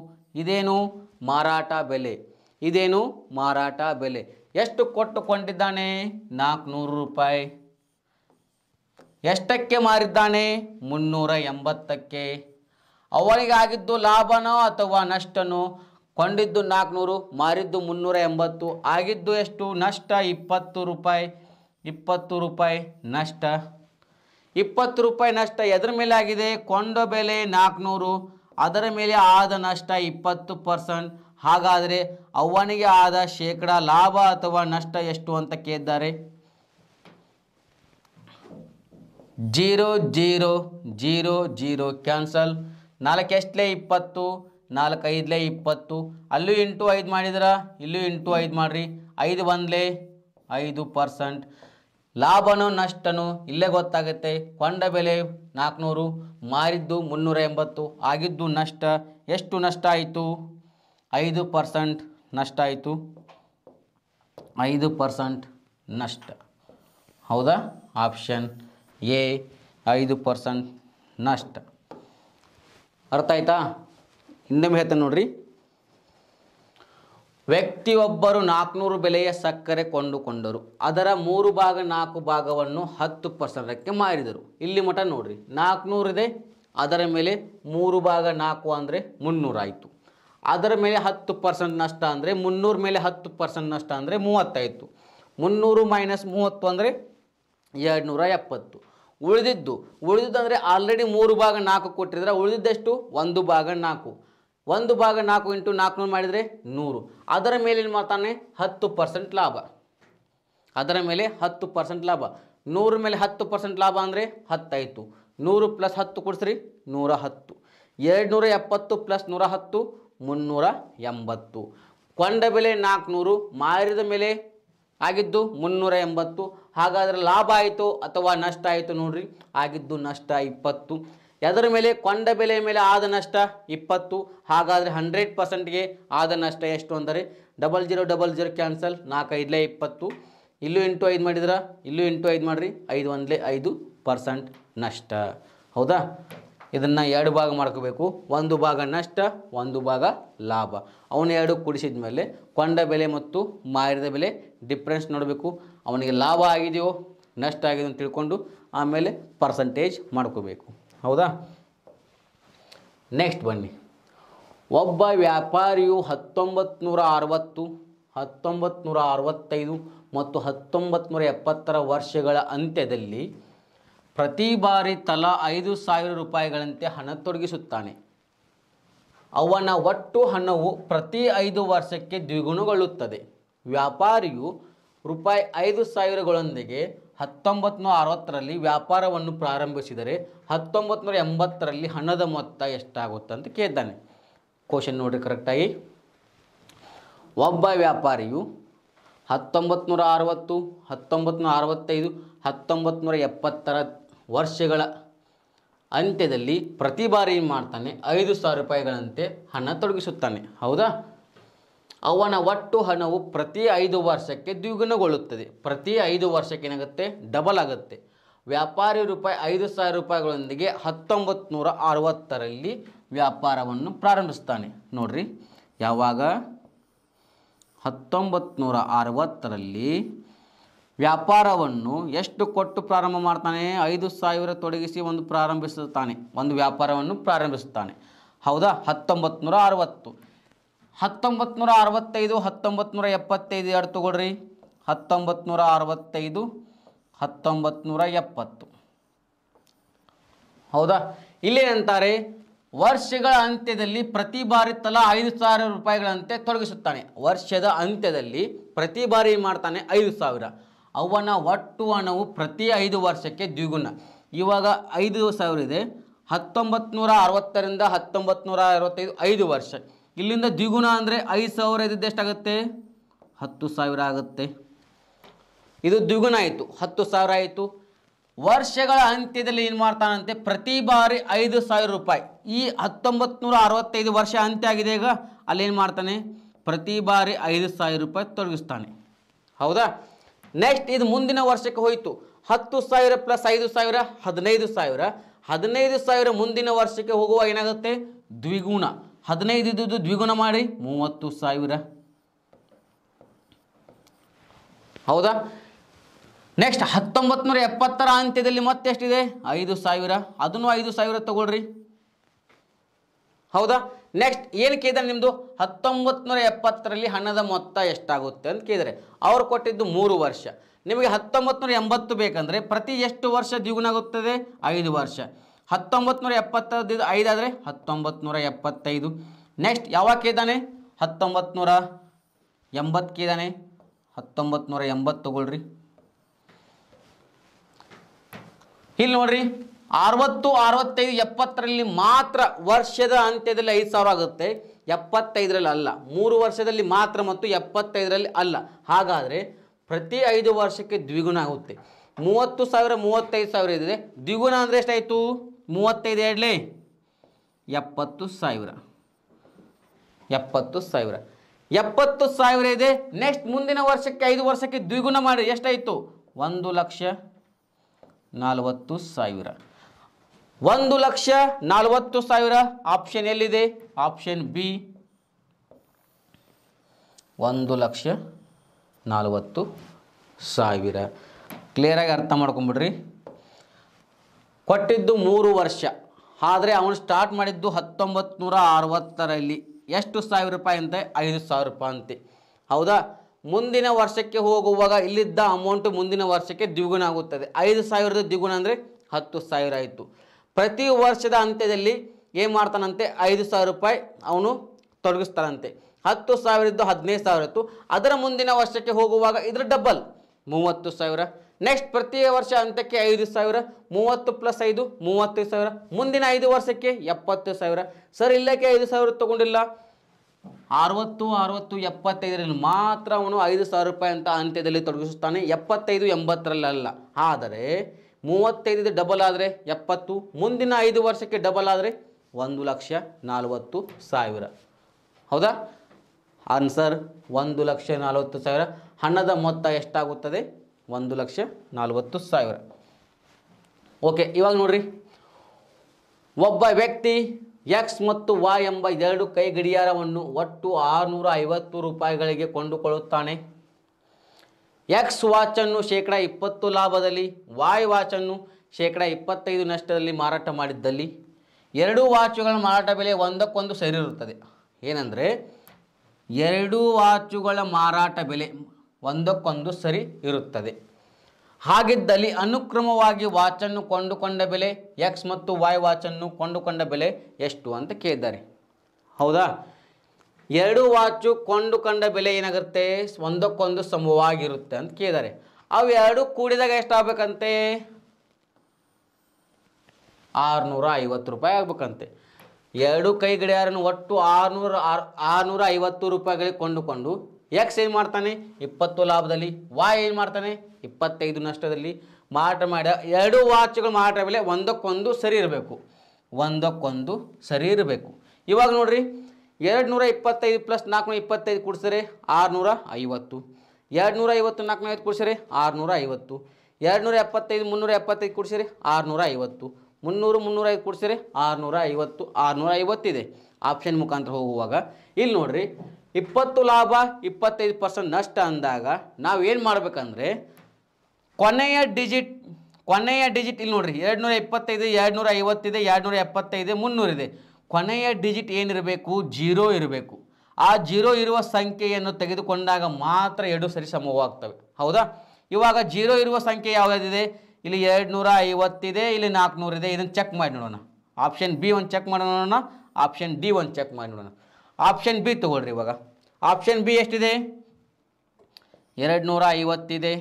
ಇದೇನು ಮಾರಾಟ ಬೆಲೆ ಇದೇನು ಮಾರಾಟ ಬೆಲೆ ಎಷ್ಟು ಕೊಟ್ಟುಕೊಂಡಿದ್ದಾನೆ ನಾಲ್ಕುನೂರು ರೂಪಾಯಿ ಎಷ್ಟಕ್ಕೆ ಮಾರಿದ್ದಾನೆ ಮುನ್ನೂರ ಎಂಬತ್ತಕ್ಕೆ ಅವರಿಗಾಗಿದ್ದು ಲಾಭನೋ ಅಥವಾ ನಷ್ಟನೋ ಕೊಂಡಿದ್ದು ನಾಲ್ಕುನೂರು ಮಾರಿದ್ದು ಮುನ್ನೂರ ಎಂಬತ್ತು ಆಗಿದ್ದು ಎಷ್ಟು ನಷ್ಟ ಇಪ್ಪತ್ತು ರೂಪಾಯಿ ಇಪ್ಪತ್ತು ರೂಪಾಯಿ ನಷ್ಟ ಇಪ್ಪತ್ತು ರೂಪಾಯಿ ನಷ್ಟ ಎದ್ರ ಮೇಲೆ ಆಗಿದೆ ಕೊಂಡ ಬೆಲೆ ನಾಲ್ಕುನೂರು ಅದರ ಮೇಲೆ ಆದ ನಷ್ಟ ಇಪ್ಪತ್ತು ಪರ್ಸೆಂಟ್ ಹಾಗಾದರೆ ಅವನಿಗೆ ಆದ ಶೇಕಡ ಲಾಭ ಅಥವಾ ನಷ್ಟ ಎಷ್ಟು ಅಂತ ಕೇಳಿದ್ದಾರೆ zero zero zero zero cancel ನಾಲ್ಕು ಇಪ್ಪತ್ತು ನಾಲ್ಕು ಇಪ್ಪತ್ತು ಅಲ್ಲೂ ಇಂಟು ಐದು ಮಾಡಿದ್ರ ಇಲ್ಲೂ ಇಂಟು ಐದು ಮಾಡಿರಿ ಐದು ಒಂದಲೇ ಐದು ಪರ್ಸೆಂಟ್ ಲಾಭನೋ ನಷ್ಟನೋ ಇಲ್ಲೇ ಗೊತ್ತಾಗುತ್ತೆ ಕೊಂಡ ಬೆಲೆ ನಾಲ್ಕುನೂರು ಮಾರಿದ್ದು ಮುನ್ನೂರ ಎಂಬತ್ತು ಆಗಿದ್ದು ನಷ್ಟ ಎಷ್ಟು ನಷ್ಟ ಆಯಿತು ಐದು ಪರ್ಸೆಂಟ್ ನಷ್ಟ ಆಯಿತು ಐದು ಪರ್ಸೆಂಟ್ ನಷ್ಟ ಹೌದಾ ಆಪ್ಷನ್ ಎ ಐದು ಪರ್ಸೆಂಟ್ ನಷ್ಟ ಅರ್ಥ ಆಯ್ತಾ ಹಿಂದೊಮ್ಮೆ ಹೇಳ್ತೇನೆ ನೋಡ್ರಿ ವ್ಯಕ್ತಿಯೊಬ್ಬರು ನಾಲ್ಕುನೂರು ಬೆಲೆಯ ಸಕ್ಕರೆ ಕೊಂಡುಕೊಂಡರು ಅದರ ಮೂರು ಭಾಗ ನಾಲ್ಕು ಭಾಗವನ್ನು ಹತ್ತು ಪರ್ಸೆಂಟಕ್ಕೆ ಮಾರಿದರು ಇಲ್ಲಿ ಮಠ ನೋಡ್ರಿ ನಾಲ್ಕುನೂರು ಇದೆ ಅದರ ಮೇಲೆ ಮೂರು ಭಾಗ ನಾಲ್ಕು ಅಂದರೆ ಮುನ್ನೂರಾಯಿತು ಅದರ ಮೇಲೆ ಹತ್ತು ಪರ್ಸೆಂಟ್ ನಷ್ಟ ಅಂದರೆ ಮುನ್ನೂರು ಮೇಲೆ ಹತ್ತು ಪರ್ಸೆಂಟ್ ನಷ್ಟ ಅಂದರೆ ಮೂವತ್ತಾಯಿತು ಮುನ್ನೂರು ಮೈನಸ್ ಮೂವತ್ತು ಅಂದರೆ ಎರಡು ನೂರ ಎಪ್ಪತ್ತು ಉಳಿದಿದ್ದು ಉಳಿದಿದ್ದು ಅಂದರೆ ಆಲ್ರೆಡಿ ಮೂರು ಭಾಗ ನಾಲ್ಕು ಕೊಟ್ಟಿದ್ರೆ ಉಳಿದಿದ್ದೆಷ್ಟು ಒಂದು ಭಾಗ ನಾಲ್ಕು ಒಂದು ಭಾಗ ನಾಲ್ಕು ಇಂಟು ನಾಲ್ಕುನೂರು ಮಾಡಿದರೆ ನೂರು ಅದರ ಮೇಲೆ ಏನು ಮಾಡ್ತಾನೆ ಹತ್ತು ಪರ್ಸೆಂಟ್ ಲಾಭ ಅದರ ಮೇಲೆ ಹತ್ತು ಪರ್ಸೆಂಟ್ ಲಾಭ ನೂರು ಮೇಲೆ ಹತ್ತು ಪರ್ಸೆಂಟ್ ಲಾಭ ಅಂದರೆ ಹತ್ತಾಯಿತು ನೂರು ಪ್ಲಸ್ ಹತ್ತು ಕೊಡಿಸ್ರಿ ನೂರ ಹತ್ತು ಎರಡು ನೂರ ಎಪ್ಪತ್ತು ಪ್ಲಸ್ ನೂರ ಹತ್ತು ಮುನ್ನೂರ ಎಂಬತ್ತು ಕೊಂಡ ಬೆಲೆ ನಾಲ್ಕುನೂರು ಮಾರಿದ ಮೇಲೆ ಆಗಿದ್ದು ಮುನ್ನೂರ ಎಂಬತ್ತು ಹಾಗಾದರೆ ಲಾಭ ಆಯಿತು ಅಥವಾ ನಷ್ಟ ಆಯಿತು ನೋಡ್ರಿ ಆಗಿದ್ದು ನಷ್ಟ ಇಪ್ಪತ್ತು ಎದರ ಮೇಲೆ ಕೊಂಡ ಬೆಲೆ ಮೇಲೆ ಆದ ನಷ್ಟ ಇಪ್ಪತ್ತು ಹಾಗಾದರೆ ಹಂಡ್ರೆಡ್ ಪರ್ಸೆಂಟ್ಗೆ ಆದ ನಷ್ಟ ಎಷ್ಟು ಅಂದರೆ double zero double zero cancel ನಾಲ್ಕೈದಲೇ ಇಪ್ಪತ್ತು ಇಲ್ಲೂ ಇಂಟು ಐದು ಮಾಡಿದ್ರ ಇಲ್ಲೂ ಇಂಟು ಐದು ಮಾಡಿರಿ ಐದು ಒಂದಲೇ ಐದು ಪರ್ಸೆಂಟ್ ನಷ್ಟ ಹೌದಾ ಇದನ್ನು ಎರಡು ಭಾಗ ಮಾಡ್ಕೋಬೇಕು ಒಂದು ಭಾಗ ನಷ್ಟ ಒಂದು ಭಾಗ ಲಾಭ ಅವನ ಎರಡು ಕುಡಿಸಿದ ಮೇಲೆ ಕೊಂಡ ಬೆಲೆ ಮತ್ತು ಮಾರಿದ ಬೆಲೆ ಡಿಫ್ರೆನ್ಸ್ ನೋಡಬೇಕು ಅವನಿಗೆ ಲಾಭ ಆಗಿದೆಯೋ ನಷ್ಟ ಆಗಿದೆಯೋ ಅಂತ ತಿಳ್ಕೊಂಡು ಆಮೇಲೆ ಪರ್ಸಂಟೇಜ್ ಮಾಡ್ಕೋಬೇಕು ಹೌದಾ ನೆಕ್ಸ್ಟ್ ಬನ್ನಿ ಒಬ್ಬ ವ್ಯಾಪಾರಿಯು ಹತ್ತೊಂಬತ್ತು ನೂರ ಅರವತ್ತು ಹತ್ತೊಂಬತ್ತು ನೂರ ಅರವತ್ತೈದು ಮತ್ತು ಹತ್ತೊಂಬತ್ತು ನೂರ ಎಪ್ಪತ್ತರ ವರ್ಷಗಳ ಅಂತ್ಯದಲ್ಲಿ ಪ್ರತಿ ಬಾರಿ ತಲಾ ಐದು ಸಾವಿರ ರೂಪಾಯಿಗಳಂತೆ ಹಣ ತೊಡಗಿಸುತ್ತಾನೆ ಅವನ ಒಟ್ಟು ಹಣವು ಪ್ರತಿ ಐದು ವರ್ಷಕ್ಕೆ ದ್ವಿಗುಣಗೊಳ್ಳುತ್ತದೆ ವ್ಯಾಪಾರಿಯು ರೂಪಾಯಿ ಐದು ಸಾವಿರಗಳೊಂದಿಗೆ ಹತ್ತೊಂಬತ್ತು ಅರವತ್ತರಲ್ಲಿ ವ್ಯಾಪಾರವನ್ನು ಪ್ರಾರಂಭಿಸಿದರೆ ಹತ್ತೊಂಬತ್ತು ನೂರ ಎಂಬತ್ತರಲ್ಲಿ ಹಣದ ಮೊತ್ತ ಎಷ್ಟಾಗುತ್ತೆ ಅಂತ ಕೇಳ್ತಾನೆ ಕ್ವಶನ್ ನೋಡಿರಿ ಕರೆಕ್ಟಾಗಿ ಒಬ್ಬ ವ್ಯಾಪಾರಿಯು ಹತ್ತೊಂಬತ್ತು ನೂರ ಅರವತ್ತು ಹತ್ತೊಂಬತ್ತು ನೂರ ಅರವತ್ತೈದು ಹತ್ತೊಂಬತ್ತು ನೂರ ಎಪ್ಪತ್ತರ ವರ್ಷಗಳ ಅಂತ್ಯದಲ್ಲಿ ಪ್ರತಿ ಬಾರಿ ಏನು ಮಾಡ್ತಾನೆ ಐದು ಸಾವಿರ ರೂಪಾಯಿಗಳಂತೆ ಹಣ ತೊಡಗಿಸುತ್ತಾನೆ ಹೌದಾ ಅವನ ಒಟ್ಟು ಹಣವು ಪ್ರತಿ ಐದು ವರ್ಷಕ್ಕೆ ದ್ವಿಗುಣಗೊಳ್ಳುತ್ತದೆ ಪ್ರತಿ ಐದು ವರ್ಷಕ್ಕೆ ಏನಾಗುತ್ತೆ ಡಬಲ್ ಆಗುತ್ತೆ ವ್ಯಾಪಾರಿ ರೂಪಾಯಿ ಐದು ಸಾವಿರ ರೂಪಾಯಿಗಳೊಂದಿಗೆ ಹತ್ತೊಂಬತ್ತು ನೂರ ಅರವತ್ತರಲ್ಲಿ ವ್ಯಾಪಾರವನ್ನು ಪ್ರಾರಂಭಿಸ್ತಾನೆ ನೋಡ್ರಿ ಯಾವಾಗ ಹತ್ತೊಂಬತ್ತು ನೂರ ಅರವತ್ತರಲ್ಲಿ ವ್ಯಾಪಾರವನ್ನು ಎಷ್ಟು ಕೊಟ್ಟು ಪ್ರಾರಂಭ ಮಾಡ್ತಾನೆ ಐದು ಸಾವಿರ ತೊಡಗಿಸಿ ಒಂದು ಪ್ರಾರಂಭಿಸುತ್ತಾನೆ ಒಂದು ವ್ಯಾಪಾರವನ್ನು ಪ್ರಾರಂಭಿಸುತ್ತಾನೆ ಹೌದಾ ಹತ್ತೊಂಬತ್ತು ನೂರ ಅರವತ್ತು ಹತ್ತೊಂಬತ್ತು ನೂರ ಅರವತ್ತೈದು ಹತ್ತೊಂಬತ್ತು ನೂರ ಎಪ್ಪತ್ತೈದು ಎರಡು ತಗೊಳ್ರಿ ಹತ್ತೊಂಬತ್ತು ನೂರ ಅರವತ್ತೈದು ಹತ್ತೊಂಬತ್ತು ನೂರ ಎಪ್ಪತ್ತು ಹೌದಾ ಇಲ್ಲೇನಂತಾರೆ ವರ್ಷಗಳ ಅಂತ್ಯದಲ್ಲಿ ಪ್ರತಿ ಬಾರಿ ತಲಾ ಐದು ಸಾವಿರ ರೂಪಾಯಿಗಳಂತೆ ತೊಡಗಿಸುತ್ತಾನೆ ವರ್ಷದ ಅಂತ್ಯದಲ್ಲಿ ಪ್ರತಿ ಬಾರಿ ಮಾಡ್ತಾನೆ ಐದು ಸಾವಿರ ಅವನ ಒಟ್ಟು ಹಣವು ಪ್ರತಿ ಐದು ವರ್ಷಕ್ಕೆ ದ್ವಿಗುಣ ಇವಾಗ ಐದು ಸಾವಿರ ಇದೆ ಹತ್ತೊಂಬತ್ತು ನೂರ ಅರವತ್ತರಿಂದ ಹತ್ತೊಂಬತ್ತು ನೂರ ಅರವತ್ತೈದು ಐದು ವರ್ಷ ಇಲ್ಲಿಂದ ದ್ವಿಗುಣ ಅಂದರೆ ಐದು ಸಾವಿರ ಇದ್ದಿದ್ದು ಎಷ್ಟಾಗುತ್ತೆ ಹತ್ತು ಸಾವಿರ ಆಗುತ್ತೆ ಇದು ದ್ವಿಗುಣ ಆಯಿತು ಹತ್ತು ಸಾವಿರ ಆಯಿತು ವರ್ಷಗಳ ಅಂತ್ಯದಲ್ಲಿ ಏನು ಮಾಡ್ತಾನಂತೆ ಪ್ರತಿ ಬಾರಿ ಐದು ಸಾವಿರ ರೂಪಾಯಿ ಈ ಹತ್ತೊಂಬತ್ತು ನೂರ ಅರವತ್ತೈದು ವರ್ಷ ಅಂತ್ಯ ಆಗಿದೆ ಈಗ ಅಲ್ಲಿ ಏನು ಮಾಡ್ತಾನೆ ಪ್ರತಿ ಬಾರಿ ಐದು ಸಾವಿರ ರೂಪಾಯಿ ತೊಡಗಿಸ್ತಾನೆ ಹೌದಾ ನೆಕ್ಸ್ಟ್ ಇದು ಮುಂದಿನ ವರ್ಷಕ್ಕೆ ಹೋಯಿತು ಹತ್ತು ಸಾವಿರ ಪ್ಲಸ್ ಐದು ಸಾವಿರ ಹದಿನೈದು ಸಾವಿರ ಹದಿನೈದು ಸಾವಿರ ಮುಂದಿನ ವರ್ಷಕ್ಕೆ ಹೋಗುವ ಏನಾಗುತ್ತೆ ದ್ವಿಗುಣ ಹದಿನೈದು ಇದ್ದುದು ದ್ವಿಗುಣ ಮಾಡಿ ಮೂವತ್ತು ಸಾವಿರ ಹೌದಾ ನೆಕ್ಸ್ಟ್ ಹತ್ತೊಂಬತ್ತುನೂರ ಎಪ್ಪತ್ತರ ಅಂತ್ಯದಲ್ಲಿ ಮತ್ತೆಷ್ಟಿದೆ ಐದು ಸಾವಿರ ಅದನ್ನು ಐದು ಸಾವಿರ ತಗೊಳ್ರಿ ಹೌದಾ ನೆಕ್ಸ್ಟ್ ಏನು ಕೇಳಿದಾರೆ ನಿಮ್ಮದು ಹತ್ತೊಂಬತ್ತು ಎಪ್ಪತ್ತರಲ್ಲಿ ಹಣದ ಮೊತ್ತ ಎಷ್ಟಾಗುತ್ತೆ ಅಂತ ಕೇಳಿದರೆ ಅವ್ರು ಕೊಟ್ಟಿದ್ದು ಮೂರು ವರ್ಷ ನಿಮಗೆ ಹತ್ತೊಂಬತ್ತು ನೂರ ಎಂಬತ್ತು ಬೇಕಂದರೆ ಪ್ರತಿ ಎಷ್ಟು ವರ್ಷ ದ್ವಿಗುಣ ಆಗುತ್ತದೆ ಐದು ವರ್ಷ ಹತ್ತೊಂಬತ್ತು ನೂರ ಎಪ್ಪತ್ತೈದು ಐದಾದರೆ ಹತ್ತೊಂಬತ್ತು ನೂರ ಎಪ್ಪತ್ತೈದು ನೆಕ್ಸ್ಟ್ ಯಾವಾಗ ಇದ್ದಾನೆ ಹತ್ತೊಂಬತ್ತು ನೂರ ಎಂಬತ್ತಕ್ಕೆ ಇದ್ದಾನೆ ಹತ್ತೊಂಬತ್ತು ನೂರ ಎಂಬತ್ತು ತಗೊಳ್ರಿ ಇಲ್ಲಿ ನೋಡ್ರಿ ಅರವತ್ತು ಅರವತ್ತೈದು ಎಪ್ಪತ್ತರಲ್ಲಿ ಮಾತ್ರ ವರ್ಷದ ಅಂತ್ಯದಲ್ಲಿ ಐದು ಸಾವಿರ ಆಗುತ್ತೆ ಎಪ್ಪತ್ತೈದರಲ್ಲಿ ಅಲ್ಲ ಮೂರು ವರ್ಷದಲ್ಲಿ ಮಾತ್ರ ಮತ್ತು ಎಪ್ಪತ್ತೈದರಲ್ಲಿ ಅಲ್ಲ ಹಾಗಾದರೆ ಪ್ರತಿ ಐದು ವರ್ಷಕ್ಕೆ ದ್ವಿಗುಣ ಆಗುತ್ತೆ ಮೂವತ್ತು ಸಾವಿರ ಮೂವತ್ತೈದು ಸಾವಿರ ಇದೆ ದ್ವಿಗುಣ ಅಂದರೆ ಎಷ್ಟಾಯಿತು ಮೂವತ್ತೈದು ಹೇಳಲಿ ಎಪ್ಪತ್ತು ಸಾವಿರ ಎಪ್ಪತ್ತು ಸಾವಿರ ಎಪ್ಪತ್ತು ಸಾವಿರ ಇದೆ ನೆಕ್ಸ್ಟ್ ಮುಂದಿನ ವರ್ಷಕ್ಕೆ ಐದು ವರ್ಷಕ್ಕೆ ದ್ವಿಗುಣ ಮಾಡಿ ಎಷ್ಟಾಯಿತು ಒಂದು ಲಕ್ಷ ನಾಲ್ವತ್ತು ಸಾವಿರ ಒಂದು ಲಕ್ಷ ನಾಲ್ವತ್ತು ಸಾವಿರ ಆಪ್ಷನ್ ಎಲ್ಲಿದೆ ಆಪ್ಷನ್ ಬಿ ಒಂದು ಲಕ್ಷ ನಾಲ್ವತ್ತು ಸಾವಿರ ಕ್ಲಿಯರಾಗಿ ಅರ್ಥ ಮಾಡ್ಕೊಂಬಿಡ್ರಿ ಕೊಟ್ಟಿದ್ದು ಮೂರು ವರ್ಷ ಆದರೆ ಅವನು ಸ್ಟಾರ್ಟ್ ಮಾಡಿದ್ದು ಹತ್ತೊಂಬತ್ತು ನೂರ ಅರವತ್ತರಲ್ಲಿ ಎಷ್ಟು ಸಾವಿರ ರೂಪಾಯಿ ಅಂತೆ ಐದು ಸಾವಿರ ರೂಪಾಯಿ ಅಂತೆ ಹೌದಾ ಮುಂದಿನ ವರ್ಷಕ್ಕೆ ಹೋಗುವಾಗ ಇಲ್ಲಿದ್ದ ಅಮೌಂಟು ಮುಂದಿನ ವರ್ಷಕ್ಕೆ ದ್ವಿಗುಣ ಆಗುತ್ತದೆ ಐದು ಸಾವಿರದ ದ್ವಿಗುಣ ಅಂದರೆ ಹತ್ತು ಸಾವಿರ ಆಯಿತು ಪ್ರತಿ ವರ್ಷದ ಅಂತ್ಯದಲ್ಲಿ ಏನು ಮಾಡ್ತಾನಂತೆ ಐದು ಸಾವಿರ ರೂಪಾಯಿ ಅವನು ತೊಡಗಿಸ್ತಾನಂತೆ ಹತ್ತು ಸಾವಿರದ್ದು ಹದಿನೈದು ಸಾವಿರ ಇತ್ತು ಅದರ ಮುಂದಿನ ವರ್ಷಕ್ಕೆ ಹೋಗುವಾಗ ಇದರ ಡಬ್ಬಲ್ ಮೂವತ್ತು ಸಾವಿರ ನೆಕ್ಸ್ಟ್ ಪ್ರತಿ ವರ್ಷ ಅಂತ್ಯಕ್ಕೆ ಐದು ಸಾವಿರ ಮೂವತ್ತು ಪ್ಲಸ್ ಐದು ಮೂವತ್ತು ಸಾವಿರ ಮುಂದಿನ ಐದು ವರ್ಷಕ್ಕೆ ಎಪ್ಪತ್ತು ಸಾವಿರ ಸರ್ ಇಲ್ಲಕ್ಕೆ ಐದು ಸಾವಿರ ತಗೊಂಡಿಲ್ಲ ಅರವತ್ತು ಅರವತ್ತು ಎಪ್ಪತ್ತೈದರಲ್ಲಿ ಮಾತ್ರ ಅವನು ಐದು ಸಾವಿರ ರೂಪಾಯಿ ಅಂತ ಅಂತ್ಯದಲ್ಲಿ ತೊಡಗಿಸುತ್ತಾನೆ ಎಪ್ಪತ್ತೈದು ಎಂಬತ್ತರಲ್ಲ ಆದರೆ ಮೂವತ್ತೈದು ಡಬಲ್ ಆದರೆ ಎಪ್ಪತ್ತು ಮುಂದಿನ ಐದು ವರ್ಷಕ್ಕೆ ಡಬಲ್ ಆದರೆ ಒಂದು ಲಕ್ಷ ನಲವತ್ತು ಸಾವಿರ ಹೌದಾ ಆನ್ಸರ್ ಒಂದು ಲಕ್ಷ ನಲವತ್ತು ಸಾವಿರ ಹಣದ ಮೊತ್ತ ಎಷ್ಟಾಗುತ್ತದೆ ಒಂದು ಲಕ್ಷ ನಲವತ್ತು ಸಾವಿರ ಓಕೆ ಇವಾಗ ನೋಡ್ರಿ ಒಬ್ಬ ವ್ಯಕ್ತಿ ಎಕ್ಸ್ ಮತ್ತು ವಾಯ್ ಎಂಬ ಎರಡು ಕೈ ಗಡಿಯಾರವನ್ನು ಒಟ್ಟು ಆರುನೂರ ಐವತ್ತು ರೂಪಾಯಿಗಳಿಗೆ ಕೊಂಡುಕೊಳ್ಳುತ್ತಾನೆ ಎಕ್ಸ್ ವಾಚನ್ನು ಶೇಕಡ ಇಪ್ಪತ್ತು ಲಾಭದಲ್ಲಿ ವಾಯ್ ವಾಚನ್ನು ಶೇಕಡ ಇಪ್ಪತ್ತೈದು ನಷ್ಟದಲ್ಲಿ ಮಾರಾಟ ಮಾಡಿದ್ದಲ್ಲಿ ಎರಡೂ ವಾಚುಗಳ ಮಾರಾಟ ಬೆಲೆ ಒಂದಕ್ಕೊಂದು ಇರುತ್ತದೆ ಏನಂದರೆ ಎರಡೂ ವಾಚುಗಳ ಮಾರಾಟ ಬೆಲೆ ಒಂದಕ್ಕೊಂದು ಸರಿ ಇರುತ್ತದೆ ಹಾಗಿದ್ದಲ್ಲಿ ಅನುಕ್ರಮವಾಗಿ ವಾಚನ್ನು ಕೊಂಡುಕೊಂಡ ಬೆಲೆ ಎಕ್ಸ್ ಮತ್ತು ವೈ ವಾಚನ್ನು ಕೊಂಡುಕೊಂಡ ಬೆಲೆ ಎಷ್ಟು ಅಂತ ಕೇಳಿದ್ದಾರೆ ಹೌದಾ ಎರಡು ವಾಚು ಕೊಂಡುಕೊಂಡ ಬೆಲೆ ಏನಾಗುತ್ತೆ ಒಂದಕ್ಕೊಂದು ಸಮವಾಗಿರುತ್ತೆ ಅಂತ ಕೇಳಿದ್ದಾರೆ ಅವು ಎರಡು ಕೂಡಿದಾಗ ಎಷ್ಟಾಗಬೇಕಂತೆ ಆರುನೂರ ಐವತ್ತು ರೂಪಾಯಿ ಆಗ್ಬೇಕಂತೆ ಎರಡು ಕೈ ಗಡಿಯಾರನ್ನು ಒಟ್ಟು ಆರುನೂರ ಆರು ಆರುನೂರ ಐವತ್ತು ರೂಪಾಯಿಗಳಿಗೆ ಕೊಂಡುಕೊಂಡು ಎಕ್ಸ್ ಏನು ಮಾಡ್ತಾನೆ ಇಪ್ಪತ್ತು ಲಾಭದಲ್ಲಿ ವಾಯ್ ಏನು ಮಾಡ್ತಾನೆ ಇಪ್ಪತ್ತೈದು ನಷ್ಟದಲ್ಲಿ ಮಾರಾಟ ಮಾಡ ಎರಡು ವಾಚ್ಗಳು ಮಾರಾಟ ಬೆಲೆ ಒಂದಕ್ಕೊಂದು ಸರಿ ಇರಬೇಕು ಒಂದಕ್ಕೊಂದು ಸರಿ ಇರಬೇಕು ಇವಾಗ ನೋಡ್ರಿ ಎರಡು ನೂರ ಇಪ್ಪತ್ತೈದು ಪ್ಲಸ್ ನಾಲ್ಕುನೂರ ಇಪ್ಪತ್ತೈದು ಕೂಡಿಸಿದ್ರೆ ಆರುನೂರ ಐವತ್ತು ಎರಡು ನೂರ ಐವತ್ತು ನಾಲ್ಕುನೂರ ಐದು ಕೂಡಿಸಿದ್ರೆ ಆರುನೂರ ಐವತ್ತು ಎರಡು ನೂರ ಎಪ್ಪತ್ತೈದು ಮುನ್ನೂರ ಎಪ್ಪತ್ತೈದು ಕೂಡಿಸಿದ್ರೆ ಆರುನೂರ ಐವತ್ತು ಮುನ್ನೂರು ಮುನ್ನೂರ ಐದು ಆರುನೂರ ಐವತ್ತು ಆರುನೂರ ಐವತ್ತಿದೆ ಆಪ್ಷನ್ ಮುಖಾಂತರ ಹೋಗುವಾಗ ಇಲ್ಲಿ ನೋಡ್ರಿ ಇಪ್ಪತ್ತು ಲಾಭ ಇಪ್ಪತ್ತೈದು ಪರ್ಸೆಂಟ್ ನಷ್ಟ ಅಂದಾಗ ನಾವು ಏನು ಮಾಡಬೇಕಂದ್ರೆ ಕೊನೆಯ ಡಿಜಿಟ್ ಕೊನೆಯ ಡಿಜಿಟ್ ಇಲ್ಲಿ ನೋಡ್ರಿ ಎರಡು ನೂರ ಇಪ್ಪತ್ತೈದು ಎರಡು ನೂರ ಐವತ್ತಿದೆ ಎರಡು ನೂರ ಎಪ್ಪತ್ತೈದು ಮುನ್ನೂರಿದೆ ಕೊನೆಯ ಡಿಜಿಟ್ ಏನಿರಬೇಕು ಜೀರೋ ಇರಬೇಕು ಆ ಜೀರೋ ಇರುವ ಸಂಖ್ಯೆಯನ್ನು ತೆಗೆದುಕೊಂಡಾಗ ಮಾತ್ರ ಎರಡು ಸರಿ ಸಮವಾಗ್ತವೆ ಹೌದಾ ಇವಾಗ ಜೀರೋ ಇರುವ ಸಂಖ್ಯೆ ಯಾವುದಿದೆ ಇಲ್ಲಿ ಎರಡು ನೂರ ಐವತ್ತಿದೆ ಇಲ್ಲಿ ನಾಲ್ಕುನೂರಿದೆ ಇದನ್ನು ಚೆಕ್ ಮಾಡಿ ನೋಡೋಣ ಆಪ್ಷನ್ ಬಿ ಒಂದು ಚೆಕ್ ಮಾಡೋಣ ಆಪ್ಷನ್ ಡಿ ಒಂದು ಚೆಕ್ ಮಾಡಿ ನೋಡೋಣ ಆಪ್ಷನ್ ಬಿ ತೊಗೊಳ್ರಿ ಇವಾಗ ಆಪ್ಷನ್ ಬಿ ಎಷ್ಟಿದೆ ಎರಡು ನೂರ ಐವತ್ತಿದೆ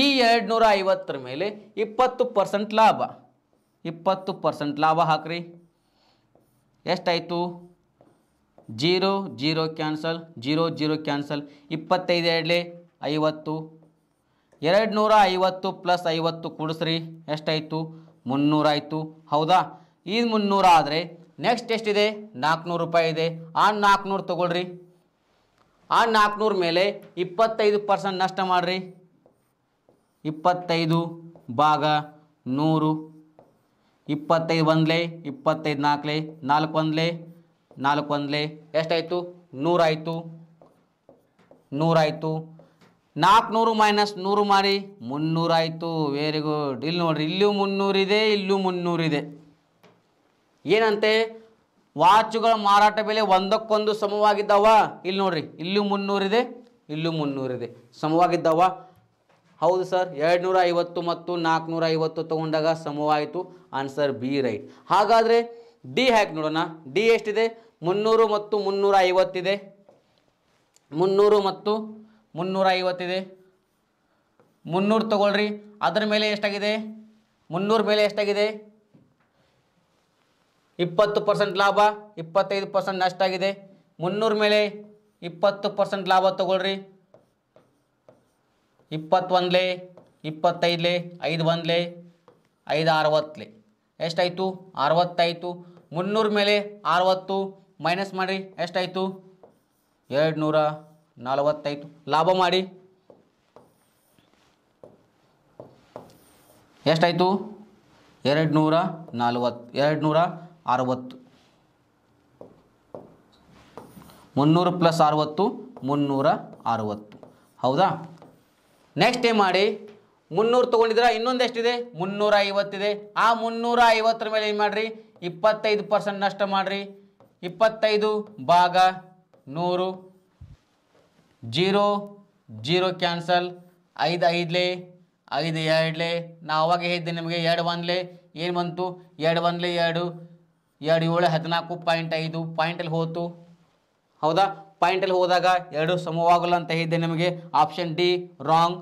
ಈ ಎರಡು ನೂರ ಐವತ್ತರ ಮೇಲೆ ಇಪ್ಪತ್ತು ಪರ್ಸೆಂಟ್ ಲಾಭ ಇಪ್ಪತ್ತು ಪರ್ಸೆಂಟ್ ಲಾಭ ಹಾಕ್ರಿ ಎಷ್ಟಾಯಿತು zero zero cancel zero zero cancel ಇಪ್ಪತ್ತೈದು ಎರಡಲೇ ಐವತ್ತು ಎರಡು ನೂರ ಐವತ್ತು ಪ್ಲಸ್ ಐವತ್ತು ಕೂಡಿಸ್ರಿ ಎಷ್ಟಾಯಿತು ಮುನ್ನೂರಾಯಿತು ಹೌದಾ ಈ ಮುನ್ನೂರ ಆದರೆ ನೆಕ್ಸ್ಟ್ ಎಷ್ಟಿದೆ ನಾಲ್ಕುನೂರು ರೂಪಾಯಿ ಇದೆ ಆ ನಾಲ್ಕುನೂರು ತೊಗೊಳ್ರಿ ಆ ನಾಲ್ಕುನೂರ ಮೇಲೆ ಇಪ್ಪತ್ತೈದು ಪರ್ಸೆಂಟ್ ನಷ್ಟ ಮಾಡಿರಿ ಇಪ್ಪತ್ತೈದು ಭಾಗ ನೂರು ಇಪ್ಪತ್ತೈದು ಒಂದಲೇ ಇಪ್ಪತ್ತೈದು ನಾಲ್ಕಲೇ ನಾಲ್ಕು ಒಂದಲೇ ನಾಲ್ಕು ಒಂದಲೇ ಎಷ್ಟಾಯಿತು ನೂರಾಯಿತು ನೂರಾಯಿತು ನಾಲ್ಕುನೂರು ಮೈನಸ್ ನೂರು ಮಾಡಿ ಮುನ್ನೂರಾಯಿತು ವೆರಿ ಗುಡ್ ಇಲ್ಲಿ ನೋಡಿರಿ ಇಲ್ಲೂ ಮುನ್ನೂರಿದೆ ಇಲ್ಲೂ ಮುನ್ನೂರಿದೆ ಏನಂತೆ ವಾಚುಗಳ ಮಾರಾಟ ಬೆಲೆ ಒಂದಕ್ಕೊಂದು ಸಮವಾಗಿದ್ದಾವ ಇಲ್ಲಿ ನೋಡ್ರಿ ಇಲ್ಲೂ ಮುನ್ನೂರಿದೆ ಇಲ್ಲೂ ಮುನ್ನೂರಿದೆ ಸಮವಾಗಿದ್ದಾವ ಹೌದು ಸರ್ ಎರಡುನೂರ ಐವತ್ತು ಮತ್ತು ನಾಲ್ಕುನೂರ ಐವತ್ತು ತಗೊಂಡಾಗ ಸಮವಾಯಿತು ಆನ್ಸರ್ ಬಿ ರೈಟ್ ಹಾಗಾದರೆ ಡಿ ಹ್ಯಾಕ್ ನೋಡೋಣ ಡಿ ಎಷ್ಟಿದೆ ಮುನ್ನೂರು ಮತ್ತು ಮುನ್ನೂರ ಐವತ್ತಿದೆ ಮುನ್ನೂರು ಮತ್ತು ಮುನ್ನೂರ ಐವತ್ತಿದೆ ಮುನ್ನೂರು ತಗೊಳ್ರಿ ಅದರ ಮೇಲೆ ಎಷ್ಟಾಗಿದೆ ಮುನ್ನೂರು ಮೇಲೆ ಎಷ್ಟಾಗಿದೆ ಇಪ್ಪತ್ತು ಪರ್ಸೆಂಟ್ ಲಾಭ ಇಪ್ಪತ್ತೈದು ಪರ್ಸೆಂಟ್ ನಷ್ಟ ಆಗಿದೆ ಮುನ್ನೂರ ಮೇಲೆ ಇಪ್ಪತ್ತು ಪರ್ಸೆಂಟ್ ಲಾಭ ತಗೊಳ್ರಿ ಇಪ್ಪತ್ತೊಂದ್ಲೆ ಇಪ್ಪತ್ತೈದಲೇ ಐದು ಒಂದ್ಲೆ ಐದು ಅರವತ್ತಲೆ ಎಷ್ಟಾಯಿತು ಅರವತ್ತಾಯಿತು ಮುನ್ನೂರ ಮೇಲೆ ಅರವತ್ತು ಮೈನಸ್ ಮಾಡಿರಿ ಎಷ್ಟಾಯಿತು ಎರಡು ನೂರ ನಲವತ್ತೈದು ಲಾಭ ಮಾಡಿ ಎಷ್ಟಾಯಿತು ಎರಡು ನೂರ ನಲ್ವತ್ತು ಎರಡು ನೂರ ಅರವತ್ತು ಮುನ್ನೂರು ಪ್ಲಸ್ ಅರವತ್ತು ಮುನ್ನೂರ ಅರವತ್ತು ಹೌದಾ ನೆಕ್ಸ್ಟ್ ಏನು ಮಾಡಿ ಮುನ್ನೂರು ತೊಗೊಂಡಿದ್ರೆ ಎಷ್ಟಿದೆ ಮುನ್ನೂರ ಐವತ್ತಿದೆ ಆ ಮುನ್ನೂರ ಐವತ್ತರ ಮೇಲೆ ಏನು ಮಾಡಿರಿ ಇಪ್ಪತ್ತೈದು ಪರ್ಸೆಂಟ್ ನಷ್ಟ ಮಾಡಿರಿ ಇಪ್ಪತ್ತೈದು ಭಾಗ ನೂರು ಜೀರೋ ಜೀರೋ ಕ್ಯಾನ್ಸಲ್ ಐದು ಐದಲೇ ಐದು ಎರಡ್ಲೆ ನಾ ಅವಾಗ ಹೇಳಿದ್ದೆ ನಿಮಗೆ ಎರಡು ಒಂದ್ಲೆ ಏನು ಬಂತು ಎರಡು ಒನ್ಲೆ ಎರಡು ಎರಡು ಏಳು ಹದಿನಾಲ್ಕು ಪಾಯಿಂಟ್ ಐದು ಪಾಯಿಂಟಲ್ಲಿ ಹೋತು ಹೌದಾ ಪಾಯಿಂಟಲ್ಲಿ ಹೋದಾಗ ಎರಡು ಸಮವಾಗಲ್ಲ ಅಂತ ಹೇಳಿದ್ದೆ ನಿಮಗೆ ಆಪ್ಷನ್ ಡಿ ರಾಂಗ್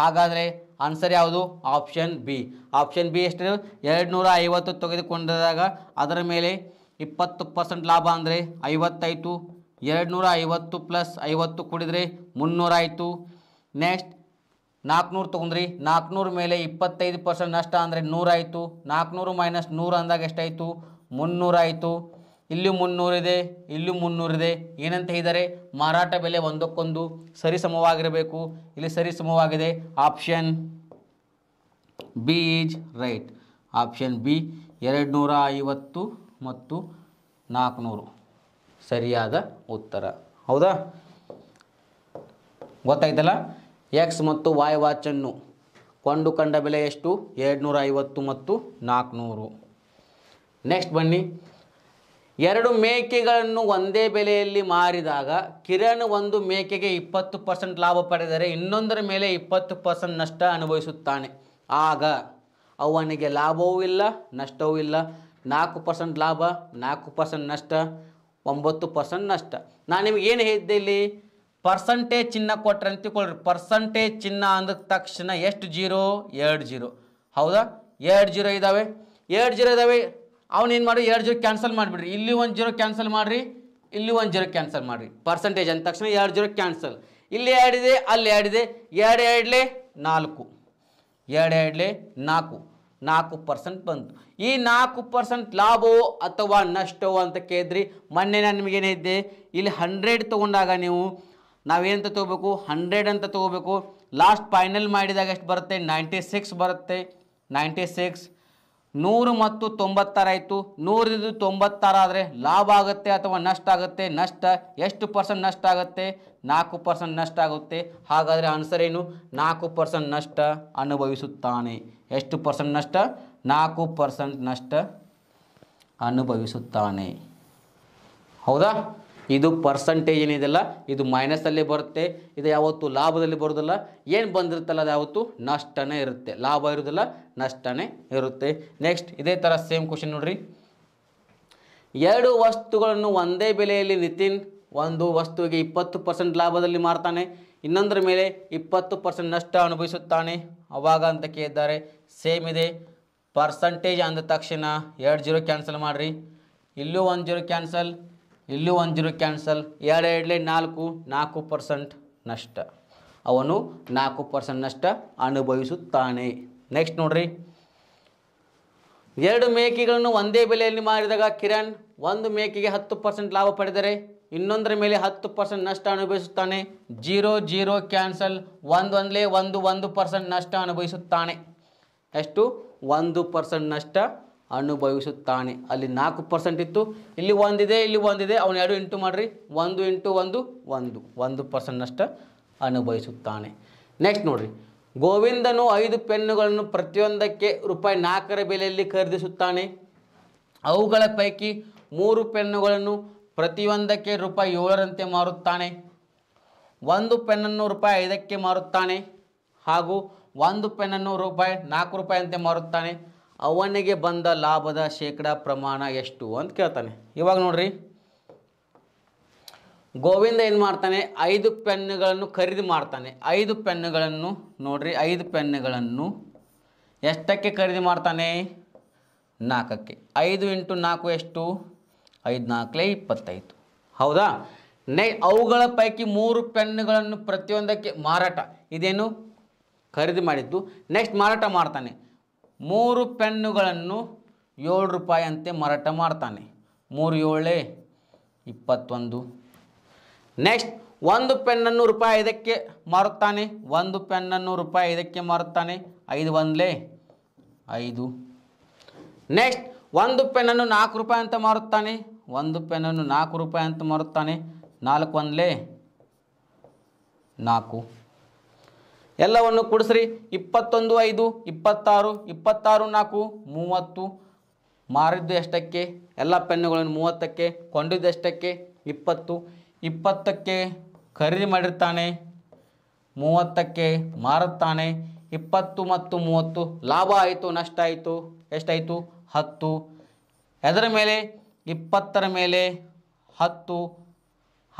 ಹಾಗಾದರೆ ಆನ್ಸರ್ ಯಾವುದು ಆಪ್ಷನ್ ಬಿ ಆಪ್ಷನ್ ಬಿ ಎಷ್ಟು ಎರಡು ನೂರ ಐವತ್ತು ತೆಗೆದುಕೊಂಡಾಗ ಅದರ ಮೇಲೆ ಇಪ್ಪತ್ತು ಪರ್ಸೆಂಟ್ ಲಾಭ ಅಂದರೆ ಐವತ್ತಾಯಿತು ಎರಡು ನೂರ ಐವತ್ತು ಪ್ಲಸ್ ಐವತ್ತು ಕುಡಿದರೆ ಮುನ್ನೂರಾಯಿತು ನೆಕ್ಸ್ಟ್ ನಾಲ್ಕುನೂರು ತೊಗೊಂಡ್ರಿ ನಾಲ್ಕುನೂರು ಮೇಲೆ ಇಪ್ಪತ್ತೈದು ಪರ್ಸೆಂಟ್ ನಷ್ಟ ಅಂದರೆ ನೂರಾಯಿತು ನಾಲ್ಕುನೂರು ಮೈನಸ್ ನೂರು ಅಂದಾಗ ಎಷ್ಟಾಯಿತು ಮುನ್ನೂರಾಯಿತು ಇಲ್ಲಿ ಮುನ್ನೂರಿದೆ ಇಲ್ಲೂ ಮುನ್ನೂರಿದೆ ಏನಂತ ಇದ್ದಾರೆ ಮಾರಾಟ ಬೆಲೆ ಒಂದಕ್ಕೊಂದು ಸರಿಸಮವಾಗಿರಬೇಕು ಇಲ್ಲಿ ಸರಿಸಮವಾಗಿದೆ option B is right option B ಎರಡು ಐವತ್ತು ಮತ್ತು ನಾಲ್ಕುನೂರು ಸರಿಯಾದ ಉತ್ತರ ಹೌದಾ ಗೊತ್ತಾಯ್ತಲ್ಲ ಎಕ್ಸ್ ಮತ್ತು ವಾಯ್ ವಾಚನ್ನು ಕೊಂಡು ಕಂಡ ಬೆಲೆ ಎಷ್ಟು ಎರಡು ನೂರ ಐವತ್ತು ಮತ್ತು ನಾಲ್ಕುನೂರು ನೆಕ್ಸ್ಟ್ ಬನ್ನಿ ಎರಡು ಮೇಕೆಗಳನ್ನು ಒಂದೇ ಬೆಲೆಯಲ್ಲಿ ಮಾರಿದಾಗ ಕಿರಣ್ ಒಂದು ಮೇಕೆಗೆ ಇಪ್ಪತ್ತು ಪರ್ಸೆಂಟ್ ಲಾಭ ಪಡೆದರೆ ಇನ್ನೊಂದರ ಮೇಲೆ ಇಪ್ಪತ್ತು ಪರ್ಸೆಂಟ್ ನಷ್ಟ ಅನುಭವಿಸುತ್ತಾನೆ ಆಗ ಅವನಿಗೆ ಲಾಭವೂ ಇಲ್ಲ ನಷ್ಟವೂ ಇಲ್ಲ ನಾಲ್ಕು ಪರ್ಸೆಂಟ್ ಲಾಭ ನಾಲ್ಕು ಪರ್ಸೆಂಟ್ ನಷ್ಟ ಒಂಬತ್ತು ಪರ್ಸೆಂಟ್ ನಷ್ಟ ನಾನು ನಿಮ್ಗೆ ಏನು ಹೇಳಿದ್ದೆ ಇಲ್ಲಿ ಪರ್ಸಂಟೇಜ್ ಚಿನ್ನ ಕೊಟ್ಟರೆ ಅಂತ ತಿಳ್ಕೊಳ್ರಿ ಪರ್ಸಂಟೇಜ್ ಚಿನ್ನ ಅಂದ ತಕ್ಷಣ ಎಷ್ಟು ಜೀರೋ ಎರಡು ಜೀರೋ ಹೌದಾ ಎರಡು ಜೀರೋ ಇದ್ದಾವೆ ಎರಡು ಜೀರೋ ಇದ್ದಾವೆ ಏನು ಮಾಡಿ ಎರಡು ಜೀರೋ ಕ್ಯಾನ್ಸಲ್ ಮಾಡಿಬಿಡ್ರಿ ಇಲ್ಲಿ ಒಂದು ಜೀರೋ ಕ್ಯಾನ್ಸಲ್ ಮಾಡಿರಿ ಇಲ್ಲಿ ಒಂದು ಜೀರೋ ಕ್ಯಾನ್ಸಲ್ ಮಾಡಿರಿ ಪರ್ಸೆಂಟೇಜ್ ಅಂದ ತಕ್ಷಣ ಎರಡು ಜೀರೋ ಕ್ಯಾನ್ಸಲ್ ಇಲ್ಲಿ ಎರಡಿದೆ ಅಲ್ಲಿ ಎರಡಿದೆ ಎರಡು ಎರಡಲೇ ನಾಲ್ಕು ಎರಡು ಎರಡಲೇ ನಾಲ್ಕು ನಾಲ್ಕು ಪರ್ಸೆಂಟ್ ಬಂತು ಈ ನಾಲ್ಕು ಪರ್ಸೆಂಟ್ ಲಾಭವೋ ಅಥವಾ ನಷ್ಟವೋ ಅಂತ ಕೇಳಿದ್ರಿ ಮೊನ್ನೆ ನಾನು ನಿಮಗೇನಿದ್ದೆ ಇಲ್ಲಿ ಹಂಡ್ರೆಡ್ ತೊಗೊಂಡಾಗ ನೀವು ನಾವೇನಂತ ತೊಗೋಬೇಕು ಹಂಡ್ರೆಡ್ ಅಂತ ತೊಗೋಬೇಕು ಲಾಸ್ಟ್ ಫೈನಲ್ ಮಾಡಿದಾಗ ಎಷ್ಟು ಬರುತ್ತೆ ನೈಂಟಿ ಸಿಕ್ಸ್ ಬರುತ್ತೆ ನೈಂಟಿ ಸಿಕ್ಸ್ ನೂರು ಮತ್ತು ತೊಂಬತ್ತಾರ ಆಯಿತು ನೂರಿದು ತೊಂಬತ್ತಾರ ಆದರೆ ಲಾಭ ಆಗುತ್ತೆ ಅಥವಾ ನಷ್ಟ ಆಗುತ್ತೆ ನಷ್ಟ ಎಷ್ಟು ಪರ್ಸೆಂಟ್ ನಷ್ಟ ಆಗುತ್ತೆ ನಾಲ್ಕು ಪರ್ಸೆಂಟ್ ನಷ್ಟ ಆಗುತ್ತೆ ಹಾಗಾದರೆ ಆನ್ಸರ್ ಏನು ನಾಲ್ಕು ಪರ್ಸೆಂಟ್ ನಷ್ಟ ಅನುಭವಿಸುತ್ತಾನೆ ಎಷ್ಟು ಪರ್ಸೆಂಟ್ ನಷ್ಟ ನಾಲ್ಕು ಪರ್ಸೆಂಟ್ ನಷ್ಟ ಅನುಭವಿಸುತ್ತಾನೆ ಹೌದಾ ಇದು ಪರ್ಸಂಟೇಜ್ ಏನಿದೆಲ್ಲ ಇದು ಮೈನಸಲ್ಲಿ ಬರುತ್ತೆ ಇದು ಯಾವತ್ತು ಲಾಭದಲ್ಲಿ ಬರೋದಿಲ್ಲ ಏನು ಬಂದಿರುತ್ತಲ್ಲ ಅದು ಯಾವತ್ತು ನಷ್ಟನೇ ಇರುತ್ತೆ ಲಾಭ ಇರೋದಿಲ್ಲ ನಷ್ಟನೇ ಇರುತ್ತೆ ನೆಕ್ಸ್ಟ್ ಇದೇ ಥರ ಸೇಮ್ ಕ್ವಶನ್ ನೋಡ್ರಿ ಎರಡು ವಸ್ತುಗಳನ್ನು ಒಂದೇ ಬೆಲೆಯಲ್ಲಿ ನಿತಿನ್ ಒಂದು ವಸ್ತುವಿಗೆ ಇಪ್ಪತ್ತು ಪರ್ಸೆಂಟ್ ಲಾಭದಲ್ಲಿ ಮಾರ್ತಾನೆ ಇನ್ನೊಂದರ ಮೇಲೆ ಇಪ್ಪತ್ತು ಪರ್ಸೆಂಟ್ ನಷ್ಟ ಅನುಭವಿಸುತ್ತಾನೆ ಅವಾಗ ಅಂತ ಕೇಳಿದ್ದಾರೆ ಸೇಮ್ ಇದೆ ಪರ್ಸಂಟೇಜ್ ಅಂದ ತಕ್ಷಣ ಎರಡು ಜೀರೋ ಕ್ಯಾನ್ಸಲ್ ಮಾಡಿರಿ ಇಲ್ಲೂ ಒಂದು ಜೀರೋ ಕ್ಯಾನ್ಸಲ್ ಇಲ್ಲೂ ಒಂದು ಜೀರೋ ಕ್ಯಾನ್ಸಲ್ ಎರಡು ಎರಡಲೆ ನಾಲ್ಕು ನಾಲ್ಕು ಪರ್ಸೆಂಟ್ ನಷ್ಟ ಅವನು ನಾಲ್ಕು ಪರ್ಸೆಂಟ್ ನಷ್ಟ ಅನುಭವಿಸುತ್ತಾನೆ ನೆಕ್ಸ್ಟ್ ನೋಡ್ರಿ ಎರಡು ಮೇಕೆಗಳನ್ನು ಒಂದೇ ಬೆಲೆಯಲ್ಲಿ ಮಾರಿದಾಗ ಕಿರಣ್ ಒಂದು ಮೇಕೆಗೆ ಹತ್ತು ಪರ್ಸೆಂಟ್ ಲಾಭ ಪಡೆದರೆ ಇನ್ನೊಂದರ ಮೇಲೆ ಹತ್ತು ಪರ್ಸೆಂಟ್ ನಷ್ಟ ಅನುಭವಿಸುತ್ತಾನೆ ಜೀರೋ ಜೀರೋ ಕ್ಯಾನ್ಸಲ್ ಒಂದು ಒಂದಲೇ ಒಂದು ಒಂದು ಪರ್ಸೆಂಟ್ ನಷ್ಟ ಅನುಭವಿಸುತ್ತಾನೆ ಎಷ್ಟು ಒಂದು ಪರ್ಸೆಂಟ್ ನಷ್ಟ ಅನುಭವಿಸುತ್ತಾನೆ ಅಲ್ಲಿ ನಾಲ್ಕು ಪರ್ಸೆಂಟ್ ಇತ್ತು ಇಲ್ಲಿ ಒಂದಿದೆ ಇಲ್ಲಿ ಒಂದಿದೆ ಅವನು ಎರಡು ಇಂಟು ಮಾಡಿರಿ ಒಂದು ಇಂಟು ಒಂದು ಒಂದು ಒಂದು ಪರ್ಸೆಂಟ್ನಷ್ಟು ಅನುಭವಿಸುತ್ತಾನೆ ನೆಕ್ಸ್ಟ್ ನೋಡಿರಿ ಗೋವಿಂದನು ಐದು ಪೆನ್ನುಗಳನ್ನು ಪ್ರತಿಯೊಂದಕ್ಕೆ ರೂಪಾಯಿ ನಾಲ್ಕರ ಬೆಲೆಯಲ್ಲಿ ಖರೀದಿಸುತ್ತಾನೆ ಅವುಗಳ ಪೈಕಿ ಮೂರು ಪೆನ್ನುಗಳನ್ನು ಪ್ರತಿಯೊಂದಕ್ಕೆ ರೂಪಾಯಿ ಏಳರಂತೆ ಮಾರುತ್ತಾನೆ ಒಂದು ಪೆನ್ನನ್ನು ರೂಪಾಯಿ ಐದಕ್ಕೆ ಮಾರುತ್ತಾನೆ ಹಾಗೂ ಒಂದು ಪೆನ್ನನ್ನು ರೂಪಾಯಿ ನಾಲ್ಕು ರೂಪಾಯಿ ಅಂತೆ ಮಾರುತ್ತಾನೆ ಅವನಿಗೆ ಬಂದ ಲಾಭದ ಶೇಕಡ ಪ್ರಮಾಣ ಎಷ್ಟು ಅಂತ ಕೇಳ್ತಾನೆ ಇವಾಗ ನೋಡ್ರಿ ಗೋವಿಂದ ಏನು ಮಾಡ್ತಾನೆ ಐದು ಪೆನ್ನುಗಳನ್ನು ಖರೀದಿ ಮಾಡ್ತಾನೆ ಐದು ಪೆನ್ನುಗಳನ್ನು ನೋಡ್ರಿ ಐದು ಪೆನ್ನುಗಳನ್ನು ಎಷ್ಟಕ್ಕೆ ಖರೀದಿ ಮಾಡ್ತಾನೆ ನಾಲ್ಕಕ್ಕೆ ಐದು ಇಂಟು ನಾಲ್ಕು ಎಷ್ಟು ಐದು ನಾಲ್ಕಲೇ ಇಪ್ಪತ್ತೈದು ಹೌದಾ ನೆ ಅವುಗಳ ಪೈಕಿ ಮೂರು ಪೆನ್ನುಗಳನ್ನು ಪ್ರತಿಯೊಂದಕ್ಕೆ ಮಾರಾಟ ಇದೇನು ಖರೀದಿ ಮಾಡಿದ್ದು ನೆಕ್ಸ್ಟ್ ಮಾರಾಟ ಮಾಡ್ತಾನೆ ಮೂರು ಪೆನ್ನುಗಳನ್ನು ಏಳು ಅಂತೆ ಮಾರಾಟ ಮಾಡ್ತಾನೆ ಮೂರು ಏಳೆ ಇಪ್ಪತ್ತೊಂದು ನೆಕ್ಸ್ಟ್ ಒಂದು ಪೆನ್ನನ್ನು ರೂಪಾಯಿ ಐದಕ್ಕೆ ಮಾರುತ್ತಾನೆ ಒಂದು ಪೆನ್ನನ್ನು ರೂಪಾಯಿ ಐದಕ್ಕೆ ಮಾರುತ್ತಾನೆ ಐದು ಒಂದಲೇ ಐದು ನೆಕ್ಸ್ಟ್ ಒಂದು ಪೆನ್ನನ್ನು ನಾಲ್ಕು ರೂಪಾಯಿ ಅಂತ ಮಾರುತ್ತಾನೆ ಒಂದು ಪೆನ್ನನ್ನು ನಾಲ್ಕು ರೂಪಾಯಿ ಅಂತ ಮಾರುತ್ತಾನೆ ನಾಲ್ಕು ಒಂದಲೇ ನಾಲ್ಕು ಎಲ್ಲವನ್ನು ಕೊಡಿಸ್ರಿ ಇಪ್ಪತ್ತೊಂದು ಐದು ಇಪ್ಪತ್ತಾರು ಇಪ್ಪತ್ತಾರು ನಾಲ್ಕು ಮೂವತ್ತು ಮಾರಿದ್ದು ಎಷ್ಟಕ್ಕೆ ಎಲ್ಲ ಪೆನ್ನುಗಳನ್ನು ಮೂವತ್ತಕ್ಕೆ ಕೊಂಡಿದ್ದು ಎಷ್ಟಕ್ಕೆ ಇಪ್ಪತ್ತು ಇಪ್ಪತ್ತಕ್ಕೆ ಖರೀದಿ ಮಾಡಿರ್ತಾನೆ ಮೂವತ್ತಕ್ಕೆ ಮಾರುತ್ತಾನೆ ಇಪ್ಪತ್ತು ಮತ್ತು ಮೂವತ್ತು ಲಾಭ ಆಯಿತು ನಷ್ಟ ಆಯಿತು ಎಷ್ಟಾಯಿತು ಹತ್ತು ಅದರ ಮೇಲೆ ಇಪ್ಪತ್ತರ ಮೇಲೆ ಹತ್ತು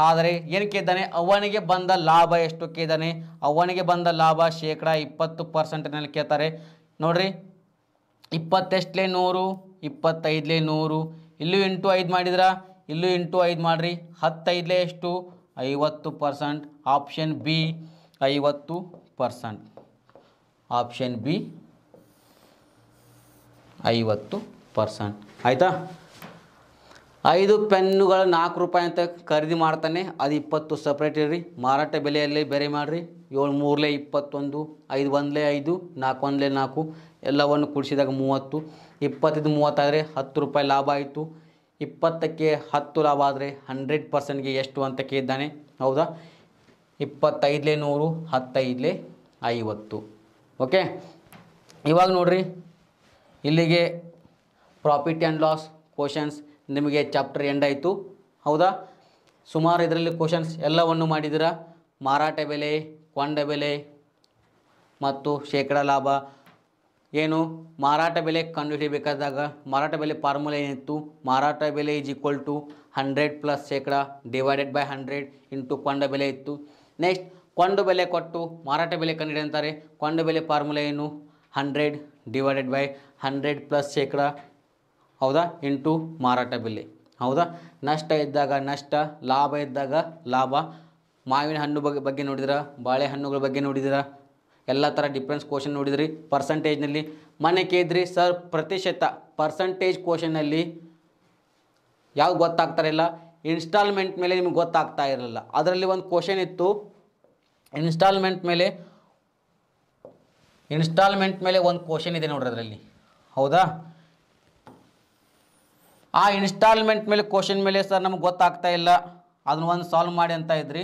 ಆದರೆ ಏನು ಕೇಳ್ತಾನೆ ಅವನಿಗೆ ಬಂದ ಲಾಭ ಎಷ್ಟು ಕೇಳ್ತಾನೆ ಅವನಿಗೆ ಬಂದ ಲಾಭ ಶೇಕಡ ಇಪ್ಪತ್ತು ಪರ್ಸೆಂಟ್ನಲ್ಲಿ ಕೇಳ್ತಾರೆ ನೋಡ್ರಿ ಇಪ್ಪತ್ತೆಷ್ಟಲೇ ನೂರು ಇಪ್ಪತ್ತೈದಲೇ ನೂರು ಇಲ್ಲೂ ಎಂಟು ಐದು ಮಾಡಿದ್ರ ಇಲ್ಲೂ ಎಂಟು ಐದು ಮಾಡಿರಿ ಹತ್ತೈದಲೇ ಎಷ್ಟು ಐವತ್ತು ಪರ್ಸೆಂಟ್ ಆಪ್ಷನ್ ಬಿ ಐವತ್ತು ಪರ್ಸೆಂಟ್ ಆಪ್ಷನ್ ಬಿ ಐವತ್ತು ಪರ್ಸೆಂಟ್ ಆಯಿತಾ ಐದು ಪೆನ್ನುಗಳು ನಾಲ್ಕು ರೂಪಾಯಿ ಅಂತ ಖರೀದಿ ಮಾಡ್ತಾನೆ ಅದು ಇಪ್ಪತ್ತು ಸಪ್ರೇಟ್ ಇರ್ರಿ ಮಾರಾಟ ಬೆಲೆಯಲ್ಲೇ ಬೇರೆ ಮಾಡಿರಿ ಏಳು ಮೂರಲೇ ಇಪ್ಪತ್ತೊಂದು ಐದು ಒಂದಲೇ ಐದು ನಾಲ್ಕು ಒಂದಲೇ ನಾಲ್ಕು ಎಲ್ಲವನ್ನು ಕುಡಿಸಿದಾಗ ಮೂವತ್ತು ಇಪ್ಪತ್ತಿದ್ದು ಮೂವತ್ತಾದರೆ ಹತ್ತು ರೂಪಾಯಿ ಲಾಭ ಆಯಿತು ಇಪ್ಪತ್ತಕ್ಕೆ ಹತ್ತು ಲಾಭ ಆದರೆ ಹಂಡ್ರೆಡ್ ಪರ್ಸೆಂಟ್ಗೆ ಎಷ್ಟು ಅಂತ ಕೇಳಿದ್ದಾನೆ ಹೌದಾ ಇಪ್ಪತ್ತೈದಲೇ ನೂರು ಹತ್ತೈದಲೇ ಐವತ್ತು ಓಕೆ ಇವಾಗ ನೋಡಿರಿ ಇಲ್ಲಿಗೆ ಪ್ರಾಫಿಟ್ ಆ್ಯಂಡ್ ಲಾಸ್ ಕ್ವಶನ್ಸ್ ನಿಮಗೆ ಚಾಪ್ಟರ್ ಎಂಡ್ ಆಯಿತು ಹೌದಾ ಸುಮಾರು ಇದರಲ್ಲಿ ಕ್ವಶನ್ಸ್ ಎಲ್ಲವನ್ನು ಮಾಡಿದ್ದೀರಾ ಮಾರಾಟ ಬೆಲೆ ಕೊಂಡ ಬೆಲೆ ಮತ್ತು ಶೇಕಡ ಲಾಭ ಏನು ಮಾರಾಟ ಬೆಲೆ ಕಂಡುಹಿಡಿಯಬೇಕಾದಾಗ ಮಾರಾಟ ಬೆಲೆ ಫಾರ್ಮುಲಾ ಏನಿತ್ತು ಮಾರಾಟ ಬೆಲೆ is equal to hundred plus ಶೇಕಡ ಡಿವೈಡೆಡ್ ಬೈ ಹಂಡ್ರೆಡ್ ಇಂಟು ಕೊಂಡ ಬೆಲೆ ಇತ್ತು ನೆಕ್ಸ್ಟ್ ಕೊಂಡು ಬೆಲೆ ಕೊಟ್ಟು ಮಾರಾಟ ಬೆಲೆ ಕಂಡುಹಿಡಿಯಂತಾರೆ ಕೊಂಡ ಬೆಲೆ ಫಾರ್ಮುಲಾ ಏನು hundred divided by hundred plus ಶೇಕಡ ಹೌದಾ ಇಂಟು ಮಾರಾಟ ಬೆಲೆ ಹೌದಾ ನಷ್ಟ ಇದ್ದಾಗ ನಷ್ಟ ಲಾಭ ಇದ್ದಾಗ ಲಾಭ ಮಾವಿನ ಹಣ್ಣು ಬಗ್ಗೆ ಬಗ್ಗೆ ನೋಡಿದ್ರೆ ಬಾಳೆಹಣ್ಣುಗಳ ಬಗ್ಗೆ ನೋಡಿದ್ರೆ ಎಲ್ಲ ಥರ ಡಿಫ್ರೆನ್ಸ್ ಕ್ವಶನ್ ನೋಡಿದ್ರಿ ಪರ್ಸಂಟೇಜ್ನಲ್ಲಿ ಮನೆ ಕೇಳಿದ್ರಿ ಸರ್ ಪ್ರತಿಶತ ಪರ್ಸಂಟೇಜ್ ಕ್ವಶನಲ್ಲಿ ಯಾವ ಇಲ್ಲ ಇನ್ಸ್ಟಾಲ್ಮೆಂಟ್ ಮೇಲೆ ನಿಮ್ಗೆ ಗೊತ್ತಾಗ್ತಾ ಇರಲಿಲ್ಲ ಅದರಲ್ಲಿ ಒಂದು ಕ್ವಶನ್ ಇತ್ತು ಇನ್ಸ್ಟಾಲ್ಮೆಂಟ್ ಮೇಲೆ ಇನ್ಸ್ಟಾಲ್ಮೆಂಟ್ ಮೇಲೆ ಒಂದು ಕ್ವಶನ್ ಇದೆ ನೋಡ್ರಿ ಅದರಲ್ಲಿ ಹೌದಾ ಆ ಇನ್ಸ್ಟಾಲ್ಮೆಂಟ್ ಮೇಲೆ ಕ್ವಶನ್ ಮೇಲೆ ಸರ್ ನಮ್ಗೆ ಗೊತ್ತಾಗ್ತಾ ಇಲ್ಲ ಅದನ್ನ ಒಂದು ಸಾಲ್ವ್ ಮಾಡಿ ಅಂತ ಇದ್ರಿ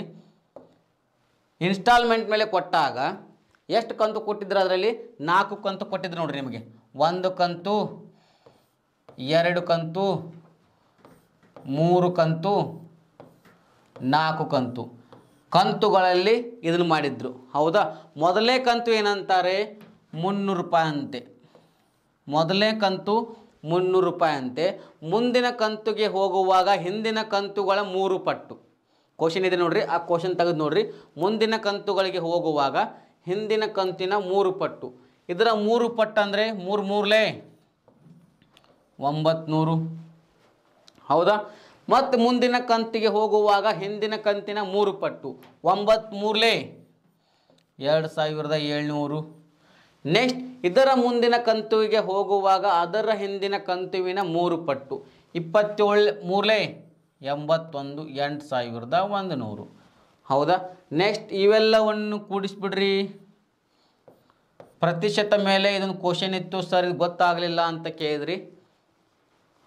ಇನ್ಸ್ಟಾಲ್ಮೆಂಟ್ ಮೇಲೆ ಕೊಟ್ಟಾಗ ಎಷ್ಟು ಕಂತು ಕೊಟ್ಟಿದ್ರು ಅದರಲ್ಲಿ ನಾಲ್ಕು ಕಂತು ಕೊಟ್ಟಿದ್ರು ನೋಡಿರಿ ನಿಮಗೆ ಒಂದು ಕಂತು ಎರಡು ಕಂತು ಮೂರು ಕಂತು ನಾಲ್ಕು ಕಂತು ಕಂತುಗಳಲ್ಲಿ ಇದನ್ನು ಮಾಡಿದ್ರು ಹೌದಾ ಮೊದಲನೇ ಕಂತು ಏನಂತಾರೆ ಮುನ್ನೂರು ರೂಪಾಯಿ ಅಂತೆ ಮೊದಲನೇ ಕಂತು ಮುನ್ನೂರು ರೂಪಾಯಿ ಅಂತೆ ಮುಂದಿನ ಕಂತುಗೆ ಹೋಗುವಾಗ ಹಿಂದಿನ ಕಂತುಗಳ ಮೂರು ಪಟ್ಟು ಕ್ವಶನ್ ಇದೆ ನೋಡ್ರಿ ಆ ಕ್ವಶನ್ ತೆಗೆದು ನೋಡಿರಿ ಮುಂದಿನ ಕಂತುಗಳಿಗೆ ಹೋಗುವಾಗ ಹಿಂದಿನ ಕಂತಿನ ಮೂರು ಪಟ್ಟು ಇದರ ಮೂರು ಪಟ್ಟು ಅಂದರೆ ಮೂರು ಮೂರಲೇ ಒಂಬತ್ನೂರು ಹೌದಾ ಮತ್ತು ಮುಂದಿನ ಕಂತಿಗೆ ಹೋಗುವಾಗ ಹಿಂದಿನ ಕಂತಿನ ಮೂರು ಪಟ್ಟು ಒಂಬತ್ಮೂರಲೇ ಎರಡು ಸಾವಿರದ ಏಳ್ನೂರು ನೆಕ್ಸ್ಟ್ ಇದರ ಮುಂದಿನ ಕಂತುವಿಗೆ ಹೋಗುವಾಗ ಅದರ ಹಿಂದಿನ ಕಂತುವಿನ ಮೂರು ಪಟ್ಟು ಇಪ್ಪತ್ತೇಳು ಮೂಲೆ ಎಂಬತ್ತೊಂದು ಎಂಟು ಸಾವಿರದ ಒಂದು ನೂರು ಹೌದಾ ನೆಕ್ಸ್ಟ್ ಇವೆಲ್ಲವನ್ನು ಕೂಡಿಸ್ಬಿಡ್ರಿ ಪ್ರತಿಶತ ಮೇಲೆ ಇದೊಂದು ಕ್ವಶನ್ ಇತ್ತು ಸರ್ ಇದು ಗೊತ್ತಾಗಲಿಲ್ಲ ಅಂತ ಕೇಳಿದ್ರಿ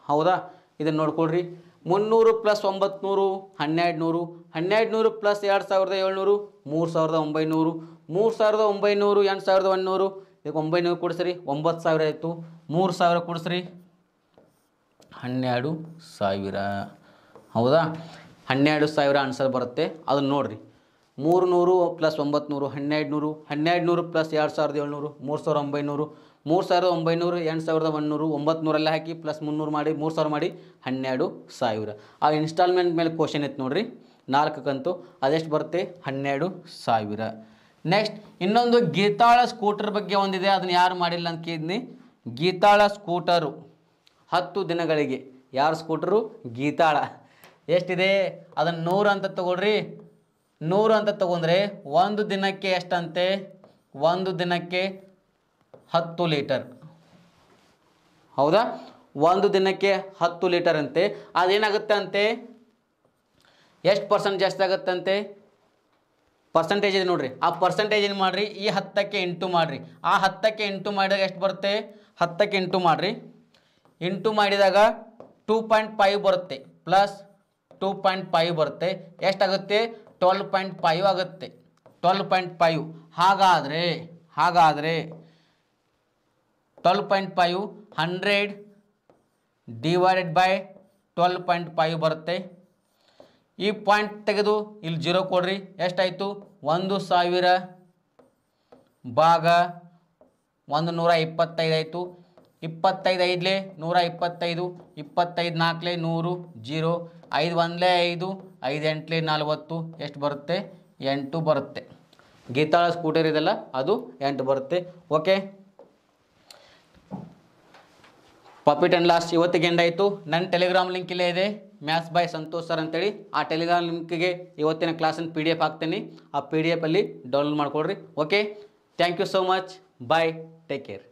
ಹೌದಾ ಇದನ್ನು ನೋಡ್ಕೊಳ್ರಿ ಮುನ್ನೂರು ಪ್ಲಸ್ ಒಂಬತ್ತು ಹನ್ನೆರಡು ನೂರು ಹನ್ನೆರಡು ನೂರು ಪ್ಲಸ್ ಎರಡು ಸಾವಿರದ ಏಳ್ನೂರು ಮೂರು ಸಾವಿರದ ಒಂಬೈನೂರು ಮೂರು ಸಾವಿರದ ಒಂಬೈನೂರು ಎಂಟು ಸಾವಿರದ ಒಂದುನೂರು ಈಗ ಒಂಬೈನೂರು ಕೊಡಿಸ್ರಿ ಒಂಬತ್ತು ಸಾವಿರ ಆಯಿತು ಮೂರು ಸಾವಿರ ಕೊಡಿಸ್ರಿ ಹನ್ನೆರಡು ಸಾವಿರ ಹೌದಾ ಹನ್ನೆರಡು ಸಾವಿರ ಆನ್ಸರ್ ಬರುತ್ತೆ ಅದನ್ನು ನೋಡಿರಿ ಮೂರು ನೂರು ಪ್ಲಸ್ ಒಂಬತ್ತು ಹನ್ನೆರಡು ನೂರು ಹನ್ನೆರಡು ನೂರು ಪ್ಲಸ್ ಎರಡು ಸಾವಿರದ ಏಳ್ನೂರು ಮೂರು ಸಾವಿರದ ಒಂಬೈನೂರು ಮೂರು ಸಾವಿರದ ಒಂಬೈನೂರು ಎರಡು ಸಾವಿರದ ಒಂದುನೂರು ಒಂಬತ್ತು ಹಾಕಿ ಪ್ಲಸ್ ಮುನ್ನೂರು ಮಾಡಿ ಮೂರು ಸಾವಿರ ಮಾಡಿ ಹನ್ನೆರಡು ಸಾವಿರ ಆ ಇನ್ಸ್ಟಾಲ್ಮೆಂಟ್ ಮೇಲೆ ಕ್ವಶನ್ ಇತ್ತು ನೋಡಿರಿ ನಾಲ್ಕು ಕಂತು ಅದೆಷ್ಟು ಬರುತ್ತೆ ಹನ್ನೆರಡು ಸಾವಿರ ನೆಕ್ಸ್ಟ್ ಇನ್ನೊಂದು ಗೀತಾಳ ಸ್ಕೂಟರ್ ಬಗ್ಗೆ ಒಂದಿದೆ ಅದನ್ನು ಯಾರು ಮಾಡಿಲ್ಲ ಅಂತ ಕೇಳಿದ್ನಿ ಗೀತಾಳ ಸ್ಕೂಟರು ಹತ್ತು ದಿನಗಳಿಗೆ ಯಾರು ಸ್ಕೂಟರು ಗೀತಾಳ ಎಷ್ಟಿದೆ ಅದನ್ನು ನೂರು ಅಂತ ತಗೊಳ್ರಿ ನೂರು ಅಂತ ತಗೊಂಡ್ರೆ ಒಂದು ದಿನಕ್ಕೆ ಎಷ್ಟಂತೆ ಒಂದು ದಿನಕ್ಕೆ ಹತ್ತು ಲೀಟರ್ ಹೌದಾ ಒಂದು ದಿನಕ್ಕೆ ಹತ್ತು ಲೀಟರ್ ಅಂತೆ ಅದೇನಾಗುತ್ತೆ ಅಂತೆ ಎಷ್ಟು ಪರ್ಸೆಂಟ್ ಜಾಸ್ತಿ ಆಗುತ್ತಂತೆ ಪರ್ಸೆಂಟೇಜ್ ಇದೆ ನೋಡಿರಿ ಆ ಪರ್ಸೆಂಟೇಜ್ ಏನು ಮಾಡಿರಿ ಈ ಹತ್ತಕ್ಕೆ ಎಂಟು ಮಾಡಿರಿ ಆ ಹತ್ತಕ್ಕೆ ಎಂಟು ಮಾಡಿದಾಗ ಎಷ್ಟು ಬರುತ್ತೆ ಹತ್ತಕ್ಕೆ ಎಂಟು ಮಾಡಿರಿ ಎಂಟು ಮಾಡಿದಾಗ ಟೂ ಪಾಯಿಂಟ್ ಫೈವ್ ಬರುತ್ತೆ ಪ್ಲಸ್ ಟೂ ಪಾಯಿಂಟ್ ಫೈವ್ ಬರುತ್ತೆ ಎಷ್ಟಾಗುತ್ತೆ ಟ್ವೆಲ್ ಪಾಯಿಂಟ್ ಫೈವ್ ಆಗುತ್ತೆ ಟ್ವೆಲ್ ಪಾಯಿಂಟ್ ಫೈವ್ ಹಾಗಾದರೆ ಹಾಗಾದರೆ twelve point five hundred divided by twelve point five ಬರುತ್ತೆ ಈ ಪಾಯಿಂಟ್ ತೆಗೆದು ಇಲ್ಲಿ ಜೀರೋ ಕೊಡ್ರಿ ಎಷ್ಟಾಯಿತು ಒಂದು ಸಾವಿರ ಭಾಗ ಒಂದು ನೂರ ಇಪ್ಪತ್ತೈದು ಆಯಿತು ಇಪ್ಪತ್ತೈದು ಐದಲೆ ನೂರ ಇಪ್ಪತ್ತೈದು ಇಪ್ಪತ್ತೈದು ನಾಲ್ಕಲೇ ನೂರು ಜೀರೋ ಐದು ಒಂದಲೇ ಐದು ಐದು ಎಂಟಲೇ ನಲ್ವತ್ತು ಎಷ್ಟು ಬರುತ್ತೆ ಎಂಟು ಬರುತ್ತೆ ಗೀತಾಳ ಸ್ಕೂಟರ್ ಇದೆಲ್ಲ ಅದು ಎಂಟು ಬರುತ್ತೆ ಓಕೆ ಪಾಪಿಟ್ ಆ್ಯಂಡ್ ಲಾಸ್ಟ್ ಇವತ್ತಿಗೆ ಎಂಡಾಯಿತು ನನ್ನ ಟೆಲಿಗ್ರಾಮ್ ಲಿಂಕ್ ಇಲ್ಲೇ ಇದೆ ಮ್ಯಾಥ್ಸ್ ಬಾಯ್ ಸಂತೋಷ್ ಸರ್ ಅಂತೇಳಿ ಆ ಟೆಲಿಗ್ರಾಮ್ ಲಿಂಕ್ಗೆ ಇವತ್ತಿನ ಕ್ಲಾಸನ್ನು ಪಿ ಡಿ ಎಫ್ ಹಾಕ್ತೀನಿ ಆ ಪಿ ಡಿ ಎಫಲ್ಲಿ ಡೌನ್ಲೋಡ್ ಮಾಡ್ಕೊಡ್ರಿ okay thank you so much bye take care